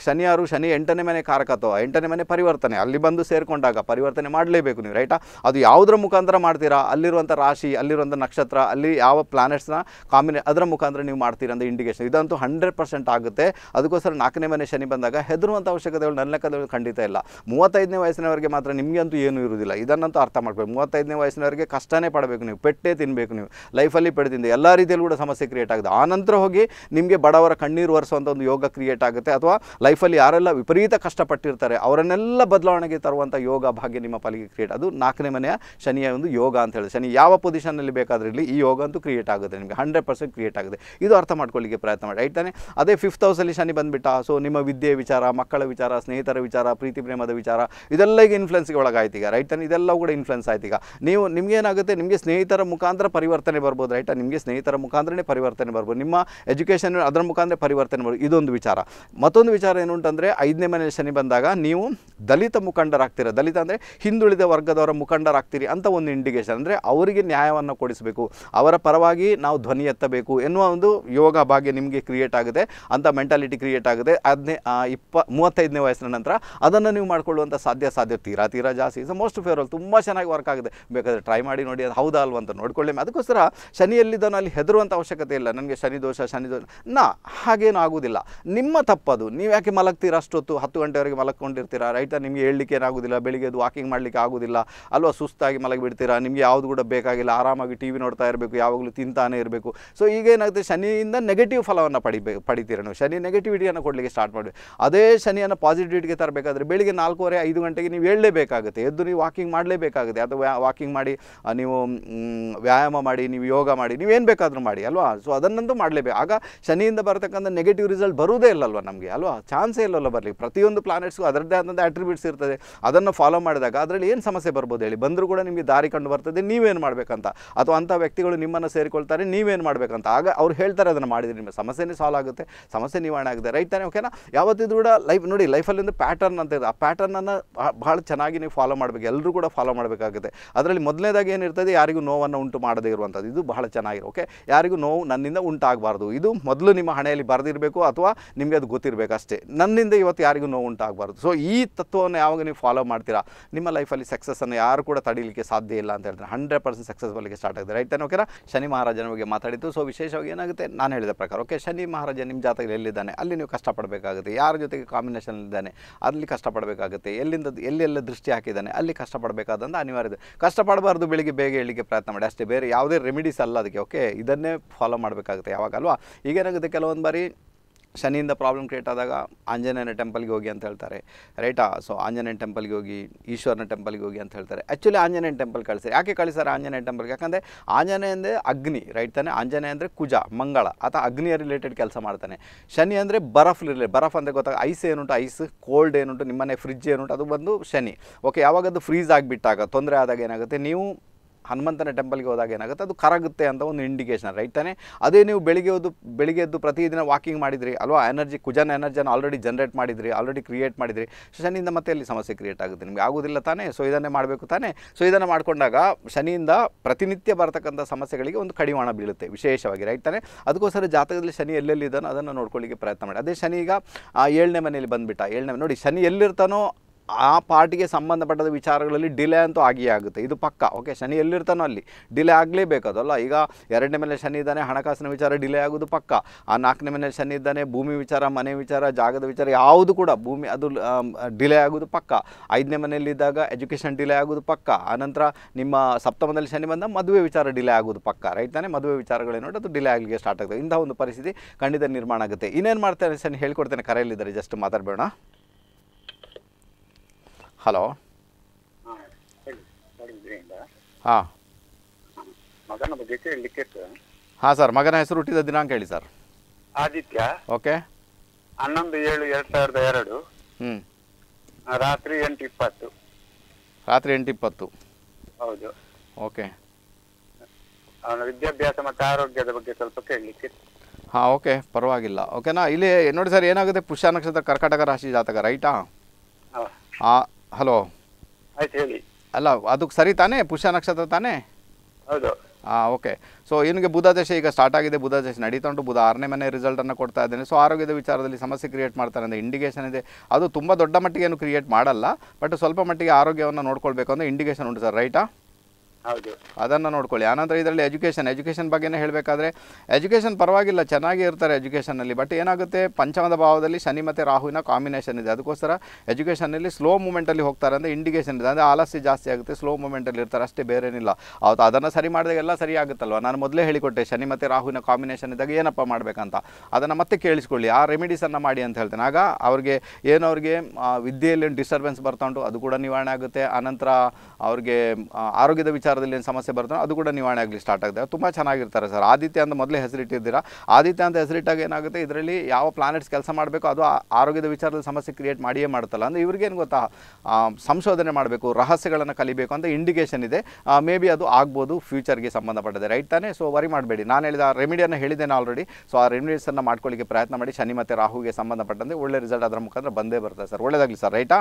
ಶನಿಯಾರು ಶನಿ ಎಂಟನೇ ಮನೆ ಕಾರಕತ್ವ ಎಂಟನೇ ಮನೆ ಪರಿವರ್ತನೆ ಅಲ್ಲಿ ಬಂದು ಸೇರಿಕೊಂಡಾಗ ಪರಿವರ್ತನೆ ಮಾಡಲೇಬೇಕು ನೀವು ರೈಟಾ ಅದು ಯಾವುದರ ಮುಖಾಂತರ ಮಾಡ್ತೀರಾ ಅಲ್ಲಿರುವಂಥ ರಾಶಿ ಅಲ್ಲಿರುವಂಥ ನಕ್ಷತ್ರ ಅಲ್ಲಿ ಯಾವ ಪ್ಲಾನೆಟ್ಸ್ನ ಕಾಂಬಿನೇ ಅದರ ಮುಖಾಂತರ ನೀವು ಮಾಡ್ತೀರಾ ಅಂತ ಇಂಡಿಕೇಶನ್ ಇದಂತೂ ಹಂಡ್ರೆಡ್ ಪರ್ಸೆಂಟ್ ಆಗುತ್ತೆ ಅದಕ್ಕೋಸ್ಕರ ನಾಲ್ಕನೇ ಮನೆ ಶನಿ ಬಂದಾಗ ಹೆದರುವಂಥ ಅವಶ್ಯಕತೆಗಳು ನನ್ನ ಲೆಕ್ಕದಲ್ಲಿ ಖಂಡಿತ ಇಲ್ಲ ಮೂವತ್ತೈದನೇ ವಯಸ್ಸಿನವರಿಗೆ ಮಾತ್ರ ಅಂತೂ ಏನೂ ಇರುವುದಿಲ್ಲ ಇದನ್ನಂತೂ ಅರ್ಥ ಮಾಡ್ಬೇಕು ಮೂವತ್ತೈದನೇ ವಯಸ್ಸಿನವರಿಗೆ ಕಷ್ಟನೇ ಪಡಬೇಕು ನೀವು ಪೆಟ್ಟೇ ತಿನ್ನಬೇಕು ನೀವು ಲೈಫಲ್ಲಿ ಪೆಟ್ಟು ಎಲ್ಲ ರೀತಿಯಲ್ಲಿ ಕೂಡ ಸಮಸ್ಯೆ ಕ್ರಿಯೇಟ್ ಆಗುತ್ತೆ ಆನಂತರ ಹೋಗಿ ನಿಮಗೆ ಬಡವರ ಕಣ್ಣೀರು ಒರೆಸುವಂಥ ಒಂದು ಯೋಗ ಕ್ರಿಯೇಟ್ ಆಗುತ್ತೆ ಅಥವಾ ಲೈಫಲ್ಲಿ ಯಾರೆಲ್ಲ ವಿಪರೀತ ಕಷ್ಟಪಟ್ಟಿರ್ತಾರೆ ಅವರನ್ನೆಲ್ಲ ಬದಲಾವಣೆಗೆ ತರುವಂಥ ಯೋಗ ಭಾಗ್ಯ ನಿಮ್ಮ ಪಾಲಿಗೆ ಕ್ರಿಯೇಟ್ ಅದು ನಾಲ್ಕನೇ ಮನೆಯ ಶನಿಯ ಒಂದು ಯೋಗ ಅಂತ ಹೇಳಿ ಶನಿ ಯಾವ ಪೊಸಿಷನಲ್ಲಿ ಇಲ್ಲಿ ಈ ಯೋಗ ಅಂತೂ ಕ್ರಿಯೇಟ್ ಆಗುತ್ತೆ ನಿಮಗೆ ಹಂಡ್ರೆಡ್ ಪರ್ಸೆಂಟ್ ಕ್ರಿಯೇಟ್ ಆಗಿದೆ ಇದು ಅರ್ಥ ಮಾಡ್ಕೊಳ್ಳಿಕ್ಕೆ ಪ್ರಯತ್ನ ಮಾಡಿ ರೈಟ್ ತಾನೆ ಅದೇ ಫಿಫ್ತ್ ಹೌಸಲ್ಲಿ ಶನಿ ಬಂದುಬಿಟ್ಟ ಸೊ ನಿಮ್ಮ ವಿದ್ಯೆ ವಿಚಾರ ಮಕ್ಕಳ ವಿಚಾರ ಸ್ನೇಹಿತರ ವಿಚಾರ ಪ್ರೀತಿ ಪ್ರೇಮದ ವಿಚಾರ ಇದೆಲ್ಲ ಈಗ ಇನ್ಫ್ಲುಯೆನ್ಸ್ಗೆ ಒಳಗಾಯ್ತೀಗ ರೈಟ್ ತಾನೆ ಇದೆಲ್ಲ ಕೂಡ ಇನ್ಫ್ಲುಯೆನ್ಸ್ ಆಯ್ತೀಗ ನೀವು ಏನಾಗುತ್ತೆ ನಿಮಗೆ ಸ್ನೇಹಿತರ ಮುಖಾಂತರ ಪರಿವರ್ತನೆ ಬರ್ಬೋದು ರೈಟಾ ನಿಮಗೆ ಸ್ನೇಹಿತರ ಮುಖಾಂತರನೇ ಪರಿವರ್ತನೆ ಬರ್ಬೋದು ನಿಮ್ಮ ಎಜುಕೇಷನ್ ಅದರ ಮುಖಾಂತರ ಪರಿವರ್ತನೆ ಬರ್ಬೋದು ಇದೊಂದು ವಿಚಾರ ಮತ್ತೊಂದು ವಿಚಾರ ಏನು ಅಂತಂದರೆ ಐದನೇ ಮನೆಯಲ್ಲಿ ಶನಿ ಬಂದಾಗ ನೀವು ದಲಿತ ಮುಖಂಡರಾಗ್ತೀರ ದಲಿತ ಅಂದರೆ ಹಿಂದುಳಿದ ವರ್ಗದವರ ಮುಖಂಡರಾಗ್ತೀರಿ ಅಂತ ಒಂದು ಇಂಡಿಕೇಶನ್ ಅಂದರೆ ಅವರಿಗೆ ನ್ಯಾಯವನ್ನು ಕೊಡಿಸಬೇಕು ಅವರ ಪರವಾಗಿ ನಾವು ಧ್ವನಿ ಎತ್ತಬೇಕು ಎನ್ನುವ ಒಂದು ಯೋಗ ಭಾಗ್ಯ ನಿಮಗೆ ಕ್ರಿಯೇಟ್ ಆಗುತ್ತೆ ಅಂಥ ಮೆಂಟಾಲಿಟಿ ಕ್ರಿಯೇಟ್ ಆಗುತ್ತೆ ಅದನ್ನೇ ಇಪ್ಪ ಮೂವತ್ತೈದನೇ ವಯಸ್ಸಿನ ನಂತರ ಅದನ್ನು ನೀವು ಮಾಡ್ಕೊಳ್ಳುವಂಥ ಸಾಧ್ಯ ಸಾಧ್ಯ ತೀರಾ ತೀರಾ ಜಾಸ್ತಿ ಇಸ್ ಮೋಸ್ಟ್ ಫೇವರಲ್ ತುಂಬ ಚೆನ್ನಾಗಿ ವರ್ಕ್ ಆಗುತ್ತೆ ಬೇಕಾದರೆ ಟ್ರೈ ಮಾಡಿ ನೋಡಿ ಅದು ಹೌದಾ ಅಲ್ವ ಅಂತ ನೋಡ್ಕೊಳ್ಳಿ ಅದಕ್ಕೋಸ್ಕರ ಶನಿಯಲ್ಲಿದ್ದವನು ಅಲ್ಲಿ ಹೆದರುವಂಥ ಅವಶ್ಯಕತೆ ಇಲ್ಲ ನನಗೆ ಶನಿ ದೋಷ ಶನಿ ದೋಷ ನಾ ಹಾಗೇನೂ ಆಗೋದಿಲ್ಲ ನಿಮ್ಮ ತಪ್ಪದು ನೀವು ಯಾಕೆ ಮಲಗ್ತೀರ ಅಷ್ಟೊತ್ತು ಹತ್ತು ಗಂಟೆವರೆಗೆ ಮಲಕ್ಕೊಂಡಿರ್ತೀರಾ ರೈತ ನಿಮಗೆ ಹೇಳಲಿಕ್ಕೆ ಏನಾಗೋದಿಲ್ಲ ಅದು ವಾಕಿಂಗ್ ಮಾಡಲಿಕ್ಕೆ ಆಗೋದಿಲ್ಲ ಅಲ್ವಾ ಸುಸ್ತಾಗಿ ಮಲಗಿಬಿಡ್ತೀರಾ ನಿಮಗೆ ಯಾವುದು ಕೂಡ ಬೇಕಾಗಿಲ್ಲ ಆರಾಮಾಗಿ ಟಿ ವಿ ನೋಡ್ತಾ ಇರಬೇಕು ಯಾವಾಗಲೂ ತಿಂತಾನೆ ಇರಬೇಕು ಸೊ ಈಗ ಏನಾಗುತ್ತೆ ಶನಿಯಿಂದ ನೆಗೆಟಿವ್ ಫಲವನ್ನು ಪಡಿಬೇಕು ಪಡಿತೀರ ನೀವು ಶನಿ ನೆಗೆಟಿವಿಟಿಯನ್ನು ಕೊಡಲಿಕ್ಕೆ ಸ್ಟಾರ್ಟ್ ಮಾಡಬೇಕು ಅದೇ ಶನಿಯನ್ನು ಪಾಸಿಟಿವಿಟಿಗೆ ತರಬೇಕಾದ್ರೆ ಬೆಳಿಗ್ಗೆ ನಾಲ್ಕೂವರೆ ಐದು ಗಂಟೆಗೆ ನೀವು ಹೇಳಲೇಬೇಕಾಗುತ್ತೆ ಎದ್ದು ನೀವು ವಾಕಿಂಗ್ ಮಾಡಲೇಬೇಕಾಗುತ್ತೆ ಅಥವಾ ವಾಕಿಂಗ್ ಮಾಡಿ ನೀವು ವ್ಯಾಯಾಮ ಮಾಡಿ ನೀವು ಯೋಗ ಮಾಡಿ ನೀವೇನು ಬೇಕಾದರೂ ಮಾಡಿ ಅಲ್ವಾ ಸೊ ಅದನ್ನಂತೂ ಮಾಡಲೇಬೇಕು ಆಗ ಶನಿಯಿಂದ ಬರತಕ್ಕಂಥ ನೆಗೆಟಿವ್ ರಿಸಲ್ಟ್ ಇಲ್ಲ ಇಲ್ಲಲ್ವ ನಮಗೆ ಅಲ್ವಾ ಚಾನ್ಸೇ ಇಲ್ಲಲ್ಲ ಬರಲಿ ಪ್ರತಿಯೊಂದು ಪ್ಲಾನೆಟ್ಸ್ಗೂ ಅದರದ್ದೇ ಆದಂಥ ಆಟ್ರಿಬ್ಯೂಟ್ಸ್ ಇರ್ತದೆ ಅದನ್ನು ಫಾಲೋ ಮಾಡಿದಾಗ ಅದರಲ್ಲಿ ಏನು ಸಮಸ್ಯೆ ಬರ್ಬೋದು ಹೇಳಿ ಬಂದರೂ ಕೂಡ ನಿಮಗೆ ದಾರಿ ಕಂಡು ಬರ್ತದೆ ನೀವೇನು ಮಾಡಬೇಕಂತ ಅಥವಾ ಅಂಥ ವ್ಯಕ್ತಿಗಳು ನಿಮ್ಮನ್ನು ಸೇರಿಕೊಳ್ತಾರೆ ನೀವೇನು ಮಾಡಬೇಕು ಮಾಡಬೇಕಂತ ಆಗ ಅವ್ರು ಹೇಳ್ತಾರೆ ಅದನ್ನು ಮಾಡಿದ್ರೆ ನಿಮ್ಮ ಸಮಸ್ಯೆನೇ ಸಾಲ್ವ್ ಆಗುತ್ತೆ ಸಮಸ್ಯೆ ನಿವಾರಣೆ ಆಗುತ್ತೆ ರೈಟ್ ತಾನೇ ಓಕೆನಾ ಯಾವತ್ತಿದ್ರು ಕೂಡ ಲೈಫ್ ನೋಡಿ ಲೈಫಲ್ಲಿ ಒಂದು ಪ್ಯಾಟರ್ನ್ ಅಂತ ಇದೆ ಆ ಪ್ಯಾಟರ್ನನ್ನು ಭಾಳ ಚೆನ್ನಾಗಿ ನೀವು ಫಾಲೋ ಮಾಡಬೇಕು ಎಲ್ಲರೂ ಕೂಡ ಫಾಲೋ ಮಾಡಬೇಕಾಗುತ್ತೆ ಅದರಲ್ಲಿ ಮೊದಲನೇದಾಗಿ ಏನಿರ್ತದೆ ಯಾರಿಗೂ ನೋವನ್ನು ಉಂಟು ಮಾಡದೇ ಇರುವಂಥದ್ದು ಇದು ಬಹಳ ಚೆನ್ನಾಗಿದೆ ಓಕೆ ಯಾರಿಗೂ ನೋವು ನನ್ನಿಂದ ಉಂಟಾಗಬಾರ್ದು ಇದು ಮೊದಲು ನಿಮ್ಮ ಹಣೆಯಲ್ಲಿ ಬರೆದಿರಬೇಕು ಅಥವಾ ನಿಮಗೆ ಅದು ಗೊತ್ತಿರಬೇಕು ಅಷ್ಟೇ ನನ್ನಿಂದ ಇವತ್ತು ಯಾರಿಗೂ ನೋವು ಉಂಟಾಗಬಾರ್ದು ಸೊ ಈ ತತ್ವವನ್ನು ಯಾವಾಗ ನೀವು ಫಾಲೋ ಮಾಡ್ತೀರಾ ನಿಮ್ಮ ಲೈಫಲ್ಲಿ ಸಕ್ಸಸ್ಸನ್ನು ಯಾರು ಕೂಡ ತಡೀಲಿಕ್ಕೆ ಸಾಧ್ಯ ಇಲ್ಲ ಅಂತ ಹೇಳ್ತಾರೆ ಹಂಡ್ರೆಡ್ ಪರ್ಸೆಂಟ್ ಸಕ್ಸಸ್ಫುಲ್ಗೆ ಸ್ಟಾರ್ಟ್ ಆಗಿದೆ ರೈಟ್ ತಾನೆ ಓಕೆನಾ ಶನಿ ಮಹಾರಾಜನ ಬಗ್ಗೆ ಮಾತಾಡಿತು ಆಯಿತು ಸೊ ವಿಶೇಷವಾಗಿ ಏನಾಗುತ್ತೆ ನಾನು ಹೇಳಿದ ಪ್ರಕಾರ ಓಕೆ ಶನಿ ಮಹಾರಾಜ ನಿಮ್ಮ ಜಾತಕದಲ್ಲಿ ಎಲ್ಲಿದ್ದಾನೆ ಅಲ್ಲಿ ನೀವು ಕಷ್ಟಪಡಬೇಕಾಗುತ್ತೆ ಯಾರ ಜೊತೆಗೆ ಕಾಂಬಿನೇಷನ್ ಇದ್ದಾನೆ ಅಲ್ಲಿ ಕಷ್ಟಪಡಬೇಕಾಗುತ್ತೆ ಎಲ್ಲಿಂದ ಎಲ್ಲೆಲ್ಲ ದೃಷ್ಟಿ ಹಾಕಿದ್ದಾನೆ ಅಲ್ಲಿ ಕಷ್ಟಪಡಬೇಕಾದಂಥ ಅನಿವಾರ್ಯ ಕಷ್ಟಪಡಬಾರ್ದು ಬೆಳಿಗ್ಗೆ ಬೇಗ ಹೇಳಲಿಕ್ಕೆ ಪ್ರಯತ್ನ ಮಾಡಿ ಅಷ್ಟೇ ಬೇರೆ ಯಾವುದೇ ರೆಮಿಡೀಸ್ ಅಲ್ಲ ಅದಕ್ಕೆ ಓಕೆ ಇದನ್ನೇ ಫಾಲೋ ಮಾಡಬೇಕಾಗುತ್ತೆ ಯಾವಾಗಲ್ವಾ ಈಗೇನಾಗುತ್ತೆ ಕೆಲವೊಂದು ಬಾರಿ ಶನಿಯಿಂದ ಪ್ರಾಬ್ಲಮ್ ಕ್ರಿಯೇಟ್ ಆದಾಗ ಆಂಜನೇಯನ ಟೆಂಪಲ್ಗೆ ಹೋಗಿ ಅಂತ ಹೇಳ್ತಾರೆ ರೈಟಾ ಸೊ ಆಂಜನೇಯನ ಟೆಂಪಲ್ಗೆ ಹೋಗಿ ಈಶ್ವರನ ಟೆಂಪಲ್ಗೆ ಹೋಗಿ ಅಂತ ಹೇಳ್ತಾರೆ ಆ್ಯಕ್ಚುಲಿ ಆಂಜನೇಯನ ಟೆಂಪಲ್ ಕಳಿಸ್ತಾರೆ ಯಾಕೆ ಕಳಿಸ್ತಾರೆ ಆಂಜನೇಯ ಟೆಂಪಲ್ಗೆ ಯಾಕಂದರೆ ಆಂಜನೇಯ ಅಂದರೆ ಅಗ್ನಿ ರೈಟ್ ತಾನೆ ಆಂಜನೇಯ ಅಂದರೆ ಕುಜ ಮಂಗಳ ಆತ ಅಗ್ನಿಯ ರಿಲೇಟೆಡ್ ಕೆಲಸ ಮಾಡ್ತಾನೆ ಶನಿ ಅಂದರೆ ಬರಫ್ ರಿಲೇಟೆಡ್ ಬರಫ್ ಅಂದರೆ ಗೊತ್ತಾಗ ಐಸ್ ಏನುಂಟು ಐಸ್ ಕೋಲ್ಡ್ ಏನುಂಟು ನಿಮ್ಮನೆ ಫ್ರಿಜ್ ಏನುಂಟು ಅದು ಬಂದು ಶನಿ ಓಕೆ ಯಾವಾಗ ಅದು ಫ್ರೀಸ್ ಆಗಿಬಿಟ್ಟಾಗ ತೊಂದರೆ ಆದಾಗ ಏನಾಗುತ್ತೆ ನೀವು ಹನುಮಂತನ ಟೆಂಪಲ್ಗೆ ಹೋದಾಗ ಏನಾಗುತ್ತೆ ಅದು ಕರಗುತ್ತೆ ಅಂತ ಒಂದು ಇಂಡಿಕೇಷನ್ ರೈಟ್ ತಾನೆ ಅದೇ ನೀವು ಬೆಳಿಗ್ಗೆ ಹೋದು ಬೆಳಿಗ್ಗೆ ಎದ್ದು ಪ್ರತಿದಿನ ವಾಕಿಂಗ್ ಮಾಡಿದ್ರಿ ಅಲ್ವಾ ಎನರ್ಜಿ ಕುಜನ್ ಎನರ್ಜಿಯನ್ನು ಆಲ್ರೆಡಿ ಜನರೇಟ್ ಮಾಡಿದ್ರಿ ಆಲ್ರೆಡಿ ಕ್ರಿಯೇಟ್ ಮಾಡಿದ್ರಿ ಸೊ ಶನಿಯಿಂದ ಮತ್ತೆ ಅಲ್ಲಿ ಸಮಸ್ಯೆ ಕ್ರಿಯೇಟ್ ಆಗುತ್ತೆ ನಿಮಗೆ ಆಗೋದಿಲ್ಲ ತಾನೆ ಸೊ ಇದನ್ನೇ ಮಾಡಬೇಕು ತಾನೇ ಸೊ ಇದನ್ನು ಮಾಡಿಕೊಂಡಾಗ ಶನಿಯಿಂದ ಪ್ರತಿನಿತ್ಯ ಬರತಕ್ಕಂಥ ಸಮಸ್ಯೆಗಳಿಗೆ ಒಂದು ಕಡಿವಾಣ ಬೀಳುತ್ತೆ ವಿಶೇಷವಾಗಿ ರೈಟ್ ತಾನೆ ಅದಕ್ಕೋಸ್ಕರ ಜಾತಕದಲ್ಲಿ ಶನಿ ಎಲ್ಲೆಲ್ಲಿದ್ದಾನೋ ಅದನ್ನು ನೋಡ್ಕೊಳ್ಳಿಕ್ಕೆ ಪ್ರಯತ್ನ ಮಾಡಿ ಅದೇ ಶನಿ ಈಗ ಏಳನೇ ಮನೆಯಲ್ಲಿ ಬಂದುಬಿಟ್ಟ ಏಳನೇ ನೋಡಿ ಶನಿ ಎಲ್ಲಿರ್ತಾನೋ ಆ ಪಾರ್ಟಿಗೆ ಸಂಬಂಧಪಟ್ಟದ ವಿಚಾರಗಳಲ್ಲಿ ಡಿಲೇ ಅಂತೂ ಆಗಿಯೇ ಆಗುತ್ತೆ ಇದು ಪಕ್ಕ ಓಕೆ ಶನಿ ಎಲ್ಲಿರ್ತಾನೋ ಅಲ್ಲಿ ಡಿಲೇ ಆಗಲೇಬೇಕದಲ್ಲ ಈಗ ಎರಡನೇ ಮನೆ ಶನಿ ಇದ್ದಾನೆ ಹಣಕಾಸಿನ ವಿಚಾರ ಡಿಲೇ ಆಗೋದು ಪಕ್ಕ ಆ ನಾಲ್ಕನೇ ಮನೆ ಶನಿ ಇದ್ದಾನೆ ಭೂಮಿ ವಿಚಾರ ಮನೆ ವಿಚಾರ ಜಾಗದ ವಿಚಾರ ಯಾವುದು ಕೂಡ ಭೂಮಿ ಅದು ಡಿಲೇ ಆಗೋದು ಪಕ್ಕ ಐದನೇ ಇದ್ದಾಗ ಎಜುಕೇಷನ್ ಡಿಲೇ ಆಗೋದು ಪಕ್ಕ ಆನಂತರ ನಿಮ್ಮ ಸಪ್ತಮದಲ್ಲಿ ಶನಿ ಬಂದ ಮದುವೆ ವಿಚಾರ ಡಿಲೇ ಆಗೋದು ಪಕ್ಕ ರೈಟ್ ತಾನೇ ಮದುವೆ ವಿಚಾರಗಳೇ ನೋಡಿ ಅದು ಡಿಲೇ ಆಗಲಿಕ್ಕೆ ಸ್ಟಾರ್ಟ್ ಆಗ್ತದೆ ಇಂಥ ಒಂದು ಪರಿಸ್ಥಿತಿ ಖಂಡಿತ ನಿರ್ಮಾಣ ಆಗುತ್ತೆ ಇನ್ನೇನು ಮಾಡ್ತಾರೆ ಶನಿ ಹೇಳ್ಕೊಡ್ತೇನೆ ಕರೆಯಲ್ಲಿದ್ದಾರೆ ಜಸ್ಟ್ ಮಾತಾಡಬೇಡ ಹಲೋ ಹಾ ಮಗನ ಬಗ್ಗೆ ಕೇಳಲಿಕ್ಕೆ ಹಾಂ ಸರ್ ಮಗನ ಹೆಸರು ಹುಟ್ಟಿದ ದಿನಾಂಕ ಹೇಳಿ ಸರ್ ಆದಿತ್ಯ ಓಕೆ ಹನ್ನೊಂದು ಏಳು ಎರಡು ಸಾವಿರದ ಎರಡು ಹ್ಞೂ ರಾತ್ರಿ ಎಂಟು ಇಪ್ಪತ್ತು ರಾತ್ರಿ ಎಂಟು ಇಪ್ಪತ್ತು ಹೌದು ಓಕೆ ಅವನ ವಿದ್ಯಾಭ್ಯಾಸ ಮತ್ತು ಆರೋಗ್ಯದ ಬಗ್ಗೆ ಸ್ವಲ್ಪ ಕೇಳಲಿಕ್ಕೆ ಹಾ ಓಕೆ ಪರವಾಗಿಲ್ಲ ಓಕೆನಾ ಇಲ್ಲಿ ನೋಡಿ ಸರ್ ಏನಾಗುತ್ತೆ ಪುಷ್ಯ ನಕ್ಷತ್ರ ಕರ್ಕಾಟಕ ರಾಶಿ ಜಾತಕ ರೈಟಾ ಹಾಂ ಹಲೋ ಹೇಳಿ ಅಲ್ಲ ಅದಕ್ಕೆ ಸರಿ ತಾನೇ ಪುಷ್ಯ ನಕ್ಷತ್ರ ತಾನೇ ಹೌದು ಹಾಂ ಓಕೆ ಸೊ ಇವನಿಗೆ ಬುಧ ದಶೆ ಈಗ ಸ್ಟಾರ್ಟ್ ಆಗಿದೆ ಬುಧ ದಶೆ ನಡೀತಾ ಉಂಟು ಬುಧ ಆರನೇ ಮನೆ ರಿಸಲ್ಟನ್ನು ಕೊಡ್ತಾ ಇದ್ದೇನೆ ಸೊ ಆರೋಗ್ಯದ ವಿಚಾರದಲ್ಲಿ ಸಮಸ್ಯೆ ಕ್ರಿಯೇಟ್ ಮಾಡ್ತಾರೆ ಅಂದರೆ ಇಂಡಿಕೇಷನ್ ಇದೆ ಅದು ತುಂಬ ದೊಡ್ಡ ಮಟ್ಟಿಗೆ ಏನು ಕ್ರಿಯೇಟ್ ಮಾಡಲ್ಲ ಬಟ್ ಸ್ವಲ್ಪ ಮಟ್ಟಿಗೆ ಆರೋಗ್ಯವನ್ನು ನೋಡ್ಕೊಳ್ಬೇಕು ಅಂದರೆ ಇಂಡಿಕೇಷನ್ ಉಂಟು ಸರ್ ರೈಟಾ ಅದನ್ನು ನೋಡ್ಕೊಳ್ಳಿ ಆನಂತರ ಇದರಲ್ಲಿ ಎಜುಕೇಷನ್ ಎಜುಕೇಷನ್ ಬಗ್ಗೆನೇ ಹೇಳಬೇಕಾದ್ರೆ ಎಜುಕೇಷನ್ ಪರವಾಗಿಲ್ಲ ಚೆನ್ನಾಗಿ ಇರ್ತಾರೆ ಎಜುಕೇಷನಲ್ಲಿ ಬಟ್ ಏನಾಗುತ್ತೆ ಪಂಚಮದ ಭಾವದಲ್ಲಿ ಶನಿ ಮತ್ತು ರಾಹುವಿನ ಕಾಂಬಿನೇಷನ್ ಇದೆ ಅದಕ್ಕೋಸ್ಕರ ಎಜುಕೇಷನಲ್ಲಿ ಸ್ಲೋ ಮೂಮೆಂಟಲ್ಲಿ ಹೋಗ್ತಾರೆ ಅಂದರೆ ಇಂಡಿಕೇಷನ್ ಇದೆ ಅಂದರೆ ಆಲಸ್ಯ ಜಾಸ್ತಿ ಆಗುತ್ತೆ ಸ್ಲೋ ಮೂಮೆಂಟಲ್ಲಿ ಇರ್ತಾರೆ ಅಷ್ಟೇ ಬೇರೇನಿಲ್ಲ ಅವತ್ತು ಅದನ್ನು ಸರಿ ಮಾಡಿದಾಗ ಎಲ್ಲ ಸರಿ ಆಗುತ್ತಲ್ವ ನಾನು ಮೊದಲೇ ಹೇಳಿಕೊಟ್ಟೆ ಶನಿ ಮತ್ತು ರಾಹುವಿನ ಕಾಂಬಿನೇಷನ್ ಇದ್ದಾಗ ಏನಪ್ಪ ಮಾಡಬೇಕಂತ ಅದನ್ನು ಮತ್ತೆ ಕೇಳಿಸ್ಕೊಳ್ಳಿ ಆ ರೆಮಿಡೀಸನ್ನು ಮಾಡಿ ಅಂತ ಹೇಳ್ತೇನೆ ಆಗ ಅವ್ರಿಗೆ ಏನು ಅವ್ರಿಗೆ ವಿದ್ಯೆಯಲ್ಲಿ ಡಿಸ್ಟರ್ಬೆನ್ಸ್ ಬರ್ತಾ ಉಂಟು ಅದು ಕೂಡ ನಿವಾರಣೆ ಆಗುತ್ತೆ ಆನಂತರ ಅವ್ರಿಗೆ ಆರೋಗ್ಯದ ವಿಚಾರ ಥರದಲ್ಲಿ ಏನು ಸಮಸ್ಯೆ ಬರ್ತದೆ ಅದು ಕೂಡ ನಿವಾರಣೆ ಆಗಲಿ ಸ್ಟಾರ್ಟ್ ಆಗಿದೆ ತುಂಬ ಚೆನ್ನಾಗಿರ್ತಾರೆ ಸರ್ ಆದಿತ್ಯ ಅಂತ ಮೊದಲೇ ಹೆಸರಿಟ್ಟಿದ್ದೀರಾ ಆದಿತ್ಯ ಅಂತ ಹೆಸರಿಟ್ಟಾಗ ಏನಾಗುತ್ತೆ ಇದರಲ್ಲಿ ಯಾವ ಪ್ಲಾನೆಟ್ಸ್ ಕೆಲಸ ಮಾಡಬೇಕು ಅದು ಆರೋಗ್ಯದ ವಿಚಾರದಲ್ಲಿ ಸಮಸ್ಯೆ ಕ್ರಿಯೇಟ್ ಮಾಡಿಯೇ ಮಾಡುತ್ತಲ್ಲ ಅಂದರೆ ಇವ್ರಿಗೇನು ಗೊತ್ತಾ ಸಂಶೋಧನೆ ಮಾಡಬೇಕು ರಹಸ್ಯಗಳನ್ನು ಕಲಿಬೇಕು ಅಂತ ಇಂಡಿಕೇಷನ್ ಇದೆ ಮೇ ಬಿ ಅದು ಆಗ್ಬೋದು ಫ್ಯೂಚರ್ಗೆ ಸಂಬಂಧಪಟ್ಟಿದೆ ರೈಟ್ ತಾನೇ ಸೊ ವರಿ ಮಾಡಬೇಡಿ ನಾನು ಹೇಳಿದ ರೆಮಿಡಿಯನ್ನು ಹೇಳಿದ್ದೇನೆ ಆಲ್ರೆಡಿ ಸೊ ಆ ರೆಮಿಡೀಸನ್ನು ಮಾಡ್ಕೊಳ್ಳಿಕ್ಕೆ ಪ್ರಯತ್ನ ಮಾಡಿ ಶನಿ ಮತ್ತು ರಾಹುಗೆ ಸಂಬಂಧಪಟ್ಟಂತೆ ಒಳ್ಳೆ ರಿಸಲ್ಟ್ ಅದರ ಮುಖಾಂತರ ಬಂದೇ ಬರ್ತದೆ ಸರ್ ಒಳ್ಳೆಯದಾಗಲಿ ಸರ್ ರೈಟಾ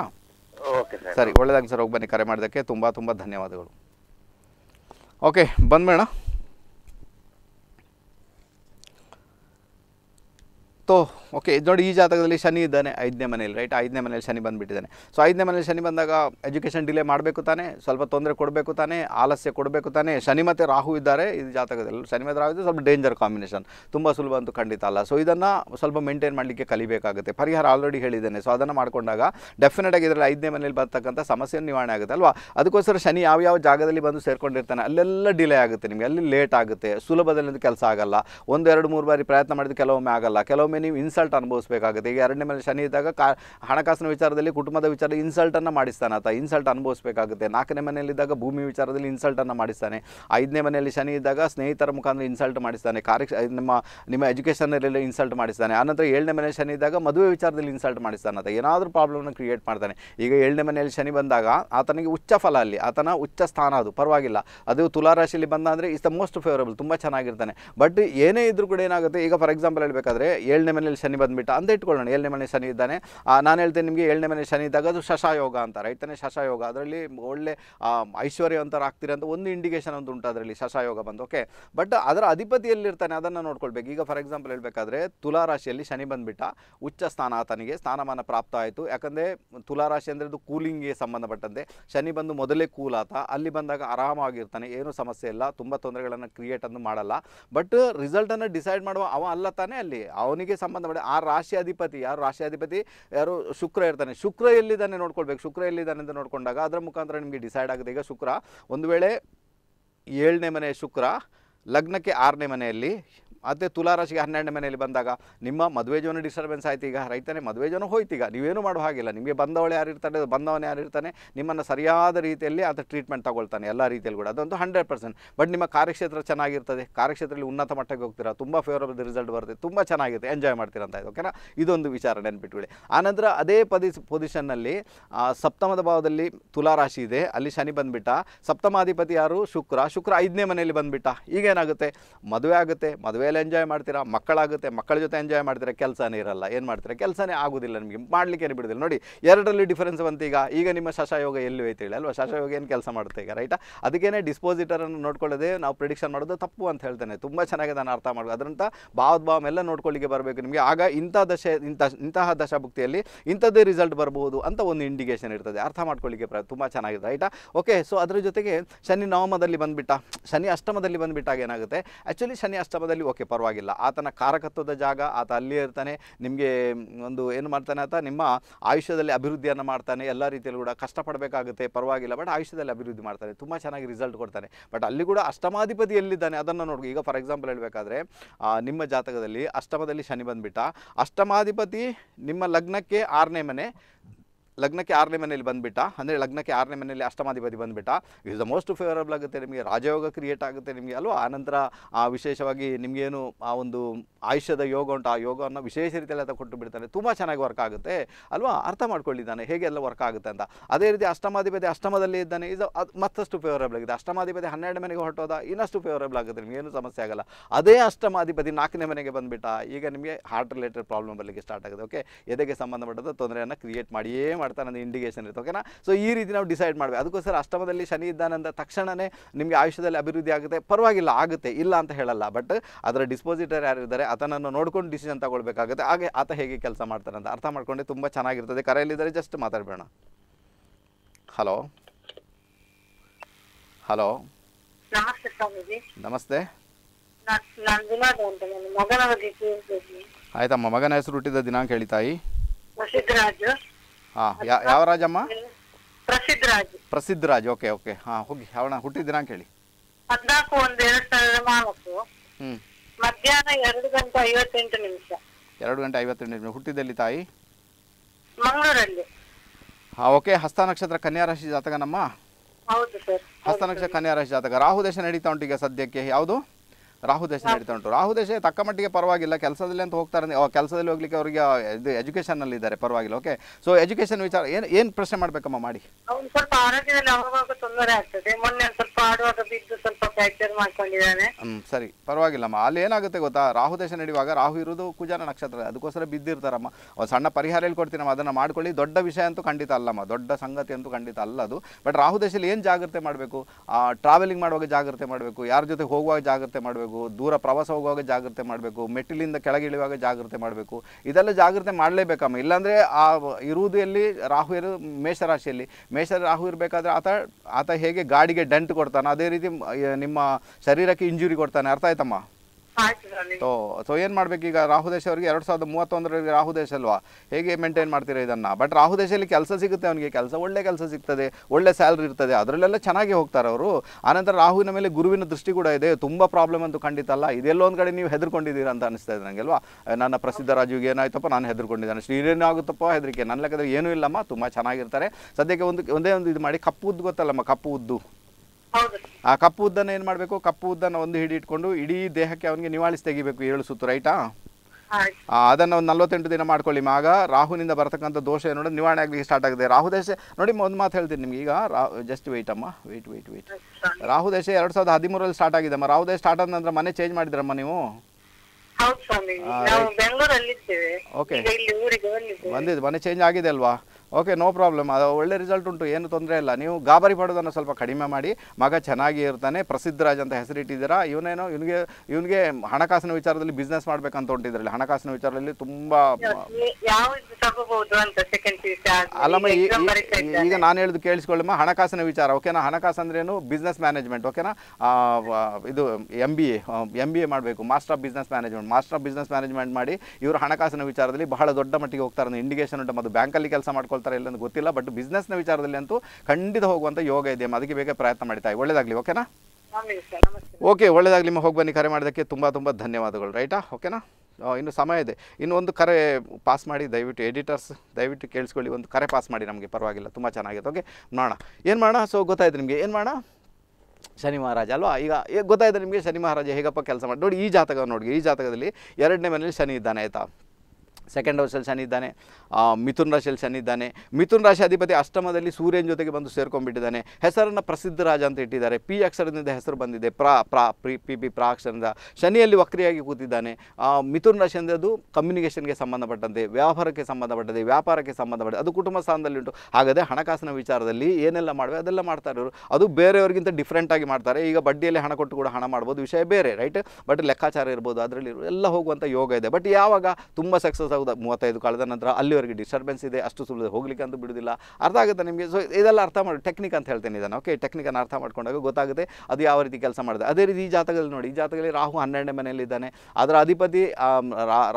ಓಕೆ ಸರಿ ಒಳ್ಳೆಯದಾಗಲಿ ಸರ್ ಹೋಗಿ ಬನ್ನಿ ಕರೆ ಮಾಡೋದಕ್ಕೆ ತುಂಬ ತುಂಬ ಧನ್ಯವಾದಗಳು ओके बंद में ना तो ಓಕೆ ಇದು ನೋಡಿ ಈ ಜಾತಕದಲ್ಲಿ ಶನಿ ಇದ್ದಾನೆ ಐದನೇ ಮನೇಲಿ ರೈಟ್ ಐದನೇ ಮನೇಲಿ ಶನಿ ಬಂದುಬಿಟ್ಟಿದ್ದಾನೆ ಸೊ ಐದನೇ ಮನೇಲಿ ಶನಿ ಬಂದಾಗ ಎಜುಕೇಷನ್ ಡಿಲೇ ಮಾಡಬೇಕು ತಾನೇ ಸ್ವಲ್ಪ ತೊಂದರೆ ಕೊಡಬೇಕು ತಾನೇ ಆಲಸ್ಯ ಕೊಡಬೇಕು ತಾನೇ ಶನಿ ಮತ್ತು ರಾಹು ಇದ್ದಾರೆ ಇದು ಜಾತಕದಲ್ಲಿ ಶನಿ ಮತ್ತು ರಾಹು ಸ್ವಲ್ಪ ಡೇಂಜರ್ ಕಾಂಬಿನೇಷನ್ ತುಂಬ ಸುಲಭ ಅಂತೂ ಖಂಡಿತ ಅಲ್ಲ ಸೊ ಇದನ್ನು ಸ್ವಲ್ಪ ಮೇಂಟೈನ್ ಮಾಡಲಿಕ್ಕೆ ಕಲಿಬೇಕಾಗುತ್ತೆ ಪರಿಹಾರ ಆಲ್ರೆಡಿ ಹೇಳಿದ್ದೇನೆ ಸೊ ಅದನ್ನು ಮಾಡಿಕೊಂಡಾಗ ಡೆಫಿನೆಟಾಗಿ ಇದರಲ್ಲಿ ಐದನೇ ಮನೇಲಿ ಬರ್ತಕ್ಕಂಥ ಸಮಸ್ಯೆ ನಿವಾರಣೆ ಆಗುತ್ತೆ ಅಲ್ವಾ ಅದಕ್ಕೋಸ್ಕರ ಶನಿ ಯಾವ ಯಾವ ಜಾಗದಲ್ಲಿ ಬಂದು ಸೇರ್ಕೊಂಡಿರ್ತಾನೆ ಅಲ್ಲೆಲ್ಲ ಡಿಲೇ ಆಗುತ್ತೆ ನಿಮಗೆ ಅಲ್ಲಿ ಲೇಟ್ ಆಗುತ್ತೆ ಸುಲಭದಲ್ಲಿ ಕೆಲಸ ಆಗಲ್ಲ ಒಂದೆರಡು ಮೂರು ಬಾರಿ ಪ್ರಯತ್ನ ಮಾಡಿದ ಕೆಲವೊಮ್ಮೆ ಆಗಲ್ಲ ಕೆಲವೊಮ್ಮೆ ನೀವು ಇನ್ಸ್ ಇನ್ಸಲ್ಟ್ ಅನುಭವಿಸಬೇಕಾಗುತ್ತೆ ಈಗ ಎರಡನೇ ಮೇಲೆ ಶನಿ ಇದ್ದಾಗ ಕಾ ಹಣಕಾಸಿನ ವಿಚಾರದಲ್ಲಿ ಕುಟುಂಬದ ವಿಚಾರ ಇನ್ಸಲ್ಟನ್ನು ಮಾಡಿಸ್ತಾನೆ ಆತ ಇನ್ಸಲ್ಟ್ ಅನುಭವಿಸಬೇಕಾಗುತ್ತೆ ನಾಲ್ಕನೇ ಮನೆಯಲ್ಲಿದ್ದಾಗ ಭೂಮಿ ವಿಚಾರದಲ್ಲಿ ಇನ್ಸಲ್ಟನ್ನು ಮಾಡಿಸ್ತಾನೆ ಐದನೇ ಮನೆಯಲ್ಲಿ ಶನಿ ಇದ್ದಾಗ ಸ್ನೇಹಿತರ ಮುಖಾಂತರ ಇನ್ಸಲ್ಟ್ ಮಾಡಿಸ್ತಾನೆ ಕಾರ್ಯ ನಿಮ್ಮ ನಿಮ್ಮ ಎಜುಕೇಷನಲ್ಲಿ ಇನ್ಸಲ್ಟ್ ಮಾಡಿಸ್ತಾನೆ ಆನಂತರ ಏಳನೇ ಮನೆಯಲ್ಲಿ ಶನಿ ಇದ್ದಾಗ ಮದುವೆ ವಿಚಾರದಲ್ಲಿ ಇನ್ಸಲ್ಟ್ ಮಾಡಿಸ್ತಾನೆ ಆತ ಏನಾದರೂ ಪ್ರಾಬ್ಲಮ್ನ ಕ್ರಿಯೇಟ್ ಮಾಡ್ತಾನೆ ಈಗ ಏಳನೇ ಮನೆಯಲ್ಲಿ ಶನಿ ಬಂದಾಗ ಆತನಿಗೆ ಉಚ್ಚ ಫಲ ಅಲ್ಲಿ ಆತನ ಉಚ್ಚ ಸ್ಥಾನ ಅದು ಪರವಾಗಿಲ್ಲ ಅದು ತುಲಾರಾಶಿಯಲ್ಲಿ ಬಂದ ಅಂದರೆ ಇಸ್ ದ ಮೋಸ್ಟ್ ಫೇವರಬಲ್ ತುಂಬ ಚೆನ್ನಾಗಿರ್ತಾನೆ ಬಟ್ ಏನೇ ಇದ್ರೂ ಕೂಡ ಏನಾಗುತ್ತೆ ಈಗ ಫಾರ್ ಎಕ್ಸಾಂಪಲ್ ಹೇಳಬೇಕಾದ್ರೆ ಏಳನೇ ಮನೆಯಲ್ಲಿ ಶನಿ ಬಂದ್ಬಿಟ್ಟ ಅಂತ ಇಟ್ಕೊಳ್ಳೋಣ ಏಳನೇ ಮನೆ ಶನಿ ಇದ್ದಾನೆ ನಾನು ಹೇಳ್ತೇನೆ ನಿಮಗೆ ಏಳನೇ ಮನೆ ಶನಿ ಇದ್ದಾಗ ಅದು ಶಶಾಯೋಗ ಅಂತ ರೈತನೇ ಶಶಾಯೋಗ ಅದರಲ್ಲಿ ಒಳ್ಳೆ ಐಶ್ವರ್ಯವಂತರಾಗ್ತೀರ ಅಂತ ಒಂದು ಇಂಡಿಕೇಶನ್ ಒಂದು ಉಂಟು ಅದರಲ್ಲಿ ಶಶಾಯೋಗ ಬಂದು ಓಕೆ ಬಟ್ ಅದರ ಇರ್ತಾನೆ ಅದನ್ನು ನೋಡ್ಕೊಳ್ಬೇಕು ಈಗ ಫಾರ್ ಎಕ್ಸಾಂಪಲ್ ಹೇಳಬೇಕಾದ್ರೆ ತುಲಾರಾಶಿಯಲ್ಲಿ ಶನಿ ಬಂದ್ಬಿಟ್ಟ ಉಚ್ಚ ಸ್ಥಾನ ಆತನಿಗೆ ಸ್ಥಾನಮಾನ ಪ್ರಾಪ್ತ ಆಯಿತು ಯಾಕಂದರೆ ತುಲಾರಾಶಿ ಅಂದರೆ ಅದು ಕೂಲಿಂಗ್ಗೆ ಸಂಬಂಧಪಟ್ಟಂತೆ ಶನಿ ಬಂದು ಮೊದಲೇ ಕೂಲಾತ ಅಲ್ಲಿ ಬಂದಾಗ ಆರಾಮಾಗಿರ್ತಾನೆ ಏನೂ ಸಮಸ್ಯೆ ಇಲ್ಲ ತುಂಬ ತೊಂದರೆಗಳನ್ನು ಕ್ರಿಯೇಟ್ ಅನ್ನು ಮಾಡಲ್ಲ ಬಟ್ ರಿಸಲ್ಟನ್ನು ಡಿಸೈಡ್ ಮಾಡುವ ಅವ ಅಲ್ಲ ತಾನೇ ಅಲ್ಲಿ ಅವನಿಗೆ ಸಂಬಂಧಪಟ್ಟ ನೋಡಿ ಆ ರಾಶಿಯಾಧಿಪತಿ ಯಾರು ರಾಶಿಯಾಧಿಪತಿ ಯಾರು ಶುಕ್ರ ಇರ್ತಾನೆ ಶುಕ್ರ ಎಲ್ಲಿದ್ದಾನೆ ನೋಡ್ಕೊಳ್ಬೇಕು ಶುಕ್ರ ಎಲ್ಲಿದ್ದಾನೆ ಅಂತ ನೋಡ್ಕೊಂಡಾಗ ಅದರ ಮುಖಾಂತರ ನಿಮಗೆ ಡಿಸೈಡ್ ಆಗುತ್ತೆ ಈಗ ಶುಕ್ರ ಒಂದು ವೇಳೆ ಏಳನೇ ಮನೆ ಶುಕ್ರ ಲಗ್ನಕ್ಕೆ ಆರನೇ ಮನೆಯಲ್ಲಿ ಅದೇ ತುಲಾರಾಶಿಗೆ ಹನ್ನೆರಡನೇ ಮನೆಯಲ್ಲಿ ಬಂದಾಗ ನಿಮ್ಮ ಮದುವೆ ಜೋನ ಡಿಸ್ಟರ್ಬೆನ್ಸ್ ಆಯ್ತು ಈಗ ರೈತನೇ ಮದುವೆ ಜೋನು ಹೋಯ್ತೀಗ ನೀವೇನು ಮಾಡೋ ಹಾಗಿಲ್ಲ ನಿಮಗೆ ಬಂದವಳು ಯಾರು ಇರ್ತಾನೆ ಬಂದವನು ಯಾರು ಇರ್ತಾನೆ ನಿಮ್ಮನ್ನು ಸರಿಯಾದ ರೀತಿಯಲ್ಲಿ ಅದು ಟ್ರೀಟ್ಮೆಂಟ್ ತಗೊಳ್ತಾನೆ ಎಲ್ಲ ರೀತಿಯಲ್ಲಿ ಕೂಡ ಅದೊಂದು ಹಂಡ್ರೆಡ್ ಪರ್ಸೆಂಟ್ ಬಟ್ ನಿಮ್ಮ ಕಾರ್ಯಕ್ಷೇತ್ರ ಚೆನ್ನಾಗಿರ್ತದೆ ಕಾರ್ಯಕ್ಷೇತ್ರದಲ್ಲಿ ಉನ್ನತ ಮಟ್ಟಕ್ಕೆ ಹೋಗ್ತೀರಾ ತುಂಬ ಫೇವರಬಲ್ ರಿಸಲ್ಟ್ ಬರುತ್ತೆ ತುಂಬ ಚೆನ್ನಾಗಿರುತ್ತೆ ಎಂಜಾಯ್ ಮಾಡ್ತೀರ ಅಂತ ಇದು ಓಕೆನಾ ಇದೊಂದು ವಿಚಾರ ನೆನ್ಪಿಟ್ಬಿಡಿ ಆನಂತರ ಅದೇ ಪದಿ ಪೊಸಿಷನ್ನಲ್ಲಿ ಸಪ್ತಮದ ಭಾವದಲ್ಲಿ ತುಲಾರಾಶಿ ಇದೆ ಅಲ್ಲಿ ಶನಿ ಬಂದುಬಿಟ್ಟ ಸಪ್ತಮಾಧಿಪತಿ ಯಾರು ಶುಕ್ರ ಶುಕ್ರ ಐದನೇ ಮನೆಯಲ್ಲಿ ಬಂದುಬಿಟ್ಟ ಈಗೇನಾಗುತ್ತೆ ಮದುವೆ ಆಗುತ್ತೆ ಮದುವೆಯಲ್ಲಿ ಎಂಜಾಯ್ ಮಾಡ್ತೀರಾ ಮಕ್ಕಳಾಗುತ್ತೆ ಮಕ್ಕಳ ಜೊತೆ ಎಂಜಾಯ್ ಮಾಡ್ತೀರಾ ಕೆಲಸನೇ ಇರಲ್ಲ ಏನು ಮಾಡ್ತೀರಾ ಕೆಲಸನೇ ಆಗೋದಿಲ್ಲ ನಿಮಗೆ ಮಾಡಲಿಕ್ಕೆ ಬಿಡೋದಿಲ್ಲ ನೋಡಿ ಎರಡರಲ್ಲಿ ಡಿಫರೆನ್ಸ್ ಬಂತು ಈಗ ಈಗ ನಿಮ್ಮ ಶಶಯೋಗ ಎಲ್ಲಿ ಐತೆ ಹೇಳಿ ಅಲ್ವಾ ಶಶಯೋಗ ಏನು ಕೆಲಸ ಮಾಡುತ್ತೆ ಈಗ ರೈಟಾ ಅದಕ್ಕೇನೆ ಡಿಸ್ಪೋಸಿಟರನ್ನು ನೋಡ್ಕೊಳ್ಳೋದೇ ನಾವು ಪ್ರಿಡಿಕ್ಷನ್ ಮಾಡೋದು ತಪ್ಪು ಅಂತ ಹೇಳ್ತೇನೆ ತುಂಬ ಚೆನ್ನಾಗಿ ನಾನು ಅರ್ಥ ಮಾಡೋದು ಅದರಂಥ ಭಾವದ ಭಾವ ಎಲ್ಲ ನೋಡ್ಕೊಳ್ಳಿಕ್ಕೆ ಬರಬೇಕು ನಿಮಗೆ ಆಗ ಇಂಥ ದಶೆ ಇಂಥ ಇಂತಹ ದಶಾಭುಕ್ತಿಯಲ್ಲಿ ಇಂಥದ್ದೇ ರಿಸಲ್ಟ್ ಬರಬಹುದು ಅಂತ ಒಂದು ಇಂಡಿಕೇಶನ್ ಇರ್ತದೆ ಅರ್ಥ ಮಾಡ್ಕೊಳ್ಳಿಕ್ಕೆ ಪ್ರ ತುಂಬ ಚೆನ್ನಾಗಿದೆ ರೈಟಾ ಓಕೆ ಸೊ ಅದರ ಜೊತೆಗೆ ಶನಿ ನವಮದಲ್ಲಿ ಬಂದುಬಿಟ್ಟ ಶನಿ ಅಷ್ಟಮದಲ್ಲಿ ಬಂದುಬಿಟ್ಟಾಗ ಏನಾಗುತ್ತೆ ಆ್ಯಕ್ಚುಲಿ ಶನಿ ಅಷ್ಟಮದಲ್ಲಿ ಓಕೆ ಪರವಾಗಿಲ್ಲ ಆತನ ಕಾರಕತ್ವದ ಜಾಗ ಆತ ಅಲ್ಲಿಯೇ ಇರ್ತಾನೆ ನಿಮಗೆ ಒಂದು ಏನು ಮಾಡ್ತಾನೆ ಆತ ನಿಮ್ಮ ಆಯುಷ್ಯದಲ್ಲಿ ಅಭಿವೃದ್ಧಿಯನ್ನು ಮಾಡ್ತಾನೆ ಎಲ್ಲ ರೀತಿಯಲ್ಲಿ ಕೂಡ ಕಷ್ಟಪಡಬೇಕಾಗುತ್ತೆ ಪರವಾಗಿಲ್ಲ ಬಟ್ ಆಯುಷ್ಯದಲ್ಲಿ ಅಭಿವೃದ್ಧಿ ಮಾಡ್ತಾನೆ ತುಂಬ ಚೆನ್ನಾಗಿ ರಿಸಲ್ಟ್ ಕೊಡ್ತಾನೆ ಬಟ್ ಅಲ್ಲಿ ಕೂಡ ಅಷ್ಟಮಾಧಿಪತಿ ಎಲ್ಲಿದ್ದಾನೆ ಅದನ್ನು ನೋಡಿ ಈಗ ಫಾರ್ ಎಕ್ಸಾಂಪಲ್ ಹೇಳಬೇಕಾದ್ರೆ ನಿಮ್ಮ ಜಾತಕದಲ್ಲಿ ಅಷ್ಟಮದಲ್ಲಿ ಶನಿ ಬಂದುಬಿಟ್ಟ ಅಷ್ಟಮಾಧಿಪತಿ ನಿಮ್ಮ ಲಗ್ನಕ್ಕೆ ಆರನೇ ಮನೆ ಲಗ್ನಕ್ಕೆ ಆರನೇ ಮನೆಯಲ್ಲಿ ಬಂದುಬಿಟ್ಟ ಅಂದರೆ ಲಗ್ನಕ್ಕೆ ಆರನೇ ಮನೆಯಲ್ಲಿ ಅಷ್ಟಮಾಧಿಪತಿ ಬಂದುಬಿಟ್ಟ ಇಸ್ ದ ಮೋಸ್ಟ್ ಫೇವರಬಲ್ ಆಗುತ್ತೆ ನಿಮಗೆ ರಾಜಯೋಗ ಕ್ರಿಯೇಟ್ ಆಗುತ್ತೆ ನಿಮಗೆ ಅಲ್ವಾ ಆನಂತರ ವಿಶೇಷವಾಗಿ ನಿಮಗೇನು ಆ ಒಂದು ಆಯುಷ್ಯದ ಯೋಗ ಉಂಟು ಆ ಯೋಗವನ್ನು ವಿಶೇಷ ರೀತಿಯಲ್ಲಿ ಅಂತ ಕೊಟ್ಟು ಬಿಡ್ತಾನೆ ತುಂಬ ಚೆನ್ನಾಗಿ ವರ್ಕ್ ಆಗುತ್ತೆ ಅಲ್ವಾ ಅರ್ಥ ಹೇಗೆ ಎಲ್ಲ ವರ್ಕ್ ಆಗುತ್ತೆ ಅಂತ ಅದೇ ರೀತಿ ಅಷ್ಟಮಾಧಿಪತಿ ಅಷ್ಟಮದಲ್ಲಿ ಇದ್ದಾನೆ ಇದು ಅದು ಮತ್ತಷ್ಟು ಫೇವರಬಲ್ ಆಗಿದೆ ಅಷ್ಟಮಾಧಿಪತಿ ಹನ್ನೆರಡು ಮನೆಗೆ ಹೊರಟೋದ ಇನ್ನಷ್ಟು ಫೇವರಬಲ್ ಆಗುತ್ತೆ ನಿಮಗೆ ಏನು ಸಮಸ್ಯೆ ಆಗಲ್ಲ ಅದೇ ಅಷ್ಟಮಾಧಿಪತಿ ನಾಲ್ಕನೇ ಮನೆಗೆ ಬಂದುಬಿಟ್ಟ ಈಗ ನಿಮಗೆ ಹಾರ್ಟ್ ರಿಲೇಟೆಡ್ ಪ್ರಾಬ್ಲಮ್ ಬರಲಿಕ್ಕೆ ಸ್ಟಾರ್ಟ್ ಆಗುತ್ತೆ ಓಕೆ ಎದೆಗೆ ಸಂಬಂಧಪಟ್ಟದ ತೊಂದರೆಯನ್ನು ಕ್ರಿಯೇಟ್ ಮಾಡಿಯೇ ಮಾಡಿ ಮಾಡ್ತಾನೆ ಅನ್ನೋ ಇಂಡಿಕೇಶನ್ ಇರುತ್ತೆ ಓಕೆನಾ ಸೊ ಈ ರೀತಿ ನಾವು ಡಿಸೈಡ್ ಮಾಡಬೇಕು ಅದಕ್ಕೋಸ್ಕರ ಅಷ್ಟಮದಲ್ಲಿ ಶನಿ ಇದ್ದಾನಂದ ತಕ್ಷಣವೇ ನಿಮಗೆ ಆಯುಷ್ಯದಲ್ಲಿ ಅಭಿವೃದ್ಧಿ ಆಗುತ್ತೆ ಪರವಾಗಿಲ್ಲ ಆಗುತ್ತೆ ಇಲ್ಲ ಅಂತ ಹೇಳಲ್ಲ ಬಟ್ ಅದರ ಡಿಸ್ಪೋಸಿಟರ್ ಯಾರಿದ್ದಾರೆ ಆತನನ್ನು ನೋಡ್ಕೊಂಡು ಡಿಸಿಷನ್ ತಗೊಳ್ಬೇಕಾಗುತ್ತೆ ಹಾಗೆ ಆತ ಹೇಗೆ ಕೆಲಸ ಮಾಡ್ತಾನೆ ಅಂತ ಅರ್ಥ ಮಾಡ್ಕೊಂಡೆ ತುಂಬ ಚೆನ್ನಾಗಿರ್ತದೆ ಕರೆಯಲ್ಲಿದ್ದರೆ ಜಸ್ಟ್ ಮಾತಾಡಬೇಡ ಹಲೋ ಹಲೋ ನಮಸ್ತೆ ನಮಸ್ತೆ ಆಯ್ತಮ್ಮ ಮಗನ ಹೆಸರು ಹುಟ್ಟಿದ ದಿನಾಂಕ ಹೇಳಿ ತಾಯಿ ಹಾಂ ಯಾವ ರಾಜಮ್ಮ ಪ್ರಸಿದ್ಧರಾಜ್ ಪ್ರಸಿದ್ಧರಾಜ್ ಓಕೆ ಓಕೆ ಹಾ ಹೋಗಿ ಅವಣ ಹುಟ್ಟಿದ ಅಂತ ಹೇಳಿ ಹದಿನಾಲ್ಕು ಒಂದು ಎರಡು ಸಾವಿರದ ನಾಲ್ಕು ಮಧ್ಯಾಹ್ನ ಎರಡು ಗಂಟೆ ಐವತ್ತೆಂಟು ನಿಮಿಷ ಎರಡು ಗಂಟೆ ಐವತ್ತೆಂಟು ನಿಮಿಷ ಹುಟ್ಟಿದಲ್ಲಿ ತಾಯಿ ಮಂಗಳೂರಲ್ಲಿ ಹಾ ಓಕೆ ಹಸ್ತ ನಕ್ಷತ್ರ ಕನ್ಯಾ ರಾಶಿ ಜಾತಕ ನಮ್ಮ ಹೌದು ಸರ್ ಹಸ್ತ ನಕ್ಷತ್ರ ಕನ್ಯಾ ರಾಶಿ ಜಾತಕ ರಾಹು ದೇಶ ನಡೀತಾ ಉಂಟು ಈಗ ಸದ್ಯಕ್ಕೆ ಯಾವುದು ರಾಹು ದಶೆ ನಡೀತಾ ಉಂಟು ರಾಹು ದಶೆ ತಕ್ಕ ಮಟ್ಟಿಗೆ ಪರವಾಗಿಲ್ಲ ಕೆಲಸದಲ್ಲಿ ಅಂತ ಹೋಗ್ತಾರೆ ಕೆಲಸದಲ್ಲಿ ಹೋಗ್ಲಿಕ್ಕೆ ಅವರಿಗೆ ಇದು ಅಲ್ಲಿ ಇದ್ದಾರೆ ಪರವಾಗಿಲ್ಲ ಓಕೆ ಸೊ ಎಜುಕೇಶನ್ ವಿಚಾರ ಏನು ಏನ್ ಪ್ರಶ್ನೆ ಮಾಡ್ಬೇಕಮ್ಮ ಮಾಡಿ ಸ್ವಲ್ಪ ಆರೋಗ್ಯದಲ್ಲಿ ಅವಾಗ ತೊಂದರೆ ಆಗ್ತದೆ ಮೊನ್ನೆ ಸ್ವಲ್ಪ ಆಡುವಾಗ ಬಿದ್ದು ಸ್ವಲ್ಪ ಫ್ರಾಕ್ಚರ್ ಮಾಡ್ಕೊಂಡಿದ್ದಾನೆ ಹ್ಮ್ ಸರಿ ಪರವಾಗಿಲ್ಲಮ್ಮ ಅಲ್ಲಿ ಏನಾಗುತ್ತೆ ಗೊತ್ತಾ ರಾಹು ದೇಶ ನಡೆಯುವಾಗ ರಾಹು ಇರುವುದು ಕುಜನ ನಕ್ಷತ್ರ ಅದಕ್ಕೋಸ್ಕರ ಬಿದ್ದಿರ್ತಾರಮ್ಮ ಒಂದು ಸಣ್ಣ ಪರಿಹಾರ ಹೇಳ್ಕೊಡ್ತೀನಮ್ಮ ಅದನ್ನ ಮಾಡ್ಕೊಳ್ಳಿ ದೊಡ್ಡ ವಿಷಯ ಅಂತೂ ಖಂಡಿತ ಅಲ್ಲಮ್ಮ ದೊಡ್ಡ ಸಂಗತಿ ಅಂತೂ ಖಂಡಿತ ಅಲ್ಲ ಅದು ಬಟ್ ರಾಹು ದೇಶದಲ್ಲಿ ಏನು ಜಾಗ್ರತೆ ಮಾಡಬೇಕು ಟ್ರಾವೆಲಿಂಗ್ ಮಾಡುವಾಗ ಜಾಗ್ರತೆ ಮಾಡಬೇಕು ಯಾರ ಜೊತೆ ಹೋಗುವಾಗ ಜಾಗ್ರತೆ ಮಾಡಬೇಕು ಮಾಡಬೇಕು ದೂರ ಪ್ರವಾಸ ಹೋಗುವಾಗ ಜಾಗ್ರತೆ ಮಾಡಬೇಕು ಮೆಟ್ಟಿಲಿಂದ ಕೆಳಗಿಳಿಯುವಾಗ ಜಾಗ್ರತೆ ಮಾಡಬೇಕು ಇದೆಲ್ಲ ಜಾಗ್ರತೆ ಮಾಡಲೇಬೇಕಮ್ಮ ಇಲ್ಲಾಂದರೆ ಆ ಇರುವುದಲ್ಲಿ ರಾಹು ಇರು ಮೇಷರಾಶಿಯಲ್ಲಿ ಮೇಷ ರಾಹು ಇರಬೇಕಾದ್ರೆ ಆತ ಆತ ಹೇಗೆ ಗಾಡಿಗೆ ಡಂಟ್ ಕೊಡ್ತಾನೆ ಅದೇ ರೀತಿ ನಿಮ್ಮ ಶರೀರಕ್ಕೆ ಇಂಜುರಿ ಕೊಡ್ತಾನೆ ಅರ್ಥ ಆಯ್ತಮ್ಮ ಸೊ ಸೊ ಏನು ಮಾಡ್ಬೇಕು ಈಗ ರಾಹು ದೇಶ ಅವರಿಗೆ ಎರಡು ಸಾವಿರದ ಮೂವತ್ತೊಂದರಲ್ಲಿ ರಾಹು ದೇಶ ಅಲ್ವಾ ಹೇಗೆ ಮೇಂಟೈನ್ ಮಾಡ್ತೀರಾ ಇದನ್ನ ಬಟ್ ರಾಹು ದೇಶದಲ್ಲಿ ಕೆಲಸ ಸಿಗುತ್ತೆ ಅವನಿಗೆ ಕೆಲಸ ಒಳ್ಳೆ ಕೆಲಸ ಸಿಗ್ತದೆ ಒಳ್ಳೆ ಸ್ಯಾಲ್ರಿ ಇರ್ತದೆ ಅದರಲ್ಲೆಲ್ಲ ಚೆನ್ನಾಗಿ ಹೋಗ್ತಾರೆ ಅವರು ಆನಂತರ ರಾಹುವಿನ ಮೇಲೆ ಗುರುವಿನ ದೃಷ್ಟಿ ಕೂಡ ಇದೆ ತುಂಬಾ ಪ್ರಾಬ್ಲಮ್ ಅಂತೂ ಖಂಡಿತ ಅಲ್ಲ ಇದೆಲ್ಲೊಂದ್ ಕಡೆ ನೀವು ಹೆದರ್ಕೊಂಡಿದ್ದೀರಾ ಅಂತ ಅನಿಸ್ತಾ ಇದೆ ನನಗೆ ಅಲ್ವಾ ನನ್ನ ಪ್ರಸಿದ್ಧ ರಾಜುಗೆ ಏನಾಯ್ತಪ್ಪ ನಾನು ಹೆದರ್ಕೊಂಡಿದ್ದಾನೆ ಶ್ರೀರೇನು ಆಗುತ್ತಪ್ಪ ಹೆದರಿಕೆ ನನ್ನ ಲೆಕ್ಕದಲ್ಲಿ ಏನೂ ಇಲ್ಲಮ್ಮ ತುಂಬಾ ಚೆನ್ನಾಗಿರ್ತಾರೆ ಸದ್ಯಕ್ಕೆ ಒಂದು ಒಂದೇ ಒಂದು ಇದು ಮಾಡಿ ಕಪ್ಪು ಉದ್ದು ಗೊತ್ತಲ್ಲಮ್ಮ ಕಪ್ಪು ಉದ್ದು ಆ ಕಪ್ಪು ಉದ್ದನ ಏನ್ ಮಾಡ್ಬೇಕು ಕಪ್ಪು ಉದ್ದನ ಒಂದು ಹಿಡಿ ಇಟ್ಕೊಂಡು ಇಡೀ ದೇಹಕ್ಕೆ ಅವನಿಗೆ ನಿವಾಳಿಸ್ ತೆಗಿಬೇಕು ಏಳು ಸುತ್ತು ರೈಟಾ ಅದನ್ನ ಒಂದು ನಲ್ವತ್ತೆಂಟು ದಿನ ಮಾಡ್ಕೊಳ್ಳಿ ಆಗ ರಾಹುನಿಂದ ಬರ್ತಕ್ಕಂಥ ದೋಷ ಏನೋ ನಿವಾರಣೆ ಆಗಲಿಕ್ಕೆ ಸ್ಟಾರ್ಟ್ ಆಗಿದೆ ರಾಹು ದೇಶ ನೋಡಿ ಒಂದು ಮಾತು ಹೇಳ್ತೀನಿ ನಿಮ್ಗೆ ಈಗ ಜಸ್ಟ್ ವೈಟ್ ಅಮ್ಮ ವೈಟ್ ವೈಟ್ ವೆಯ್ಟ್ ರಾಹು ದೇಶ ಎರಡ್ ಸಾವಿರದ ಹದಿಮೂರಲ್ಲಿ ಸ್ಟಾರ್ಟ್ ಆಗಿದೆ ಅಮ್ಮ ರಾಹು ದೇಶ ಸ್ಟಾರ್ಟ್ ಆದ ನಂತರ ಮನೆ ಚೇಂಜ್ ಮಾಡಿದ್ರಮ್ಮ ನೀವು ಓಕೆ ಬಂದಿದ್ದು ಮನೆ ಚೇಂಜ್ ಆಗಿದೆ ಅಲ್ವಾ ಓಕೆ ನೋ ಪ್ರಾಬ್ಲಮ್ ಅದು ಒಳ್ಳೆ ರಿಸಲ್ಟ್ ಉಂಟು ಏನು ತೊಂದರೆ ಇಲ್ಲ ನೀವು ಗಾಬರಿ ಪಡೋದನ್ನು ಸ್ವಲ್ಪ ಕಡಿಮೆ ಮಾಡಿ ಮಗ ಚೆನ್ನಾಗಿ ಇರ್ತಾನೆ ಪ್ರಸಿದ್ಧರಾಜ್ ಅಂತ ಹೆಸರಿಟ್ಟಿದ್ದೀರಾ ಇವನೇನೋ ಇವನಿಗೆ ಇವನಿಗೆ ಹಣಕಾಸಿನ ವಿಚಾರದಲ್ಲಿ ಬಿಸ್ನೆಸ್ ಮಾಡ್ಬೇಕಂತ ಹೊಂಟಿದ್ರಲ್ಲಿ ಹಣಕಾಸಿನ ವಿಚಾರದಲ್ಲಿ ತುಂಬಾ ಅಲ್ಲಮ್ಮ ಈಗ ನಾನು ಹೇಳಿದ್ ಕೇಳಿಸ್ಕೊಳ್ಳಮ್ಮ ಹಣಕಾಸಿನ ವಿಚಾರ ಓಕೆನಾ ಹಣಕಾಸು ಅಂದ್ರೇನು ಬಿಸ್ನೆಸ್ ಮ್ಯಾನೇಜ್ಮೆಂಟ್ ಓಕೆನಾ ಇದು M B M B A ಮಾಡಬೇಕು master of business management master of business management ಮಾಡಿ ಇವರು ಹಣಕಾಸಿನ ವಿಚಾರದಲ್ಲಿ ಬಹಳ ದೊಡ್ಡ ಮಟ್ಟಿಗೆ ಹೋಗ್ತಾರೆ ಇಂಡಿಕೇಶನ್ ಉಂಟು ಮತ್ತು ಬ್ಯಾಂಕಲ್ಲಿ ಕೆಲಸ ಮಾಡ್ಕೊಂಡು ಮಾಡ್ಕೊಳ್ತಾರೆ ಇಲ್ಲ ಗೊತ್ತಿಲ್ಲ ಬಟ್ ಬಿಸ್ನೆಸ್ನ ವಿಚಾರದಲ್ಲಿ ಅಂತೂ ಖಂಡಿತ ಹೋಗುವಂಥ ಯೋಗ ಇದೆ ಅದಕ್ಕೆ ಬೇಗ ಪ್ರಯತ್ನ ಮಾಡ್ತಾ ಒಳ್ಳೇದಾಗಲಿ ಓಕೆನಾ ಓಕೆ ಒಳ್ಳೇದಾಗಲಿ ನಿಮ್ಮ ಹೋಗಿ ಬನ್ನಿ ಕರೆ ಮಾಡೋದಕ್ಕೆ ತುಂಬ ತುಂಬ ಧನ್ಯವಾದಗಳು ರೈಟಾ ಓಕೆನಾ ಇನ್ನು ಸಮಯ ಇದೆ ಇನ್ನು ಒಂದು ಕರೆ ಪಾಸ್ ಮಾಡಿ ದಯವಿಟ್ಟು ಎಡಿಟರ್ಸ್ ದಯವಿಟ್ಟು ಕೇಳಿಸ್ಕೊಳ್ಳಿ ಒಂದು ಕರೆ ಪಾಸ್ ಮಾಡಿ ನಮಗೆ ಪರವಾಗಿಲ್ಲ ತುಂಬ ಚೆನ್ನಾಗಿದೆ ಓಕೆ ಮಾಡೋಣ ಏನು ಮಾಡೋಣ ಸೊ ಗೊತ್ತಾಯ್ತು ನಿಮಗೆ ಏನು ಮಾಡೋಣ ಶನಿ ಮಹಾರಾಜ ಅಲ್ವಾ ಈಗ ಗೊತ್ತಾಯ್ತು ನಿಮಗೆ ಶನಿ ಮಹಾರಾಜ ಹೇಗಪ್ಪ ಕೆಲಸ ಮಾಡಿ ನೋಡಿ ಈ ಜಾತಕ ನೋಡಿ ಈ ಜಾತಕದಲ್ಲಿ ಎರಡನೇ ಮನೇಲಿ ಶನಿ ಇದ್ದಾನೆ ಆಯಿತಾ ಸೆಕೆಂಡ್ ಹೌಸಲ್ಲಿ ಶನಿ ಇದ್ದಾನೆ ಮಿಥುನ್ ರಾಶಿಯಲ್ಲಿ ಶನಿ ಇದ್ದಾನೆ ಮಿಥುನ್ ರಾಶಿ ಅಧಿಪತಿ ಅಷ್ಟಮದಲ್ಲಿ ಸೂರ್ಯನ ಜೊತೆಗೆ ಬಂದು ಸೇರ್ಕೊಂಡ್ಬಿಟ್ಟಿದ್ದಾನೆ ಹೆಸರನ್ನು ಪ್ರಸಿದ್ಧ ರಾಜ ಅಂತ ಇಟ್ಟಿದ್ದಾರೆ ಪಿ ಅಕ್ಷರದಿಂದ ಹೆಸರು ಬಂದಿದೆ ಪ್ರಾ ಪ್ರಾ ಪ್ರಿ ಪಿ ಪಿ ಪ್ರಾ ಅಕ್ಷರದಿಂದ ಶನಿಯಲ್ಲಿ ವಕ್ರಿಯಾಗಿ ಕೂತಿದ್ದಾನೆ ಮಿಥುನ್ ರಾಶಿ ಅಂದರೆ ಅದು ಕಮ್ಯುನಿಕೇಷನ್ಗೆ ಸಂಬಂಧಪಟ್ಟಂತೆ ವ್ಯಾಪಾರಕ್ಕೆ ಸಂಬಂಧಪಟ್ಟಂತೆ ವ್ಯಾಪಾರಕ್ಕೆ ಸಂಬಂಧಪಟ್ಟಂತೆ ಅದು ಕುಟುಂಬ ಸ್ಥಾನದಲ್ಲಿ ಉಂಟು ಹಾಗಾದರೆ ಹಣಕಾಸಿನ ವಿಚಾರದಲ್ಲಿ ಏನೆಲ್ಲ ಮಾಡುವೆ ಅದೆಲ್ಲ ಮಾಡ್ತಾರೆ ಇವರು ಅದು ಬೇರೆಯವರಿಗಿಂತ ಡಿಫ್ರೆಂಟಾಗಿ ಮಾಡ್ತಾರೆ ಈಗ ಬಡ್ಡಿಯಲ್ಲಿ ಹಣ ಕೊಟ್ಟು ಕೂಡ ಹಣ ಮಾಡ್ಬೋದು ವಿಷಯ ಬೇರೆ ರೈಟ್ ಬಟ್ ಲೆಕ್ಕಾಚಾರ ಇರ್ಬೋದು ಅದರಲ್ಲಿ ಎಲ್ಲ ಹೋಗುವಂಥ ಯೋಗ ಇದೆ ಬಟ್ ಯಾವಾಗ ತುಂಬ ಸಕ್ಸಸ್ ಮೂವತ್ತೈದು ಮೂವತ್ತೈದು ಕಳೆದ ನಂತರ ಅಲ್ಲಿವರೆಗೆ ಡಿಸ್ಟರ್ಬೆನ್ಸ್ ಇದೆ ಅಷ್ಟು ಸುಲಭ ಹೋಗಲಿಕ್ಕೆ ಅಂತೂ ಬಿಡೋದಿಲ್ಲ ಅರ್ಥ ಆಗುತ್ತೆ ನಿಮಗೆ ಸೊ ಇದೆಲ್ಲ ಅರ್ಥ ಮಾಡಿ ಟೆಕ್ನಿಕ್ ಅಂತ ಹೇಳ್ತೇನೆ ಇದನ್ನು ಓಕೆ ಟೆಕ್ನಿಕನ್ನು ಅರ್ಥ ಮಾಡ್ಕೊಂಡಾಗ ಗೊತ್ತಾಗುತ್ತೆ ಅದು ಯಾವ ರೀತಿ ಕೆಲಸ ಮಾಡಿದೆ ಅದೇ ರೀತಿ ಈ ಜಾತಕದಲ್ಲಿ ನೋಡಿ ಈ ಜಾತಕದಲ್ಲಿ ರಾಹು ಹನ್ನೆರಡನೇ ಮನೆಯಲ್ಲಿದ್ದಾನೆ ಅದರ ಅಧಿಪತಿ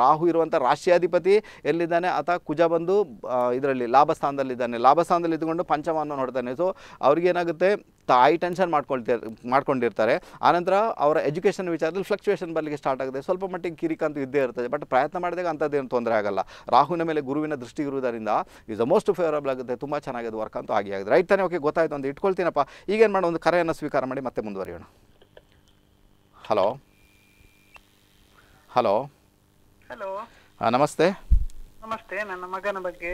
ರಾಹು ಇರುವಂಥ ರಾಶಿಯಾಧಿಪತಿ ಎಲ್ಲಿದ್ದಾನೆ ಆತ ಕುಜ ಬಂದು ಇದರಲ್ಲಿ ಲಾಭಸ್ಥಾನದಲ್ಲಿದ್ದಾನೆ ಲಾಭಸ್ಥಾನದಲ್ಲಿ ಇದ್ದುಕೊಂಡು ಪಂಚಮವನ್ನು ನೋಡ್ತಾನೆ ಸೊ ಅವ್ರಿಗೇನಾಗುತ್ತೆ ತಾಯಿ ಟೆನ್ಷನ್ ಮಾಡ್ಕೊಳ್ತಿರ್ ಮಾಡ್ಕೊಂಡಿರ್ತಾರೆ ಆನಂತರ ಅವರ ಎಜುಕೇಷನ್ ವಿಚಾರದಲ್ಲಿ ಫ್ಲಕ್ಚುಯೇಷನ್ ಬರಲಿಕ್ಕೆ ಸ್ಟಾರ್ಟ್ ಆಗುತ್ತೆ ಸ್ವಲ್ಪ ಮಟ್ಟಿಗೆ ಕಿರಿಕ ಇದ್ದೇ ಇರ್ತದೆ ಬಟ್ ಪ್ರಯತ್ನ ಮಾಡಿದಾಗ ಅಂಥದ್ದೇನು ತೊಂದರೆ ಆಗಲ್ಲ ರಾಹುನ ಮೇಲೆ ಗುರುವಿನ ದೃಷ್ಟಿ ಇರುವುದರಿಂದ ಇಸ್ ಅ ಮೋಸ್ಟ್ ಫೇವರಬಲ್ ಆಗುತ್ತೆ ತುಂಬ ಚೆನ್ನಾಗಿದೆ ವರ್ಕ್ ಅಂತೂ ಆಗಿ ಆಗಿದೆ ರೈಟ್ ತಾನೇ ಓಕೆ ಗೊತ್ತಾಯಿತು ಅಂತ ಇಟ್ಕೊಳ್ತೀನಪ್ಪ ಈಗೇನು ಮಾಡೋ ಒಂದು ಕರೆಯನ್ನು ಸ್ವೀಕಾರ ಮಾಡಿ ಮತ್ತೆ ಮುಂದುವರಿಯೋಣ ಹಲೋ ಹಲೋ ಹಲೋ ನಮಸ್ತೆ ನಮಸ್ತೆ ನನ್ನ ಮಗನ ಬಗ್ಗೆ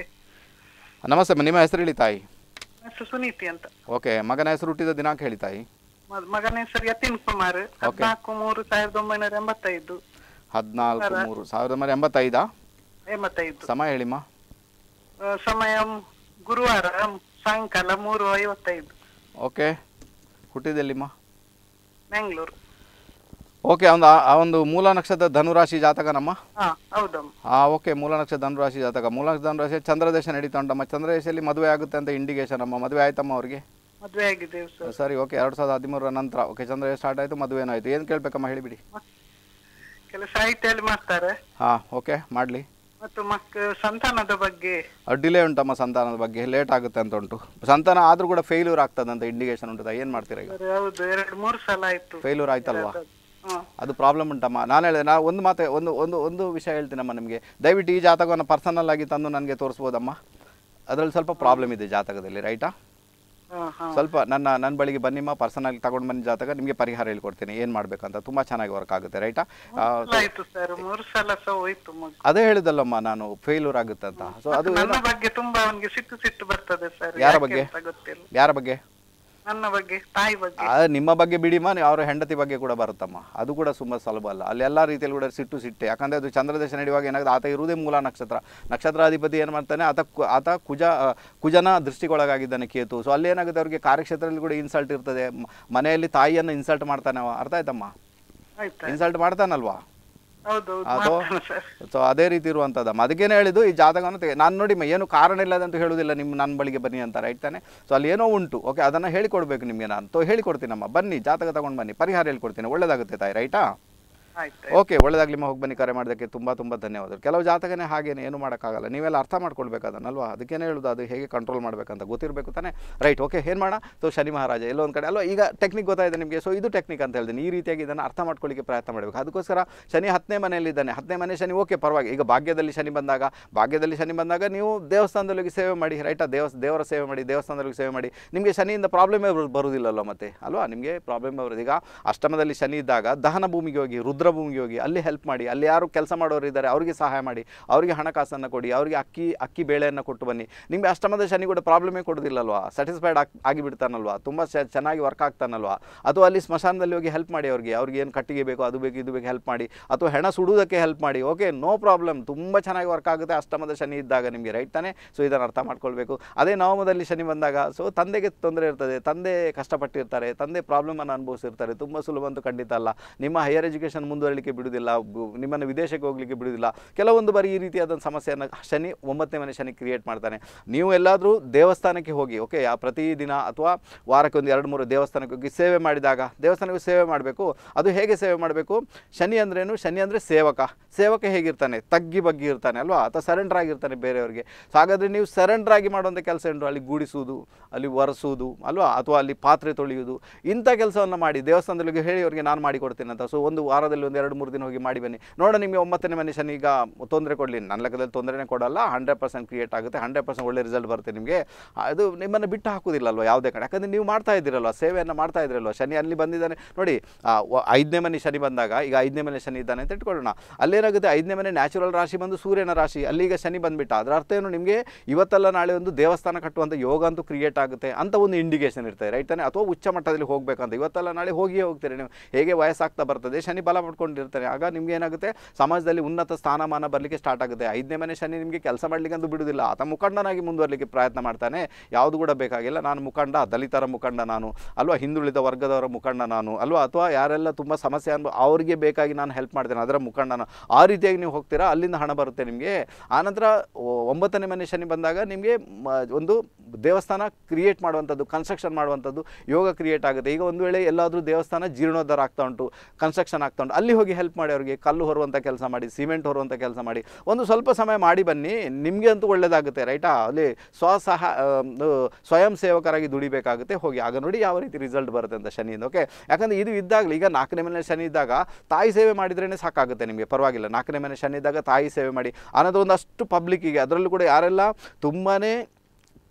ನಮಸ್ತೆ ನಿಮ್ಮ ಹೆಸರು ಹೇಳಿ ತಾಯಿ ಹೆಸರು ಸುನೀತಿ ಅಂತ ಓಕೆ ಮಗನ ಹೆಸರು ಹುಟ್ಟಿದ ದಿನಾಂಕ ಹೇಳಿ ತಾಯಿ ಮಗನ ಹೆಸರು ಯತೀನ್ ಕುಮಾರ್ ಹದಿನಾಲ್ಕು ಮೂರು ಸಾವಿರದ ಒಂಬೈನೂರ ಎಂಬತ್ತೈದು ಹದಿನಾಲ್ಕು ಮೂರು ಸಾವಿರದ ಒಂಬೈನೂರ ಎಂಬತ್ತೈದಾ ಎಂಬತ್ತೈದು ಸಮಯ ಹೇಳಿಮ್ಮ ಸಮಯ ಗುರುವಾರ ಸಾಯಂಕಾಲ ಮೂರು ಐವತ್ತೈದು ಓಕೆ ಹುಟ್ಟಿದೆಲ್ಲಿಮ್ಮ ಬೆಂಗಳೂರು ಓಕೆ ಒಂದು ಆ ಒಂದು ಮೂಲ ನಕ್ಷತ್ರ ಧನುರಾಶಿ ಜಾತಕನಮ್ಮ ಹಾ ಹಾ ಓಕೆ ಮೂಲ ನಕ್ಷತ್ರ ಧನುರಾಶಿ ಜಾತಕ ಮೂಲ ನಕ್ಷತ್ರ ಧನುರಾಶಿ ಚಂದ್ರದೇಶ ನಡೀತಾ ಉಂಟಮ್ಮ ಚಂದ್ರದೇಶದಲ್ಲಿ ಮದುವೆ ಆಗುತ್ತೆ ಅಂತ ಇಂಡಿಕೇಶನ್ ಅಮ್ಮ ಮದುವೆ ಆಯ್ತಮ್ಮ ಅವ್ರಿಗೆ ಮದುವೆ ಆಗಿದೆ ಸರಿ ಓಕೆ ಎರಡು ಸಾವಿರದ ಹದಿಮೂರರ ನಂತರ ಓಕೆ ಚಂದ್ರದೇಶ ಸ್ಟಾರ್ಟ್ ಆಯ್ತು ಮದುವೆ ಆಯ್ತು ಏನು ಕೇಳಬೇಕಮ್ಮ ಹೇಳಿಬಿಡಿ ಕೆಲಸ ಐಟಿಯಲ್ಲಿ ಮಾಡ್ತಾರೆ ಹಾ ಓಕೆ ಮಾಡಲಿ ಮತ್ತು ಸಂತಾನದ ಬಗ್ಗೆ ಡಿಲೇ ಉಂಟಮ್ಮ ಸಂತಾನದ ಬಗ್ಗೆ ಲೇಟ್ ಆಗುತ್ತೆ ಅಂತ ಉಂಟು ಸಂತಾನ ಆದ್ರೂ ಕೂಡ ಫೇಲ್ಯೂರ್ ಆಗ್ತದೆ ಅಂತ ಇಂಡಿಕೇಶನ್ ಉಂಟು ಏನು ಮಾಡ್ತೀರಾ ಈಗ ಸರ್ ಎರಡು ಮೂರು ಸಲ ಆಯ್ತು ಫೇಲ್ಯೂರ್ ಆಯ್ತಲ್ವಾ ಅದು ಪ್ರಾಬ್ಲಮ್ ಉಂಟಮ್ಮ ನಾನು ಹೇಳಿದೆ ನಾನು ಒಂದು ಮಾತು ಒಂದು ಒಂದು ಒಂದು ವಿಷಯ ಹೇಳ್ತೀನಮ್ಮ ನಿಮಗೆ ದಯವಿಟ್ಟು ಈ ಜಾತಕವನ್ನು ಪರ್ಸನಲ್ ಆಗಿ ತಂದು ನನಗೆ ತೋರಿಸ್ಬೋದಮ್ಮ ಅದರಲ್ಲಿ ಸ್ವಲ್ಪ ಪ್ರಾಬ್ಲಮ್ ಇದೆ ಜಾತಕದಲ್ಲಿ ರೈಟಾ ಸ್ವಲ್ಪ ನನ್ನ ನನ್ನ ಬಳಿಗೆ ಬನ್ನಿಮ್ಮ ಪರ್ಸನಲ್ ತಗೊಂಡು ಬನ್ನಿ ಜಾತಕ ನಿಮಗೆ ಪರಿಹಾರ ಹೇಳ್ಕೊಡ್ತೀನಿ ಏನು ಮಾಡ್ಬೇಕಂತ ತುಂಬ ಚೆನ್ನಾಗಿ ವರ್ಕ್ ಆಗುತ್ತೆ ರೈಟಾ ಅದೇ ಹೇಳಿದಲ್ಲಮ್ಮ ನಾನು ಫೇಲ್ಯೂರ್ ಆಗುತ್ತೆ ಅಂತ ಸೊ ಅದು ಸಿಟ್ಟು ಬರ್ತದೆ ಯಾರ ಬಗ್ಗೆ ಯಾರ ಬಗ್ಗೆ ನನ್ನ ಬಗ್ಗೆ ತಾಯಿ ಬಗ್ಗೆ ನಿಮ್ಮ ಬಗ್ಗೆ ಬಿಡಿಮ ಅವರ ಹೆಂಡತಿ ಬಗ್ಗೆ ಕೂಡ ಬರುತ್ತಮ್ಮ ಅದು ಕೂಡ ತುಂಬಾ ಸುಲಭ ಅಲ್ಲ ಅಲ್ಲಿ ಎಲ್ಲ ರೀತಿಯಲ್ಲಿ ಕೂಡ ಸಿಟ್ಟು ಸಿಟ್ಟೆ ಯಾಕಂದ್ರೆ ಅದು ಚಂದ್ರದೇಶ ನಡೆಯುವಾಗ ಏನಾಗುತ್ತೆ ಆತ ಇರುವುದೇ ಮೂಲ ನಕ್ಷತ್ರ ನಕ್ಷತ್ರಾಧಿಪತಿ ಏನು ಮಾಡ್ತಾನೆ ಆತ ಆತ ಕುಜ ಕುಜನ ದೃಷ್ಟಿಗೊಳಗಾಗಿದ್ದಾನೆ ಕೇತು ಸೊ ಅಲ್ಲಿ ಏನಾಗುತ್ತೆ ಅವ್ರಿಗೆ ಕಾರ್ಯಕ್ಷೇತ್ರದಲ್ಲಿ ಕೂಡ ಇನ್ಸಲ್ಟ್ ಇರ್ತದೆ ಮನೆಯಲ್ಲಿ ತಾಯಿಯನ್ನು ಇನ್ಸಲ್ಟ್ ಮಾಡ್ತಾನೆ ಅರ್ಥ ಆಯ್ತಮ್ಮ ಇನ್ಸಲ್ಟ್ ಮಾಡ್ತಾನಲ್ವಾ ಸೊ ಅದೇ ರೀತಿ ಇರುವಂತದ ಅದಕ್ಕೇನೆ ಹೇಳಿದ್ದು ಈ ಜಾತಕವನ್ನು ನಾನು ನೋಡಿ ಏನು ಕಾರಣ ಅಂತ ಹೇಳುದಿಲ್ಲ ನಿಮ್ಮ ನನ್ನ ಬಳಿಗೆ ಬನ್ನಿ ಅಂತ ರೈಟ್ ತಾನೆ ಸೊ ಅಲ್ಲಿ ಏನೋ ಉಂಟು ಓಕೆ ಅದನ್ನ ಹೇಳಿಕೊಡ್ಬೇಕು ನಿಮಗೆ ನಾನು ಸೊ ಹೇಳಿಕೊಡ್ತೀನಮ್ಮ ಬನ್ನಿ ಜಾತಕ ತಗೊಂಡ್ ಬನ್ನಿ ಪರಿಹಾರ ಹೇಳ್ಕೊಡ್ತೀನಿ ಒಳ್ಳೇದಾಗುತ್ತೆ ತಾಯಿ ರೈಟಾ ಓಕೆ ಒಳ್ಳೇದಾಗ್ಲಿ ಹೋಗಿ ಬನ್ನಿ ಕರೆ ಮಾಡೋದಕ್ಕೆ ತುಂಬ ತುಂಬ ಧನ್ಯವಾದಗಳು ಕೆಲವು ಜಾತಕನೇ ಹಾಗೇನೆ ಏನು ಮಾಡೋಕ್ಕಾಗಲ್ಲ ನೀವೆಲ್ಲ ಅರ್ಥ ಮಾಡ್ಕೊಳ್ಬೇಕು ಅದನ್ನಲ್ವಾ ಹೇಳೋದು ಅದು ಹೇಗೆ ಕಂಟ್ರೋಲ್ ಮಾಡಬೇಕಂತ ಗೊತ್ತಿರಬೇಕು ತಾನೇ ರೈಟ್ ಓಕೆ ಏನು ಮಾಡೋಣ ಸೊ ಶನಿ ಮಹಾರಾಜ ಎಲ್ಲೊಂದು ಕಡೆ ಅಲ್ವಾ ಈಗ ಟೆಕ್ನಿಕ್ ಗೊತ್ತಾಯಿದೆ ನಿಮಗೆ ಸೊ ಇದು ಟೆಕ್ನಿಕ್ ಅಂತ ಹೇಳ್ತೀನಿ ಈ ರೀತಿಯಾಗಿ ಇದನ್ನು ಅರ್ಥ ಮಾಡ್ಕೊಳ್ಳಿಕ್ಕೆ ಪ್ರಯತ್ನ ಮಾಡಬೇಕು ಅದಕ್ಕೋಸ್ಕರ ಶನಿ ಹತ್ತನೇ ಮನೆಯಲ್ಲಿದ್ದಾನೆ ಹತ್ತನೇ ಮನೆ ಶನಿ ಓಕೆ ಪರವಾಗಿ ಈಗ ಭಾಗ್ಯದಲ್ಲಿ ಶನಿ ಬಂದಾಗ ಭಾಗ್ಯದಲ್ಲಿ ಶನಿ ಬಂದಾಗ ನೀವು ದೇವಸ್ಥಾನದಲ್ಲಿ ಸೇವೆ ಮಾಡಿ ರೈಟಾ ದೇವಸ್ ದೇವರ ಸೇವೆ ಮಾಡಿ ದೇವಸ್ಥಾನದಲ್ಲಿ ಸೇವೆ ಮಾಡಿ ನಿಮಗೆ ಶನಿಯಿಂದ ಪ್ರಾಬ್ಲಮ್ ಬರೋದಿಲ್ಲಲ್ಲ ಮತ್ತೆ ಅಲ್ವಾ ನಿಮಗೆ ಪ್ರಾಬ್ಲಮ್ ಬರೋದು ಈಗ ಅಷ್ಟಮದಲ್ಲಿ ಶನಿ ಇದ್ದಾಗ ದಹನ ಭೂಮಿಗೆ ಹೋಗಿ ರುದ್ರ ರುದ್ರಭೂಮಿಗೆ ಹೋಗಿ ಅಲ್ಲಿ ಹೆಲ್ಪ್ ಮಾಡಿ ಅಲ್ಲಿ ಯಾರು ಕೆಲಸ ಮಾಡೋರು ಇದ್ದಾರೆ ಅವರಿಗೆ ಸಹಾಯ ಮಾಡಿ ಅವರಿಗೆ ಹಣಕಾಸನ್ನು ಕೊಡಿ ಅವರಿಗೆ ಅಕ್ಕಿ ಅಕ್ಕಿ ಬೇಳೆಯನ್ನು ಕೊಟ್ಟು ಬನ್ನಿ ನಿಮಗೆ ಅಷ್ಟಮದ ಶನಿ ಕೂಡ ಪ್ರಾಬ್ಲಮೇ ಕೊಡೋದಿಲ್ಲಲ್ವಾ ಸ್ಯಾಟಿಸ್ಫೈಡ್ ಆಗಿ ಆಗಿಬಿಡ್ತಾನಲ್ವಾ ತುಂಬ ಚೆನ್ನಾಗಿ ವರ್ಕ್ ಆಗ್ತಾನಲ್ವಾ ಅಥವಾ ಅಲ್ಲಿ ಸ್ಮಶಾನದಲ್ಲಿ ಹೋಗಿ ಹೆಲ್ಪ್ ಮಾಡಿ ಅವ್ರಿಗೆ ಅವ್ರಿಗೆ ಏನು ಕಟ್ಟಿಗೆ ಬೇಕು ಅದು ಬೇಕು ಇದು ಬೇಕು ಹೆಲ್ಪ್ ಮಾಡಿ ಅಥವಾ ಹೆಣ ಸುಡುವುದಕ್ಕೆ ಹೆಲ್ಪ್ ಮಾಡಿ ಓಕೆ ನೋ ಪ್ರಾಬ್ಲಮ್ ತುಂಬ ಚೆನ್ನಾಗಿ ವರ್ಕ್ ಆಗುತ್ತೆ ಅಷ್ಟಮದ ಶನಿ ಇದ್ದಾಗ ನಿಮಗೆ ರೈಟ್ ತಾನೆ ಸೊ ಇದನ್ನು ಅರ್ಥ ಮಾಡ್ಕೊಳ್ಬೇಕು ಅದೇ ನವಮದಲ್ಲಿ ಶನಿ ಬಂದಾಗ ಸೊ ತಂದೆಗೆ ತೊಂದರೆ ಇರ್ತದೆ ತಂದೆ ಕಷ್ಟಪಟ್ಟಿರ್ತಾರೆ ತಂದೆ ಅನ್ನು ಅನುಭವಿಸಿರ್ತಾರೆ ತುಂಬ ಸುಲಭ ಅಂತೂ ಖಂಡಿತ ಅಲ್ಲ ನಿಮ್ಮ ಹೈಯರ್ ಎಜುಕೇಷನ್ ಮುಂದುವರಲಿಕ್ಕೆ ಬಿಡುವುದಿಲ್ಲ ನಿಮ್ಮನ್ನು ವಿದೇಶಕ್ಕೆ ಹೋಗಲಿಕ್ಕೆ ಬಿಡುವುದಿಲ್ಲ ಕೆಲವೊಂದು ಬಾರಿ ಈ ರೀತಿಯಾದ ಸಮಸ್ಯೆಯನ್ನು ಶನಿ ಒಂಬತ್ತನೇ ಮನೆ ಶನಿ ಕ್ರಿಯೇಟ್ ಮಾಡ್ತಾನೆ ನೀವು ಎಲ್ಲಾದರೂ ದೇವಸ್ಥಾನಕ್ಕೆ ಹೋಗಿ ಓಕೆ ಆ ಪ್ರತಿದಿನ ಅಥವಾ ವಾರಕ್ಕೆ ಒಂದು ಎರಡು ಮೂರು ದೇವಸ್ಥಾನಕ್ಕೆ ಹೋಗಿ ಸೇವೆ ಮಾಡಿದಾಗ ದೇವಸ್ಥಾನಕ್ಕೆ ಸೇವೆ ಮಾಡಬೇಕು ಅದು ಹೇಗೆ ಸೇವೆ ಮಾಡಬೇಕು ಶನಿ ಅಂದ್ರೇನು ಶನಿ ಅಂದರೆ ಸೇವಕ ಸೇವಕ ಹೇಗಿರ್ತಾನೆ ತಗ್ಗಿ ಬಗ್ಗಿ ಇರ್ತಾನೆ ಅಲ್ವಾ ಅಥವಾ ಸರೆಂಡರ್ ಆಗಿರ್ತಾನೆ ಬೇರೆಯವರಿಗೆ ಸೊ ಹಾಗಾದರೆ ನೀವು ಸರೆಂಡರ್ ಆಗಿ ಮಾಡುವಂಥ ಕೆಲಸ ಏನು ಅಲ್ಲಿ ಗೂಡಿಸುವುದು ಅಲ್ಲಿ ಒರೆಸುವುದು ಅಲ್ವಾ ಅಥವಾ ಅಲ್ಲಿ ಪಾತ್ರೆ ತೊಳೆಯುವುದು ಇಂಥ ಕೆಲಸವನ್ನು ಮಾಡಿ ದೇವಸ್ಥಾನದಲ್ಲಿ ಹೇಳಿ ಅವರಿಗೆ ನಾನು ಮಾಡಿಕೊಡ್ತೇನೆ ಅಂತ ಸೊ ಒಂದು ವಾರದಲ್ಲಿ ಮನೆಯಲ್ಲಿ ಒಂದು ಎರಡು ಮೂರು ದಿನ ಹೋಗಿ ಮಾಡಿ ಬನ್ನಿ ನೋಡೋಣ ನಿಮಗೆ ಒಂಬತ್ತನೇ ಈಗ ತೊಂದರೆ ಕೊಡಲಿ ನನ್ನ ಲೆಕ್ಕದಲ್ಲಿ ತೊಂದರೆನೇ ಕೊಡಲ್ಲ ಹಂಡ್ರೆಡ್ ಪರ್ಸೆಂಟ್ ಕ್ರಿಯೇಟ್ ಆಗುತ್ತೆ ಹಂಡ್ರೆಡ್ ಪರ್ಸೆಂಟ್ ಒಳ್ಳೆ ರಿಸಲ್ಟ್ ಬರುತ್ತೆ ನಿಮಗೆ ಅದು ನಿಮ್ಮನ್ನು ಬಿಟ್ಟು ಹಾಕೋದಿಲ್ಲ ಯಾವುದೇ ಕಡೆ ಯಾಕಂದರೆ ನೀವು ಮಾಡ್ತಾ ಇದ್ದೀರಲ್ವ ಸೇವೆಯನ್ನು ಮಾಡ್ತಾ ಇದ್ದೀರಲ್ವ ಶನಿ ಅಲ್ಲಿ ಬಂದಿದ್ದಾನೆ ನೋಡಿ ಐದನೇ ಮನೆ ಶನಿ ಬಂದಾಗ ಈಗ ಐದನೇ ಮನೆ ಶನಿ ಇದ್ದಾನೆ ಅಂತ ಇಟ್ಕೊಳ್ಳೋಣ ಅಲ್ಲೇನಾಗುತ್ತೆ ಐದನೇ ಮನೆ ನ್ಯಾಚುರಲ್ ರಾಶಿ ಬಂದು ಸೂರ್ಯನ ರಾಶಿ ಈಗ ಶನಿ ಬಂದುಬಿಟ್ಟ ಅದರ ಅರ್ಥ ಏನು ನಿಮಗೆ ಇವತ್ತೆಲ್ಲ ನಾಳೆ ಒಂದು ದೇವಸ್ಥಾನ ಕಟ್ಟುವಂಥ ಯೋಗ ಅಂತೂ ಕ್ರಿಯೇಟ್ ಆಗುತ್ತೆ ಅಂತ ಒಂದು ಇಂಡಿಕೇಶನ್ ಇರ್ತದೆ ರೈಟ್ ತಾನೆ ಅಥವಾ ಉಚ್ಚ ಮಟ್ಟದಲ್ಲಿ ಹೋಗಬೇಕಂತ ಇವತ್ತಲ್ಲ ನಾಳೆ ಹೋಗಿಯೇ ಹೋಗ್ತೀರಿ ನೀವು ಹೇಗೆ ವಯಸ್ಸಾಗ್ತಾ ಬರ್ತದೆ ಶನಿ ಬಲ ಮಾಡ್ಕೊಂಡಿರ್ತಾರೆ ಆಗ ನಿಮ್ಗೆ ಏನಾಗುತ್ತೆ ಸಮಾಜದಲ್ಲಿ ಉನ್ನತ ಸ್ಥಾನಮಾನ ಬರಲಿಕ್ಕೆ ಸ್ಟಾರ್ಟ್ ಆಗುತ್ತೆ ಐದನೇ ಮನೆ ಶನಿ ನಿಮಗೆ ಕೆಲಸ ಮಾಡಲಿಕ್ಕೆ ಅಂತೂ ಬಿಡುವುದಿಲ್ಲ ಆತ ಮುಖಂಡನಾಗಿ ಮುಂದುವರಲಿಕ್ಕೆ ಪ್ರಯತ್ನ ಮಾಡ್ತಾನೆ ಯಾವುದು ಕೂಡ ಬೇಕಾಗಿಲ್ಲ ನಾನು ಮುಖಂಡ ದಲಿತರ ಮುಖಂಡ ನಾನು ಅಲ್ವಾ ಹಿಂದುಳಿದ ವರ್ಗದವರ ಮುಖಂಡ ನಾನು ಅಲ್ವಾ ಅಥವಾ ಯಾರೆಲ್ಲ ತುಂಬ ಸಮಸ್ಯೆ ಅನ್ಬೋ ಅವರಿಗೆ ಬೇಕಾಗಿ ನಾನು ಹೆಲ್ಪ್ ಮಾಡ್ತೇನೆ ಅದರ ಮುಖಂಡನ ಆ ರೀತಿಯಾಗಿ ನೀವು ಹೋಗ್ತೀರಾ ಅಲ್ಲಿಂದ ಹಣ ಬರುತ್ತೆ ನಿಮಗೆ ಆನಂತರ ಒಂಬತ್ತನೇ ಮನೆ ಶನಿ ಬಂದಾಗ ನಿಮಗೆ ಒಂದು ದೇವಸ್ಥಾನ ಕ್ರಿಯೇಟ್ ಮಾಡುವಂಥದ್ದು ಕನ್ಸ್ಟ್ರಕ್ಷನ್ ಮಾಡುವಂಥದ್ದು ಯೋಗ ಕ್ರಿಯೇಟ್ ಆಗುತ್ತೆ ಈಗ ಒಂದು ವೇಳೆ ಎಲ್ಲಾದರೂ ದೇವಸ್ಥಾನ ಜೀರ್ಣೋದ್ಧಾರ ಆಗ್ತಾ ಉಂಟು ಕನ್ಸ್ಟ್ರಕ್ಷನ್ ಆಗ್ತಾ ಉಂಟು ಅಲ್ಲಿ ಹೋಗಿ ಹೆಲ್ಪ್ ಮಾಡಿ ಅವರಿಗೆ ಕಲ್ಲು ಹೊರುವಂಥ ಕೆಲಸ ಮಾಡಿ ಸಿಮೆಂಟ್ ಹೊರುವಂಥ ಕೆಲಸ ಮಾಡಿ ಒಂದು ಸ್ವಲ್ಪ ಸಮಯ ಮಾಡಿ ಬನ್ನಿ ನಿಮಗೆ ಅಂತೂ ಒಳ್ಳೆಯದಾಗುತ್ತೆ ರೈಟಾ ಅಲ್ಲಿ ಸ್ವಸಹ ಸ್ವಯಂ ಸೇವಕರಾಗಿ ದುಡಿಬೇಕಾಗುತ್ತೆ ಹೋಗಿ ಆಗ ನೋಡಿ ಯಾವ ರೀತಿ ರಿಸಲ್ಟ್ ಬರುತ್ತೆ ಅಂತ ಶನಿಯಿಂದ ಓಕೆ ಯಾಕಂದರೆ ಇದು ಇದ್ದಾಗಲಿ ಈಗ ನಾಲ್ಕನೇ ಮನೆ ಶನಿ ಇದ್ದಾಗ ತಾಯಿ ಸೇವೆ ಮಾಡಿದ್ರೇ ಸಾಕಾಗುತ್ತೆ ನಿಮಗೆ ಪರವಾಗಿಲ್ಲ ನಾಲ್ಕನೇ ಮನೆ ಶನಿ ಇದ್ದಾಗ ತಾಯಿ ಸೇವೆ ಮಾಡಿ ಅನ್ನೋದು ಒಂದಷ್ಟು ಪಬ್ಲಿಕ್ಕಿಗೆ ಅದರಲ್ಲೂ ಕೂಡ ಯಾರೆಲ್ಲ ತುಂಬಾ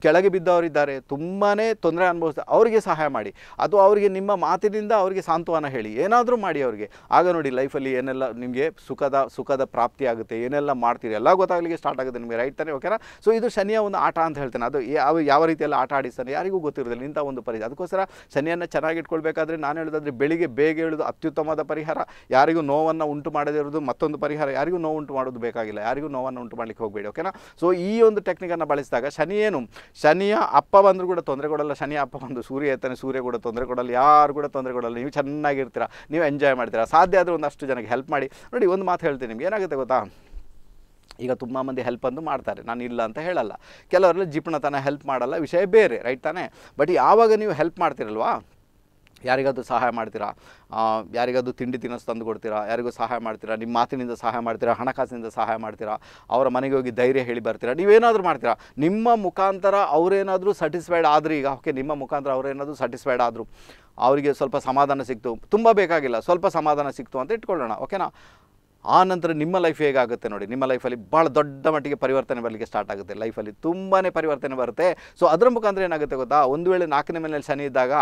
ಕೆಳಗೆ ಬಿದ್ದವರಿದ್ದಾರೆ ತುಂಬಾ ತೊಂದರೆ ಅನುಭವಿಸ್ತಾರೆ ಅವರಿಗೆ ಸಹಾಯ ಮಾಡಿ ಅದು ಅವರಿಗೆ ನಿಮ್ಮ ಮಾತಿನಿಂದ ಅವರಿಗೆ ಸಾಂತ್ವನ ಹೇಳಿ ಏನಾದರೂ ಮಾಡಿ ಅವರಿಗೆ ಆಗ ನೋಡಿ ಲೈಫಲ್ಲಿ ಏನೆಲ್ಲ ನಿಮಗೆ ಸುಖದ ಸುಖದ ಪ್ರಾಪ್ತಿ ಆಗುತ್ತೆ ಏನೆಲ್ಲ ಮಾಡ್ತೀರಿ ಎಲ್ಲ ಗೊತ್ತಾಗಲಿಕ್ಕೆ ಸ್ಟಾರ್ಟ್ ಆಗುತ್ತೆ ನಿಮಗೆ ರೈಟ್ ತಾನೆ ಓಕೆನಾ ಸೊ ಇದು ಶನಿಯ ಒಂದು ಆಟ ಅಂತ ಹೇಳ್ತೇನೆ ಅದು ಯಾವ ಯಾವ ರೀತಿಯಲ್ಲಿ ಆಟ ಆಡಿಸ್ತಾನೆ ಯಾರಿಗೂ ಗೊತ್ತಿರೋದಿಲ್ಲ ಇಂಥ ಒಂದು ಪರಿಹಾರ ಅದಕ್ಕೋಸ್ಕರ ಶನಿಯನ್ನು ಚೆನ್ನಾಗಿ ಇಟ್ಕೊಳ್ಬೇಕಾದ್ರೆ ನಾನು ಹೇಳೋದಾದ್ರೆ ಬೆಳಿಗ್ಗೆ ಬೇಗ ಹೇಳೋದು ಅತ್ಯುತ್ತಮವಾದ ಪರಿಹಾರ ಯಾರಿಗೂ ನೋವನ್ನು ಉಂಟು ಇರೋದು ಮತ್ತೊಂದು ಪರಿಹಾರ ಯಾರಿಗೂ ನೋವು ಉಂಟು ಮಾಡೋದು ಬೇಕಾಗಿಲ್ಲ ಯಾರಿಗೂ ನೋವನ್ನು ಉಂಟು ಮಾಡಲಿಕ್ಕೆ ಹೋಗಬೇಡಿ ಓಕೆನಾ ಸೊ ಈ ಒಂದು ಟೆಕ್ನಿಕನ್ನು ಬಳಸಿದಾಗ ಶನಿ ಏನು ಶನಿಯ ಅಪ್ಪ ಬಂದರೂ ಕೂಡ ತೊಂದರೆ ಕೊಡಲ್ಲ ಶನಿಯ ಅಪ್ಪ ಬಂದು ಸೂರ್ಯ ಇರ್ತಾನೆ ಸೂರ್ಯ ಕೂಡ ತೊಂದರೆ ಕೊಡಲ್ಲ ಯಾರು ಕೂಡ ತೊಂದರೆ ಕೊಡಲ್ಲ ನೀವು ಚೆನ್ನಾಗಿರ್ತೀರ ನೀವು ಎಂಜಾಯ್ ಮಾಡ್ತೀರಾ ಸಾಧ್ಯ ಆದರೆ ಒಂದಷ್ಟು ಜನಕ್ಕೆ ಹೆಲ್ಪ್ ಮಾಡಿ ನೋಡಿ ಒಂದು ಮಾತು ಹೇಳ್ತೀನಿ ನಿಮ್ಗೆ ಏನಾಗುತ್ತೆ ಗೊತ್ತಾ ಈಗ ತುಂಬ ಮಂದಿ ಹೆಲ್ಪ್ ಅಂದು ಮಾಡ್ತಾರೆ ನಾನು ಇಲ್ಲ ಅಂತ ಹೇಳಲ್ಲ ಕೆಲವರೆಲ್ಲ ತಾನೇ ಹೆಲ್ಪ್ ಮಾಡಲ್ಲ ವಿಷಯ ಬೇರೆ ರೈಟ್ ತಾನೇ ಬಟ್ ಯಾವಾಗ ನೀವು ಹೆಲ್ಪ್ ಮಾಡ್ತಿರಲ್ವಾ ಯಾರಿಗಾದರೂ ಸಹಾಯ ಮಾಡ್ತೀರಾ ಯಾರಿಗಾದರೂ ತಿಂಡಿ ತಿನಿಸು ತಂದು ಕೊಡ್ತೀರಾ ಯಾರಿಗೂ ಸಹಾಯ ಮಾಡ್ತೀರಾ ನಿಮ್ಮ ಮಾತಿನಿಂದ ಸಹಾಯ ಮಾಡ್ತೀರಾ ಹಣಕಾಸಿನಿಂದ ಸಹಾಯ ಮಾಡ್ತೀರಾ ಅವರ ಮನೆಗೆ ಹೋಗಿ ಧೈರ್ಯ ಹೇಳಿ ಬರ್ತೀರಾ ನೀವೇನಾದರೂ ಮಾಡ್ತೀರಾ ನಿಮ್ಮ ಮುಖಾಂತರ ಅವರೇನಾದರೂ ಸ್ಯಾಟಿಸ್ಫೈಡ್ ಆದರೆ ಈಗ ಓಕೆ ನಿಮ್ಮ ಮುಖಾಂತರ ಅವರೇನಾದರೂ ಸ್ಯಾಟಿಸ್ಫೈಡ್ ಆದರೂ ಅವರಿಗೆ ಸ್ವಲ್ಪ ಸಮಾಧಾನ ಸಿಕ್ತು ತುಂಬ ಬೇಕಾಗಿಲ್ಲ ಸ್ವಲ್ಪ ಸಮಾಧಾನ ಸಿಕ್ತು ಅಂತ ಇಟ್ಕೊಳ್ಳೋಣ ಓಕೆನಾ ಆನಂತರ ನಿಮ್ಮ ಲೈಫ್ ಹೇಗಾಗುತ್ತೆ ನೋಡಿ ನಿಮ್ಮ ಲೈಫಲ್ಲಿ ಭಾಳ ದೊಡ್ಡ ಮಟ್ಟಿಗೆ ಪರಿವರ್ತನೆ ಬರಲಿಕ್ಕೆ ಸ್ಟಾರ್ಟ್ ಆಗುತ್ತೆ ಲೈಫಲ್ಲಿ ತುಂಬಾ ಪರಿವರ್ತನೆ ಬರುತ್ತೆ ಸೊ ಅದರ ಮುಖಾಂತರ ಏನಾಗುತ್ತೆ ಗೊತ್ತಾ ಒಂದು ವೇಳೆ ನಾಲ್ಕನೇ ಮನೆಯಲ್ಲಿ ಶನಿ ಇದ್ದಾಗ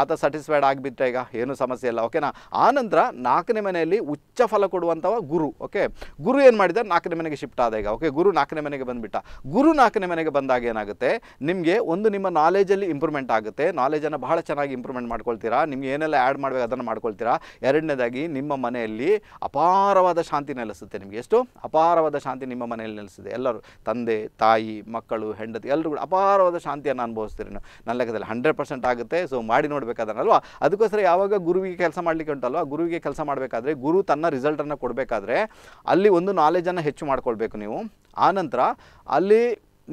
ಆತ ಸ್ಯಾಟಿಸ್ಫೈಡ್ ಆಗಿಬಿಟ್ಟೆ ಈಗ ಏನೂ ಸಮಸ್ಯೆ ಇಲ್ಲ ಓಕೆನಾ ಆ ನಂತರ ನಾಲ್ಕನೇ ಮನೆಯಲ್ಲಿ ಉಚ್ಚ ಫಲ ಕೊಡುವಂಥವ ಗುರು ಓಕೆ ಗುರು ಏನು ಮಾಡಿದ ನಾಲ್ಕನೇ ಮನೆಗೆ ಶಿಫ್ಟ್ ಆದ ಈಗ ಓಕೆ ಗುರು ನಾಲ್ಕನೇ ಮನೆಗೆ ಬಂದುಬಿಟ್ಟ ಗುರು ನಾಲ್ಕನೇ ಮನೆಗೆ ಬಂದಾಗ ಏನಾಗುತ್ತೆ ನಿಮಗೆ ಒಂದು ನಿಮ್ಮ ನಾಲೆಜಲ್ಲಿ ಇಂಪ್ರೂವ್ಮೆಂಟ್ ಆಗುತ್ತೆ ನಾಲೆಜನ್ನು ಬಹಳ ಚೆನ್ನಾಗಿ ಇಂಪ್ರೂವ್ಮೆಂಟ್ ಮಾಡ್ಕೊಳ್ತೀರಾ ನಿಮ್ಗೆ ಏನೆಲ್ಲ ಆ್ಯಡ್ ಮಾಡಬೇಕು ಅದನ್ನು ಮಾಡ್ಕೊಳ್ತೀರಾ ಎರಡನೇದಾಗಿ ನಿಮ್ಮ ಮನೆಯಲ್ಲಿ ಅಪಾರವಾದ ಶಾಂತಿ ನೆಲೆಸುತ್ತೆ ನಿಮಗೆ ಎಷ್ಟು ಅಪಾರವಾದ ಶಾಂತಿ ನಿಮ್ಮ ಮನೆಯಲ್ಲಿ ನೆಲೆಸಿದೆ ಎಲ್ಲರೂ ತಂದೆ ತಾಯಿ ಮಕ್ಕಳು ಹೆಂಡತಿ ಎಲ್ಲರೂ ಕೂಡ ಅಪಾರವಾದ ಶಾಂತಿಯನ್ನು ಅನುಭವಿಸ್ತೀರಿ ನೀವು ನನ್ನ ಲೆಕ್ಕದಲ್ಲಿ ಹಂಡ್ರೆಡ್ ಪರ್ಸೆಂಟ್ ಆಗುತ್ತೆ ಸೊ ಮಾಡಿ ನೋಡಬೇಕಾದ್ರಲ್ವಾ ಅದಕ್ಕೋಸ್ಕರ ಯಾವಾಗ ಗುರುವಿಗೆ ಕೆಲಸ ಮಾಡಲಿಕ್ಕೆ ಉಂಟಲ್ವ ಗುರುವಿಗೆ ಕೆಲಸ ಮಾಡಬೇಕಾದ್ರೆ ಗುರು ತನ್ನ ರಿಸಲ್ಟನ್ನು ಕೊಡಬೇಕಾದ್ರೆ ಅಲ್ಲಿ ಒಂದು ನಾಲೆಜನ್ನು ಹೆಚ್ಚು ಮಾಡ್ಕೊಳ್ಬೇಕು ನೀವು ಆನಂತರ ಅಲ್ಲಿ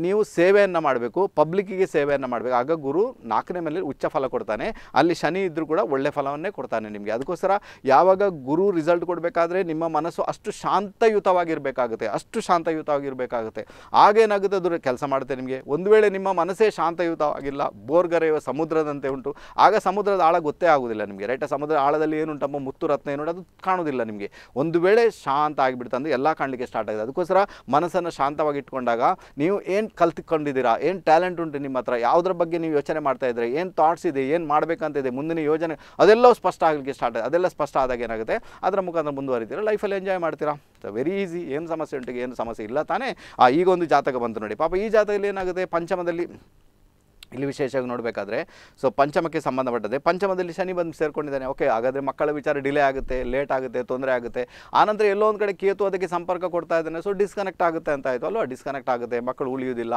ನೀವು ಸೇವೆಯನ್ನು ಮಾಡಬೇಕು ಪಬ್ಲಿಕ್ಕಿಗೆ ಸೇವೆಯನ್ನು ಮಾಡಬೇಕು ಆಗ ಗುರು ನಾಲ್ಕನೇ ಮೇಲೆ ಉಚ್ಚ ಫಲ ಕೊಡ್ತಾನೆ ಅಲ್ಲಿ ಶನಿ ಇದ್ದರೂ ಕೂಡ ಒಳ್ಳೆ ಫಲವನ್ನೇ ಕೊಡ್ತಾನೆ ನಿಮಗೆ ಅದಕ್ಕೋಸ್ಕರ ಯಾವಾಗ ಗುರು ರಿಸಲ್ಟ್ ಕೊಡಬೇಕಾದ್ರೆ ನಿಮ್ಮ ಮನಸ್ಸು ಅಷ್ಟು ಶಾಂತಯುತವಾಗಿರಬೇಕಾಗುತ್ತೆ ಅಷ್ಟು ಶಾಂತಯುತವಾಗಿರಬೇಕಾಗುತ್ತೆ ಆಗೇನಾಗುತ್ತೆ ಅದು ಕೆಲಸ ಮಾಡುತ್ತೆ ನಿಮಗೆ ಒಂದು ವೇಳೆ ನಿಮ್ಮ ಮನಸ್ಸೇ ಶಾಂತಯುತವಾಗಿಲ್ಲ ಬೋರ್ಗರೆಯುವ ಸಮುದ್ರದಂತೆ ಉಂಟು ಆಗ ಸಮುದ್ರದ ಆಳ ಗೊತ್ತೇ ಆಗೋದಿಲ್ಲ ನಿಮಗೆ ರೈಟ್ ಸಮುದ್ರ ಆಳದಲ್ಲಿ ಏನುಂಟಮ್ಮ ಮುತ್ತು ರತ್ನ ಏನು ಅದು ಕಾಣೋದಿಲ್ಲ ನಿಮಗೆ ಒಂದು ವೇಳೆ ಶಾಂತ ಆಗಿಬಿಡ್ತಂದ್ರೆ ಎಲ್ಲ ಕಾಣಲಿಕ್ಕೆ ಸ್ಟಾರ್ಟ್ ಆಗಿದೆ ಅದಕ್ಕೋಸ್ಕರ ಮನಸ್ಸನ್ನು ಶಾಂತವಾಗಿ ಇಟ್ಕೊಂಡಾಗ ನೀವು ಏನು ಏನು ಕಲ್ತ್ಕೊಂಡಿದ್ದೀರಾ ಏನು ಟ್ಯಾಲೆಂಟ್ ಉಂಟು ನಿಮ್ಮ ಹತ್ರ ಯಾವುದ್ರ ಬಗ್ಗೆ ನೀವು ಯೋಚನೆ ಮಾಡ್ತಾ ಇದ್ದರೆ ಏನು ಥಾಟ್ಸ್ ಇದೆ ಏನು ಮಾಡಬೇಕಂತಿದೆ ಮುಂದಿನ ಯೋಜನೆ ಅದೆಲ್ಲ ಸ್ಪಷ್ಟ ಆಗಲಿಕ್ಕೆ ಸ್ಟಾರ್ಟ್ ಅದೆಲ್ಲ ಸ್ಪಷ್ಟ ಆದಾಗ ಏನಾಗುತ್ತೆ ಅದರ ಮುಖಾಂತರ ಮುಂದುವರಿತೀರ ಲೈಫಲ್ಲಿ ಎಂಜಾಯ್ ಮಾಡ್ತೀರಾ ಸೊ ವೆರಿ ಈಸಿ ಏನು ಸಮಸ್ಯೆ ಉಂಟು ಏನು ಸಮಸ್ಯೆ ಇಲ್ಲ ತಾನೇ ಈಗ ಒಂದು ಜಾತಕ ಬಂತು ನೋಡಿ ಪಾಪ ಈ ಜಾತಕದಲ್ಲಿ ಏನಾಗುತ್ತೆ ಪಂಚಮದಲ್ಲಿ ಇಲ್ಲಿ ವಿಶೇಷವಾಗಿ ನೋಡಬೇಕಾದ್ರೆ ಸೊ ಪಂಚಮಕ್ಕೆ ಸಂಬಂಧಪಟ್ಟದೆ ಪಂಚಮದಲ್ಲಿ ಶನಿ ಬಂದು ಸೇರ್ಕೊಂಡಿದ್ದಾನೆ ಓಕೆ ಹಾಗಾದರೆ ಮಕ್ಕಳ ವಿಚಾರ ಡಿಲೇ ಆಗುತ್ತೆ ಲೇಟ್ ಆಗುತ್ತೆ ತೊಂದರೆ ಆಗುತ್ತೆ ಆನಂತರ ಎಲ್ಲೋ ಒಂದು ಕಡೆ ಕೇತು ಅದಕ್ಕೆ ಸಂಪರ್ಕ ಕೊಡ್ತಾ ಇದ್ದಾನೆ ಸೊ ಡಿಸ್ಕನೆಕ್ಟ್ ಆಗುತ್ತೆ ಅಂತ ಆಯಿತು ಅಲ್ವಾ ಡಿಸ್ಕನೆಕ್ಟ್ ಆಗುತ್ತೆ ಮಕ್ಕಳು ಉಳಿಯೋದಿಲ್ಲ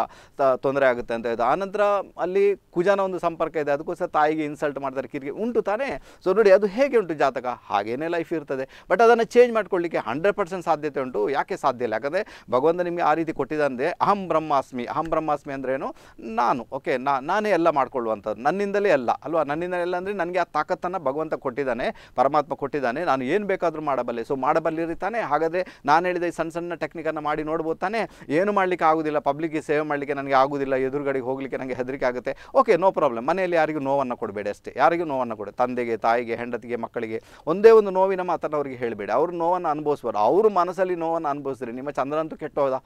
ತೊಂದರೆ ಆಗುತ್ತೆ ಅಂತ ಆಯಿತು ಆನಂತರ ಅಲ್ಲಿ ಕುಜಾನ ಒಂದು ಸಂಪರ್ಕ ಇದೆ ಅದಕ್ಕೋಸ್ಕರ ತಾಯಿಗೆ ಇನ್ಸಲ್ಟ್ ಮಾಡ್ತಾರೆ ಕಿರಿಗೆ ಉಂಟು ತಾನೇ ಸೊ ನೋಡಿ ಅದು ಹೇಗೆ ಉಂಟು ಜಾತಕ ಹಾಗೇನೇ ಲೈಫ್ ಇರ್ತದೆ ಬಟ್ ಅದನ್ನು ಚೇಂಜ್ ಮಾಡ್ಕೊಳ್ಳಿಕ್ಕೆ ಹಂಡ್ರೆಡ್ ಪರ್ಸೆಂಟ್ ಸಾಧ್ಯತೆ ಉಂಟು ಯಾಕೆ ಸಾಧ್ಯ ಇಲ್ಲ ಯಾಕಂದರೆ ಭಗವಂತ ನಿಮಗೆ ಆ ರೀತಿ ಕೊಟ್ಟಿದ್ದಂದೆ ಅಹಂ ಬ್ರಹ್ಮಾಸ್ಮಿ ಅಹಂ ಬ್ರಹ್ಮಾಸ್ಮಿ ಅಂದ್ರೇನು ನಾನು ಓಕೆ ನಾ ನಾನೇ ಎಲ್ಲ ಮಾಡ್ಕೊಳ್ಳುವಂಥದ್ದು ನನ್ನಿಂದಲೇ ಎಲ್ಲ ಅಲ್ವಾ ನನ್ನಿಂದಲೇ ಎಲ್ಲ ಅಂದರೆ ನನಗೆ ಆ ತಾಕತ್ತನ್ನು ಭಗವಂತ ಕೊಟ್ಟಿದ್ದಾನೆ ಪರಮಾತ್ಮ ಕೊಟ್ಟಿದ್ದಾನೆ ನಾನು ಏನು ಬೇಕಾದರೂ ಮಾಡಬಲ್ಲೆ ಸೊ ಮಾಡಬಲ್ಲಿರಿ ತಾನೆ ಹಾಗಾದರೆ ನಾನು ಹೇಳಿದ ಈ ಸಣ್ಣ ಸಣ್ಣ ಟೆಕ್ನಿಕನ್ನು ಮಾಡಿ ನೋಡ್ಬೋದು ತಾನೆ ಏನು ಮಾಡಲಿಕ್ಕೆ ಆಗೋದಿಲ್ಲ ಪಬ್ಲಿಕ್ಗೆ ಸೇವೆ ಮಾಡಲಿಕ್ಕೆ ನನಗೆ ಆಗೋದಿಲ್ಲ ಎದುರುಗಡೆಗೆ ಹೋಗಲಿಕ್ಕೆ ನನಗೆ ಹೆದರಿಕೆ ಆಗುತ್ತೆ ಓಕೆ ನೋ ಪ್ರಾಬ್ಲಮ್ ಮನೆಯಲ್ಲಿ ಯಾರಿಗೂ ನೋವನ್ನು ಕೊಡಬೇಡಿ ಅಷ್ಟೇ ಯಾರಿಗೂ ನೋವನ್ನು ಕೊಡಿ ತಂದೆಗೆ ತಾಯಿಗೆ ಹೆಂಡತಿಗೆ ಮಕ್ಕಳಿಗೆ ಒಂದೇ ಒಂದು ನೋವಿನ ಮಾತನ್ನು ಅವರಿಗೆ ಹೇಳಬೇಡಿ ಅವರು ನೋವನ್ನು ಅನುಭವಿಸ್ಬಾರ್ದು ಅವರು ಮನಸ್ಸಲ್ಲಿ ನೋವನ್ನು ಅನುಭವಿಸ್ರಿ ನಿಮ್ಮ ಕೆಟ್ಟ ಹೋದ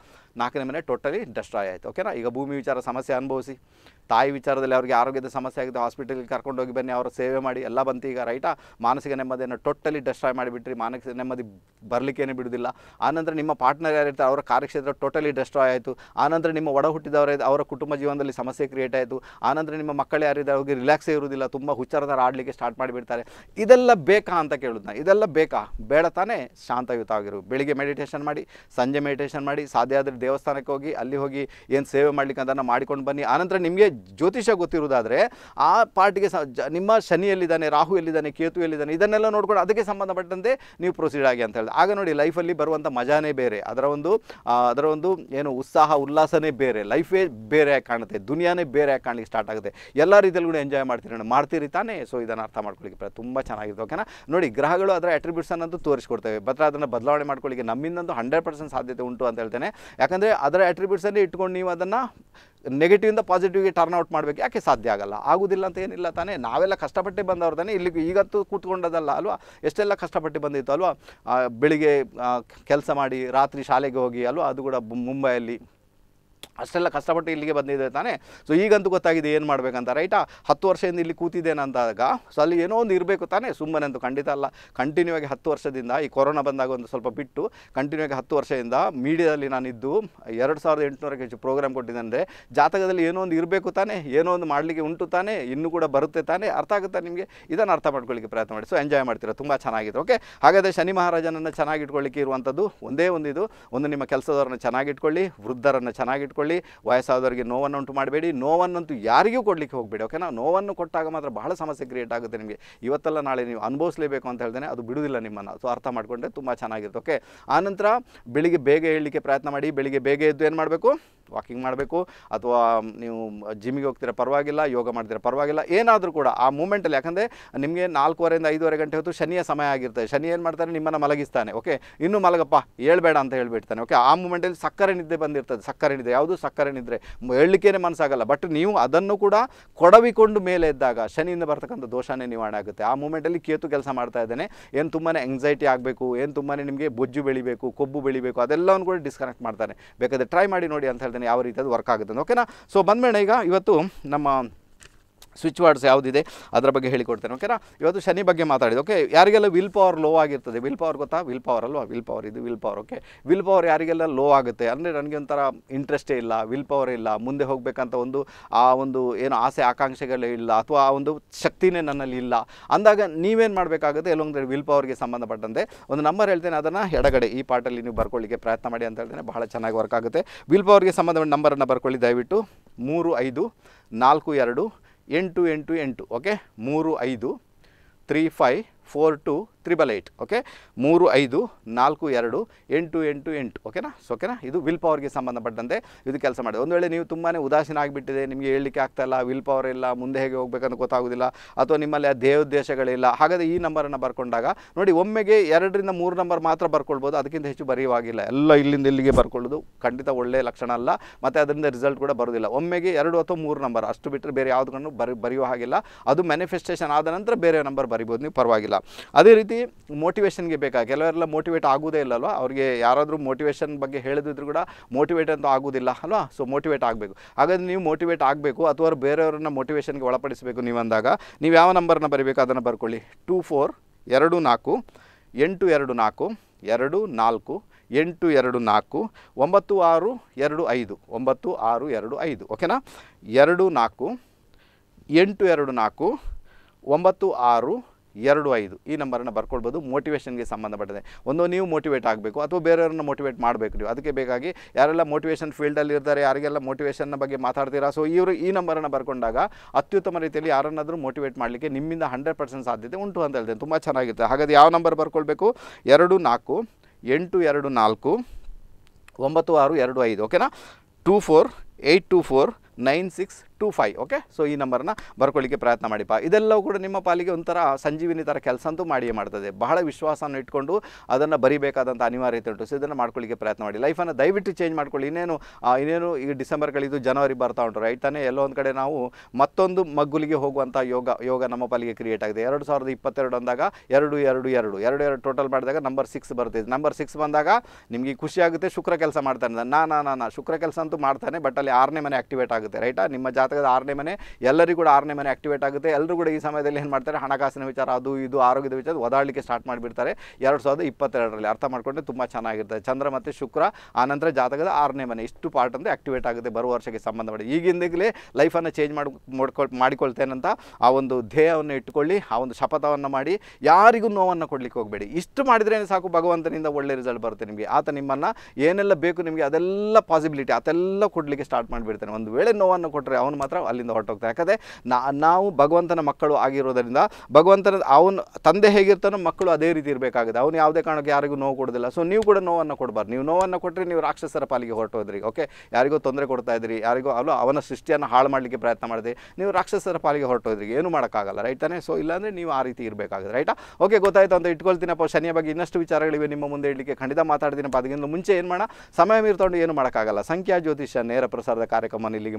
ನಾಲ್ಕನೇ ಮನೆ ಟೋಟಲಿ ಡಸ್ಟ್ರಾಯ್ ಆಯಿತು ಓಕೆನಾ ಈಗ ಭೂಮಿ ವಿಚಾರ ಸಮಸ್ಯೆ ಅನುಭವಿಸಿ ತಾಯಿ ತಾಯಿ ವಿಚಾರದಲ್ಲಿ ಅವರಿಗೆ ಆರೋಗ್ಯದ ಸಮಸ್ಯೆ ಆಗಿದೆ ಹಾಸ್ಪಿಟಲ್ಗೆ ಹೋಗಿ ಬನ್ನಿ ಅವರ ಸೇವೆ ಮಾಡಿ ಎಲ್ಲ ಬಂತು ಈಗ ರೈಟಾ ಮಾನಸಿಕ ನೆಮ್ಮದಿಯನ್ನು ಟೋಟಲಿ ಡೆಸ್ಟ್ರಾಯ್ ಮಾಡಿಬಿಟ್ರಿ ಮಾನಸಿಕ ನೆಮ್ಮದಿ ಬರಲಿಕ್ಕೇನೆ ಬಿಡುವುದಿಲ್ಲ ಆನಂತರ ನಿಮ್ಮ ಪಾರ್ಟ್ನರ್ ಯಾರಿರ್ತಾರೆ ಅವರ ಕಾರ್ಯಕ್ಷೇತ್ರ ಟೋಟಲಿ ಡೆಸ್ಟ್ರಾಯ್ ಆಯಿತು ಆನಂತರ ನಿಮ್ಮ ಒಡ ಹುಟ್ಟಿದವರ ಅವರ ಕುಟುಂಬ ಜೀವನದಲ್ಲಿ ಸಮಸ್ಯೆ ಕ್ರಿಯೇಟ್ ಆಯಿತು ಆನಂತರ ನಿಮ್ಮ ಮಕ್ಕಳು ಯಾರಿದ್ದಾರೆ ಅವ್ರಿಗೆ ರಿಲ್ಯಾಕ್ಸ್ ಇರುವುದಿಲ್ಲ ತುಂಬ ಹುಚ್ಚರದಾರ ಆಡಲಿಕ್ಕೆ ಸ್ಟಾರ್ಟ್ ಮಾಡಿಬಿಡ್ತಾರೆ ಇದೆಲ್ಲ ಬೇಕಾ ಅಂತ ಕೇಳೋದು ಇದೆಲ್ಲ ಬೇಕಾ ಬೇಡ ತಾನೇ ಶಾಂತಯುತವಾಗಿರು ಬೆಳಿಗ್ಗೆ ಮೆಡಿಟೇಷನ್ ಮಾಡಿ ಸಂಜೆ ಮೆಡಿಟೇಷನ್ ಮಾಡಿ ಸಾಧ್ಯ ಆದರೆ ದೇವಸ್ಥಾನಕ್ಕೆ ಹೋಗಿ ಅಲ್ಲಿ ಹೋಗಿ ಏನು ಸೇವೆ ಮಾಡಲಿಕ್ಕೆ ಅದನ್ನು ಮಾಡಿಕೊಂಡು ಬನ್ನಿ ಆನಂತರ ನಿಮಗೆ ಜ್ಯೋತಿಷ ಗೊತ್ತಿರೋದಾದರೆ ಆ ಪಾರ್ಟಿಗೆ ನಿಮ್ಮ ಶನಿ ಎಲ್ಲಿದ್ದಾನೆ ರಾಹು ಎಲ್ಲಿದ್ದಾನೆ ಕೇತು ಎಲ್ಲಿದ್ದಾನೆ ಇದನ್ನೆಲ್ಲ ನೋಡ್ಕೊಂಡು ಅದಕ್ಕೆ ಸಂಬಂಧಪಟ್ಟಂತೆ ನೀವು ಪ್ರೊಸೀಡ್ ಆಗಿ ಅಂತ ಹೇಳಿದ್ರೆ ಆಗ ನೋಡಿ ಲೈಫಲ್ಲಿ ಬರುವಂಥ ಮಜಾನೇ ಬೇರೆ ಅದರ ಒಂದು ಅದರ ಒಂದು ಏನು ಉತ್ಸಾಹ ಉಲ್ಲಾಸನೇ ಬೇರೆ ಲೈಫೇ ಬೇರೆ ಕಾಣುತ್ತೆ ದುನಿಯಾನೇ ಬೇರೆ ಕಾಣಲಿಕ್ಕೆ ಸ್ಟಾರ್ಟ್ ಆಗುತ್ತೆ ಎಲ್ಲ ರೀತಿಯಲ್ಲಿ ಕೂಡ ಎಂಜಾಯ್ ಮಾಡ್ತೀರಿ ಮಾಡ್ತೀರಿ ತಾನೇ ಸೊ ಇದನ್ನು ಅರ್ಥ ಮಾಡ್ಕೊಳ್ಳಿ ತುಂಬ ಚೆನ್ನಾಗಿದೆ ಓಕೆನಾ ನೋಡಿ ಗ್ರಹಗಳು ಅದರ ಅಟ್ರಿಬ್ಯೂಟ್ಸ್ ಅನ್ನೋದು ತೋರಿಸ್ಕೊಡ್ತೇವೆ ಬಟ್ ಅದನ್ನು ಬದಲಾವಣೆ ಮಾಡ್ಕೊಳ್ಳಿಕ್ಕೆ ನಮ್ಮಿಂದೊಂದು ಹಂಡ್ರೆಡ್ ಪರ್ಸೆಂಟ್ ಸಾಧ್ಯತೆ ಉಂಟು ಅಂತ ಹೇಳ್ತೇನೆ ಯಾಕಂದರೆ ಅದರ ಅಟ್ರಿಬ್ಯೂಟ್ಸಲ್ಲಿ ಇಟ್ಕೊಂಡು ನೀವು ಅದನ್ನು ನೆಗೆಟಿವಿಂದ ಪಾಸಿಟಿವ್ಗೆ ಟರ್ನ್ ಔಟ್ ಮಾಡಬೇಕು ಯಾಕೆ ಸಾಧ್ಯ ಆಗಲ್ಲ ಆಗೋದಿಲ್ಲ ಅಂತ ಏನಿಲ್ಲ ತಾನೇ ನಾವೆಲ್ಲ ಕಷ್ಟಪಟ್ಟು ಬಂದವ್ರು ತಾನೇ ಇಲ್ಲಿಗೆ ಈಗಂತೂ ಕೂತ್ಕೊಂಡದಲ್ಲ ಅಲ್ವಾ ಎಷ್ಟೆಲ್ಲ ಕಷ್ಟಪಟ್ಟು ಬಂದಿತ್ತು ಅಲ್ವಾ ಬೆಳಿಗ್ಗೆ ಕೆಲಸ ಮಾಡಿ ರಾತ್ರಿ ಶಾಲೆಗೆ ಹೋಗಿ ಅಲ್ವಾ ಅದು ಕೂಡ ಮುಂಬೈಯಲ್ಲಿ ಅಷ್ಟೆಲ್ಲ ಕಷ್ಟಪಟ್ಟು ಇಲ್ಲಿಗೆ ಬಂದಿದೆ ತಾನೆ ಸೊ ಈಗಂತೂ ಗೊತ್ತಾಗಿದೆ ಏನು ಮಾಡಬೇಕಂತ ರೈಟಾ ಹತ್ತು ವರ್ಷದಿಂದ ಇಲ್ಲಿ ಅಂದಾಗ ಸೊ ಅಲ್ಲಿ ಏನೋ ಒಂದು ಇರಬೇಕು ತಾನೇ ಸುಮ್ಮನೆ ಅಂತೂ ಖಂಡಿತ ಅಲ್ಲ ಕಂಟಿನ್ಯೂ ಆಗಿ ಹತ್ತು ವರ್ಷದಿಂದ ಈ ಕೊರೋನಾ ಬಂದಾಗ ಒಂದು ಸ್ವಲ್ಪ ಬಿಟ್ಟು ಕಂಟಿನ್ಯೂ ಆಗಿ ಹತ್ತು ವರ್ಷದಿಂದ ಮೀಡಿಯಾದಲ್ಲಿ ನಾನಿದ್ದು ಎರಡು ಸಾವಿರದ ಎಂಟುನೂರಕ್ಕೆ ಹೆಚ್ಚು ಪ್ರೋಗ್ರಾಮ್ ಕೊಟ್ಟಿದ್ದೆ ಅಂದರೆ ಜಾತಕದಲ್ಲಿ ಏನೋ ಒಂದು ಇರಬೇಕು ತಾನೇ ಏನೋ ಒಂದು ಮಾಡಲಿಕ್ಕೆ ಉಂಟು ತಾನೆ ಇನ್ನೂ ಕೂಡ ಬರುತ್ತೆ ತಾನೇ ಅರ್ಥ ಆಗುತ್ತಾ ನಿಮಗೆ ಇದನ್ನು ಅರ್ಥ ಮಾಡ್ಕೊಳ್ಳಿಕ್ಕೆ ಪ್ರಯತ್ನ ಮಾಡಿ ಸೊ ಎಂಜಾಯ್ ಮಾಡ್ತೀರಾ ತುಂಬ ಚೆನ್ನಾಗಿದೆ ಓಕೆ ಹಾಗಾದರೆ ಶನಿ ಮಹಾರಾಜನನ್ನು ಚೆನ್ನಾಗಿ ಇರುವಂಥದ್ದು ಒಂದೇ ಒಂದು ಇದು ಒಂದು ನಿಮ್ಮ ಕೆಲಸದವರನ್ನು ಚೆನ್ನಾಗಿಟ್ಕೊಳ್ಳಿ ವೃದ್ಧರನ್ನು ಚೆನ್ನಾಗಿಟ್ಕೊಳ್ಳಿ ಇಟ್ಕೊಳ್ಳಿ ವಯಸ್ಸಾದವರಿಗೆ ನೋವನ್ನು ಉಂಟು ಮಾಡಬೇಡಿ ನೋವನ್ನಂತೂ ಯಾರಿಗೂ ಕೊಡಲಿಕ್ಕೆ ಹೋಗಬೇಡಿ ಓಕೆನಾ ನೋವನ್ನು ಕೊಟ್ಟಾಗ ಮಾತ್ರ ಬಹಳ ಸಮಸ್ಯೆ ಕ್ರಿಯೇಟ್ ಆಗುತ್ತೆ ನಿಮಗೆ ಇವತ್ತೆಲ್ಲ ನಾಳೆ ನೀವು ಅನುಭವಿಸಲೇಬೇಕು ಅಂತ ಹೇಳ್ದೇನೆ ಅದು ಬಿಡುವುದಿಲ್ಲ ನಿಮ್ಮನ್ನು ಸೊ ಅರ್ಥ ಮಾಡಿಕೊಂಡ್ರೆ ತುಂಬ ಚೆನ್ನಾಗಿರುತ್ತೆ ಓಕೆ ಆನಂತರ ಬೆಳಿಗ್ಗೆ ಬೇಗ ಹೇಳಲಿಕ್ಕೆ ಪ್ರಯತ್ನ ಮಾಡಿ ಬೆಳಿಗ್ಗೆ ಬೇಗ ಎದ್ದು ಏನು ಮಾಡಬೇಕು ವಾಕಿಂಗ್ ಮಾಡಬೇಕು ಅಥವಾ ನೀವು ಜಿಮ್ಮಿಗೆ ಹೋಗ್ತೀರ ಪರವಾಗಿಲ್ಲ ಯೋಗ ಮಾಡ್ತೀರ ಪರವಾಗಿಲ್ಲ ಏನಾದರೂ ಕೂಡ ಆ ಮೂಮೆಂಟಲ್ಲಿ ಯಾಕಂದರೆ ನಿಮಗೆ ನಾಲ್ಕೂವರೆಯಿಂದ ಐದುವರೆ ಗಂಟೆ ಹೊತ್ತು ಶನಿಯ ಸಮಯ ಆಗಿರ್ತದೆ ಶನಿ ಏನು ಮಾಡ್ತಾರೆ ನಿಮ್ಮನ್ನು ಮಲಗಿಸ್ತಾನೆ ಓಕೆ ಇನ್ನೂ ಮಲಗಪ್ಪ ಹೇಳಬೇಡ ಅಂತ ಹೇಳಿಬಿಡ್ತಾನೆ ಓಕೆ ಆ ಮೂಮೆಂಟಲ್ಲಿ ಸಕ್ಕರೆ ನಿದ್ದೆ ಬಂದಿರ್ತದೆ ಸಕ್ಕರೆ ನಿದ್ದೆ ಯಾವುದು ಸಕ್ಕರೆ ನಿದ್ರೆ ಹೇಳಲಿಕ್ಕೇನೆ ಮನಸ್ಸಾಗಲ್ಲ ಬಟ್ ನೀವು ಅದನ್ನು ಕೂಡ ಕೊಡವಿಕೊಂಡು ಮೇಲೆ ಇದ್ದಾಗ ಶನಿಯಿಂದ ಬರ್ತಕ್ಕಂಥ ದೋಷನೇ ನಿವಾರಣೆ ಆಗುತ್ತೆ ಆ ಮೂಮೆಂಟಲ್ಲಿ ಕೇತು ಕೆಲಸ ಮಾಡ್ತಾ ಇದ್ದಾನೆ ಏನು ತುಂಬಾ ಎಂಗ್ಸೈಟಿ ಆಗಬೇಕು ಏನು ತುಂಬಾ ನಿಮಗೆ ಬೊಜ್ಜು ಬೆಳಿಬೇಕು ಕೊಬ್ಬು ಬೆಳಿಬೇಕು ಅದೆಲ್ಲವನ್ನು ಕೂಡ ಡಿಸ್ಕನೆಕ್ಟ್ ಮಾಡ್ತಾನೆ ಬೇಕಾದರೆ ಟ್ರೈ ಮಾಡಿ ನೋಡಿ ಅಂತ ಹೇಳ್ತೇನೆ ಯಾವ ರೀತಿಯಾದ ವರ್ಕ್ ಆಗುತ್ತೆ ಓಕೆನಾ ಸೊ ಬಂದ್ಮೇಲೆ ಈಗ ಇವತ್ತು ನಮ್ಮ ಸ್ವಿಚ್ ವರ್ಡ್ಸ್ ಯಾವುದಿದೆ ಅದರ ಬಗ್ಗೆ ಹೇಳಿಕೊಡ್ತೇನೆ ಓಕೆನಾ ಇವತ್ತು ಶನಿ ಬಗ್ಗೆ ಮಾತಾಡಿದೆ ಓಕೆ ಯಾರಿಗೆಲ್ಲ ವಿಲ್ ಪವರ್ ಲೋ ಆಗಿರ್ತದೆ ವಿಲ್ ಪವರ್ ಗೊತ್ತಾ ವಿಲ್ ಪವರ್ ಅಲ್ವಾ ವಿಲ್ ಪವರ್ ಇದು will power okay will power ಯಾರಿಗೆಲ್ಲ ಲೋ ಆಗುತ್ತೆ ಅಂದರೆ ನನಗೆ ಒಂಥರ ಇಂಟ್ರೆಸ್ಟೇ ಇಲ್ಲ ವಿಲ್ ಪವರ್ ಇಲ್ಲ ಮುಂದೆ ಹೋಗಬೇಕಂತ ಒಂದು ಆ ಒಂದು ಏನು ಆಸೆ ಆಕಾಂಕ್ಷೆಗಳೇ ಇಲ್ಲ ಅಥವಾ ಆ ಒಂದು ಶಕ್ತಿನೇ ನನ್ನಲ್ಲಿ ಇಲ್ಲ ಅಂದಾಗ ನೀವೇನು ಮಾಡಬೇಕಾಗುತ್ತೆ ಎಲ್ಲೊಂದರೆ ವಿಲ್ ಪವರ್ಗೆ ಸಂಬಂಧಪಟ್ಟಂತೆ ಒಂದು ನಂಬರ್ ಹೇಳ್ತೇನೆ ಅದನ್ನು ಎಡಗಡೆ ಈ ಪಾಟಲ್ಲಿ ನೀವು ಬರ್ಕೊಳ್ಳಿಕ್ಕೆ ಪ್ರಯತ್ನ ಮಾಡಿ ಅಂತ ಹೇಳ್ತೇನೆ ಬಹಳ ಚೆನ್ನಾಗಿ ವರ್ಕ್ ಆಗುತ್ತೆ ವಿಲ್ ಪವರ್ಗೆ ಸಂಬಂಧಪಟ್ಟ ನಂಬರನ್ನು ಬರ್ಕೊಳ್ಳಿ ದಯವಿಟ್ಟು ಮೂರು ಐದು ನಾಲ್ಕು ಎರಡು ಎಂಟು ಎಂಟು ಎಂಟು ಓಕೆ ಮೂರು ಐದು three five four two triple eight okay ಮೂರು ಐದು ನಾಲ್ಕು ಎರಡು ಎಂಟು ಎಂಟು ಎಂಟು ಓಕೆನಾ ಸೊ ಓಕೆನಾ ಇದು ವಿಲ್ ಪವರ್ಗೆ ಸಂಬಂಧಪಟ್ಟಂತೆ ಇದು ಕೆಲಸ ಮಾಡಿದೆ ಒಂದು ವೇಳೆ ನೀವು ತುಂಬಾ ಉದಾಸೀನ ಆಗಿಬಿಟ್ಟಿದೆ ನಿಮಗೆ ಹೇಳಲಿಕ್ಕೆ ಆಗ್ತಾಯಿಲ್ಲ ವಿಲ್ ಪವರ್ ಇಲ್ಲ ಮುಂದೆ ಹೇಗೆ ಹೋಗಬೇಕಂತ ಗೊತ್ತಾಗೋದಿಲ್ಲ ಅಥವಾ ನಿಮ್ಮಲ್ಲಿ ಆ ಹಾಗಾದರೆ ಈ ನಂಬರನ್ನು ಬರ್ಕೊಂಡಾಗ ನೋಡಿ ಒಮ್ಮೆಗೆ ಎರಡರಿಂದ ಮೂರು ನಂಬರ್ ಮಾತ್ರ ಬರ್ಕೊಳ್ಬೋದು ಅದಕ್ಕಿಂತ ಹೆಚ್ಚು ಬರೆಯುವಾಗಿಲ್ಲ ಎಲ್ಲ ಇಲ್ಲಿಂದ ಇಲ್ಲಿಗೆ ಬರ್ಕೊಳ್ಳೋದು ಖಂಡಿತ ಒಳ್ಳೆಯ ಲಕ್ಷಣ ಅಲ್ಲ ಮತ್ತು ಅದರಿಂದ ರಿಸಲ್ಟ್ ಕೂಡ ಬರೋದಿಲ್ಲ ಒಮ್ಮೆಗೆ ಎರಡು ಅಥವಾ ಮೂರು ನಂಬರ್ ಅಷ್ಟು ಬಿಟ್ಟರೆ ಬೇರೆ ಯಾವುದನ್ನು ಬರಿ ಬರೆಯುವ ಹಾಗಿಲ್ಲ ಅದು ಮ್ಯಾನಿಫೆಸ್ಟೇಷನ್ ಆದ ನಂತರ ಬೇರೆ ನಂಬರ್ ಬರಿಬೋದು ನೀವು ಪರವಾಗಿಲ್ಲ ಇಲ್ಲ ಅದೇ ರೀತಿ ಮೋಟಿವೇಶನ್ಗೆ ಬೇಕಾ ಕೆಲವರೆಲ್ಲ ಮೋಟಿವೇಟ್ ಆಗೋದೇ ಇಲ್ಲಲ್ವ ಅವ್ರಿಗೆ ಯಾರಾದರೂ ಮೋಟಿವೇಶನ್ ಬಗ್ಗೆ ಹೇಳಿದ್ರು ಕೂಡ ಮೋಟಿವೇಟ್ ಅಂತೂ ಆಗೋದಿಲ್ಲ ಅಲ್ವಾ ಸೊ ಮೋಟಿವೇಟ್ ಆಗಬೇಕು ಹಾಗಾದ್ರೆ ನೀವು ಮೋಟಿವೇಟ್ ಆಗಬೇಕು ಅಥವಾ ಬೇರೆಯವರನ್ನ ಮೋಟಿವೇಶನ್ಗೆ ಒಳಪಡಿಸಬೇಕು ನೀವು ಅಂದಾಗ ನೀವು ಯಾವ ನಂಬರ್ನ ಬರೀಬೇಕು ಅದನ್ನು ಬರ್ಕೊಳ್ಳಿ ಟೂ ಫೋರ್ ಎರಡು ನಾಲ್ಕು ಎಂಟು ಎರಡು ನಾಲ್ಕು ಎರಡು ನಾಲ್ಕು ಎಂಟು ಎರಡು ನಾಲ್ಕು ಒಂಬತ್ತು ಆರು ಎರಡು ಐದು ಒಂಬತ್ತು ಆರು ಎರಡು ಐದು ಓಕೆನಾ ಎರಡು ನಾಲ್ಕು ಎಂಟು ಎರಡು ನಾಲ್ಕು ಒಂಬತ್ತು ಆರು ಎರಡು ಐದು ಈ ನಂಬರನ್ನು ಬರ್ಕೊಳ್ಬೋದು ಮೋಟಿವೇಷನ್ಗೆ ಸಂಬಂಧಪಟ್ಟಿದೆ ಒಂದು ನೀವು ಮೋಟಿವೇಟ್ ಆಗಬೇಕು ಅಥವಾ ಬೇರೆಯವ್ರನ್ನ ಮೋಟಿವೇಟ್ ಮಾಡಬೇಕು ನೀವು ಅದಕ್ಕೆ ಬೇಕಾಗಿ ಯಾರೆಲ್ಲ ಮೋಟಿವೇಷನ್ ಫೀಲ್ಡಲ್ಲಿ ಇರ್ತಾರೆ ಯಾರಿಗೆಲ್ಲ ಮೋಟಿವೇಷನ್ನ ಬಗ್ಗೆ ಮಾತಾಡ್ತೀರಾ ಸೊ ಇವರು ಈ ನಂಬರನ್ನು ಬರ್ಕೊಂಡಾಗ ಅತ್ಯುತ್ತಮ ರೀತಿಯಲ್ಲಿ ಯಾರನ್ನಾದರೂ ಮೋಟಿವೇಟ್ ಮಾಡಲಿಕ್ಕೆ ನಿಮ್ಮಿಂದ ಹಂಡ್ರೆಡ್ ಪರ್ಸೆಂಟ್ ಸಾಧ್ಯತೆ ಉಂಟು ಅಂತ ಹೇಳ್ತೇನೆ ತುಂಬ ಚೆನ್ನಾಗಿರುತ್ತೆ ಹಾಗಾದ್ರೆ ಯಾವ ನಂಬರ್ ಬರ್ಕೊಳ್ಬೇಕು ಎರಡು ನಾಲ್ಕು ಎಂಟು ಎರಡು ನಾಲ್ಕು ಒಂಬತ್ತು ಆರು ಎರಡು ಐದು ಓಕೆನಾ two four eight two four nine six two five okay so ಈ ನಂಬರ್ನ ಬರ್ಕೊಳ್ಳಿಕ್ಕೆ ಪ್ರಯತ್ನ ಮಾಡಿಪ್ಪ ಇದೆಲ್ಲವೂ ಕೂಡ ನಿಮ್ಮ ಪಾಲಿಗೆ ಒಂಥರ ಸಂಜೀವಿನಿ ಥರ ಕೆಲಸ ಅಂತೂ ಮಾಡಿಯೇ ಮಾಡ್ತದೆ ಬಹಳ ವಿಶ್ವಾಸವನ್ನು ಇಟ್ಕೊಂಡು ಅದನ್ನು ಬರಿಬೇಕಾದಂಥ ಅನಿವಾರ್ಯತೆ ಉಂಟು ಸೊ ಇದನ್ನು ಮಾಡ್ಕೊಳ್ಳಿಕ್ಕೆ ಪ್ರಯತ್ನ ಮಾಡಿ ಲೈಫನ್ನು ದಯವಿಟ್ಟು ಚೇಂಜ್ ಮಾಡ್ಕೊಳ್ಳಿ ಇನ್ನೇನು ಇನ್ನೇನು ಈ ಡಿಸೆಂಬರ್ ಕಳೆದು ಜನವರಿ ಬರ್ತಾ ಉಂಟು ರೈಟ್ ತಾನೇ ಎಲ್ಲೋ ಒಂದು ಕಡೆ ನಾವು ಮತ್ತೊಂದು ಮಗ್ಗುಲಿಗೆ ಹೋಗುವಂಥ ಯೋಗ ಯೋಗ ನಮ್ಮ ಪಾಲಿಗೆ ಕ್ರಿಯೇಟ್ ಆಗಿದೆ ಎರಡು ಸಾವಿರದ ಇಪ್ಪತ್ತೆರಡು ಅಂದಾಗ ಎರಡು ಎರಡು ಎರಡು ಎರಡು ಎರಡು ಟೋಟಲ್ ಮಾಡಿದಾಗ ನಂಬರ್ ಸಿಕ್ಸ್ ಬರ್ತಿದೆ ನಂಬರ್ ಸಿಕ್ಸ್ ಬಂದಾಗ ನಿಮಗೆ ಖುಷಿಯಾಗುತ್ತೆ ಶುಕ್ರ ಕೆಲಸ ಮಾಡ್ತಾನೆ ನಾ ನಾ ನಾ ಶುಕ್ರ ಕೆಲಸ ಅಂತೂ ಮಾಡ್ತಾನೆ ಬಟ್ ಅಲ್ಲಿ ಆರನೇ ಮನೆ ಆಕ್ಟಿವೇಟ್ ಆಗುತ್ತೆ ಆಗುತ್ತೆ ರೈಟಾ ನಿಮ್ಮ ಜಾತಕದ ಆರನೇ ಮನೆ ಎಲ್ಲರಿಗೂ ಕೂಡ ಆರನೇ ಮನೆ ಆಕ್ಟಿವೇಟ್ ಆಗುತ್ತೆ ಎಲ್ಲರೂ ಕೂಡ ಈ ಸಮಯದಲ್ಲಿ ಏನು ಮಾಡ್ತಾರೆ ಹಣಕಾಸಿನ ವಿಚಾರ ಅದು ಇದು ಆರೋಗ್ಯದ ವಿಚಾರ ಒದಾಡಲಿಕ್ಕೆ ಸ್ಟಾರ್ಟ್ ಮಾಡಿಬಿಡ್ತಾರೆ ಎರಡು ಸಾವಿರದ ಇಪ್ಪತ್ತೆರಡರಲ್ಲಿ ಅರ್ಥ ಮಾಡಿಕೊಂಡ್ರೆ ತುಂಬ ಚೆನ್ನಾಗಿರ್ತದೆ ಚಂದ್ರ ಮತ್ತು ಶುಕ್ರ ಆನಂತರ ಜಾತಕದ ಆರನೇ ಮನೆ ಇಷ್ಟು ಪಾರ್ಟ್ ಅಂದರೆ ಆಕ್ಟಿವೇಟ್ ಆಗುತ್ತೆ ಬರುವ ವರ್ಷಕ್ಕೆ ಸಂಬಂಧಪಟ್ಟ ಈಗಿಂದಾಗಲೇ ಲೈಫನ್ನು ಚೇಂಜ್ ಮಾಡಿ ಅಂತ ಆ ಒಂದು ಧ್ಯೇಯವನ್ನು ಇಟ್ಟುಕೊಳ್ಳಿ ಆ ಒಂದು ಶಪಥವನ್ನು ಮಾಡಿ ಯಾರಿಗೂ ನೋವನ್ನು ಕೊಡಲಿಕ್ಕೆ ಹೋಗಬೇಡಿ ಇಷ್ಟು ಮಾಡಿದ್ರೆ ಸಾಕು ಭಗವಂತನಿಂದ ಒಳ್ಳೆ ರಿಸಲ್ಟ್ ಬರುತ್ತೆ ನಿಮಗೆ ಆತ ನಿಮ್ಮನ್ನು ಏನೆಲ್ಲ ಬೇಕು ನಿಮಗೆ ಅದೆಲ್ಲ ಪಾಸಿಬಿಲಿಟಿ ಅದೆಲ್ಲ ಕೊಡಲಿಕ್ಕೆ ಸ್ಟಾರ್ಟ್ ಮಾಡಿಬಿಡ್ತೇನೆ ಒಂದು ವೇಳೆ ನೋವನ್ನು ಕೊಟ್ಟರೆ ಅವನು ಮಾತ್ರ ಅಲ್ಲಿಂದ ಹೊರಟೋಗ್ತಾನೆ ಯಾಕಂದರೆ ನಾವು ಭಗವಂತನ ಮಕ್ಕಳು ಆಗಿರೋದರಿಂದ ಭಗವಂತನ ಅವನು ತಂದೆ ಹೇಗಿರ್ತಾನೋ ಮಕ್ಕಳು ಅದೇ ರೀತಿ ಇರಬೇಕಾಗುತ್ತೆ ಅವನು ಯಾವುದೇ ಕಾರಣಕ್ಕೆ ಯಾರಿಗೂ ನೋವು ಕೊಡೋದಿಲ್ಲ ಸೊ ನೀವು ಕೂಡ ನೋವನ್ನು ಕೊಡಬಾರ್ದು ನೀವು ನೋವನ್ನು ಕೊಟ್ಟರೆ ನೀವು ರಾಕ್ಷಸರ ಪಾಲಿಗೆ ಹೊರಟೋದ್ರಿ ಓಕೆ ಯಾರಿಗೋ ತೊಂದರೆ ಕೊಡ್ತಾ ಇದ್ರಿ ಯಾರಿಗೋ ಅಲ್ಲೋ ಅವನ ಸೃಷ್ಟಿಯನ್ನು ಹಾಳು ಮಾಡಲಿಕ್ಕೆ ಪ್ರಯತ್ನ ಮಾಡಿದೆ ನೀವು ರಾಕ್ಷಸರ ಪಾಲಿಗೆ ಹೊರಟೋದ್ರಿ ಏನು ಮಾಡೋಕ್ಕಾಗಲ್ಲ ರೈಟ್ ತಾನೇ ಸೊ ಇಲ್ಲಾಂದರೆ ನೀವು ಆ ರೀತಿ ಇರಬೇಕಾಗುತ್ತೆ ರೈಟಾ ಓಕೆ ಗೊತ್ತಾಯ್ತು ಅಂತ ಇಟ್ಕೊಳ್ತೀನಪ್ಪ ಶನಿಯ ಬಗ್ಗೆ ಇನ್ನಷ್ಟು ವಿಚಾರಗಳಿವೆ ನಿಮ್ಮ ಮುಂದೆ ಇಡಲಿಕ್ಕೆ ಖಂಡಿತ ಮಾತಾಡ್ತೀನಪ್ಪ ಅದಕ್ಕಿಂತ ಮುಂಚೆ ಏನು ಮಾಡೋಣ ಸಮಯ ಮೀರ್ತೊಂಡು ಏನು ಮಾಡೋಕ್ಕಾಗಲ್ಲ ಸಂಖ್ಯಾ ಜ್ಯೋತಿಷ್ಯ ನೇರ ಪ್ರಸಾರದ ಕಾರ್ಯಕ್ರಮ ಇಲ್ಲಿಗೆ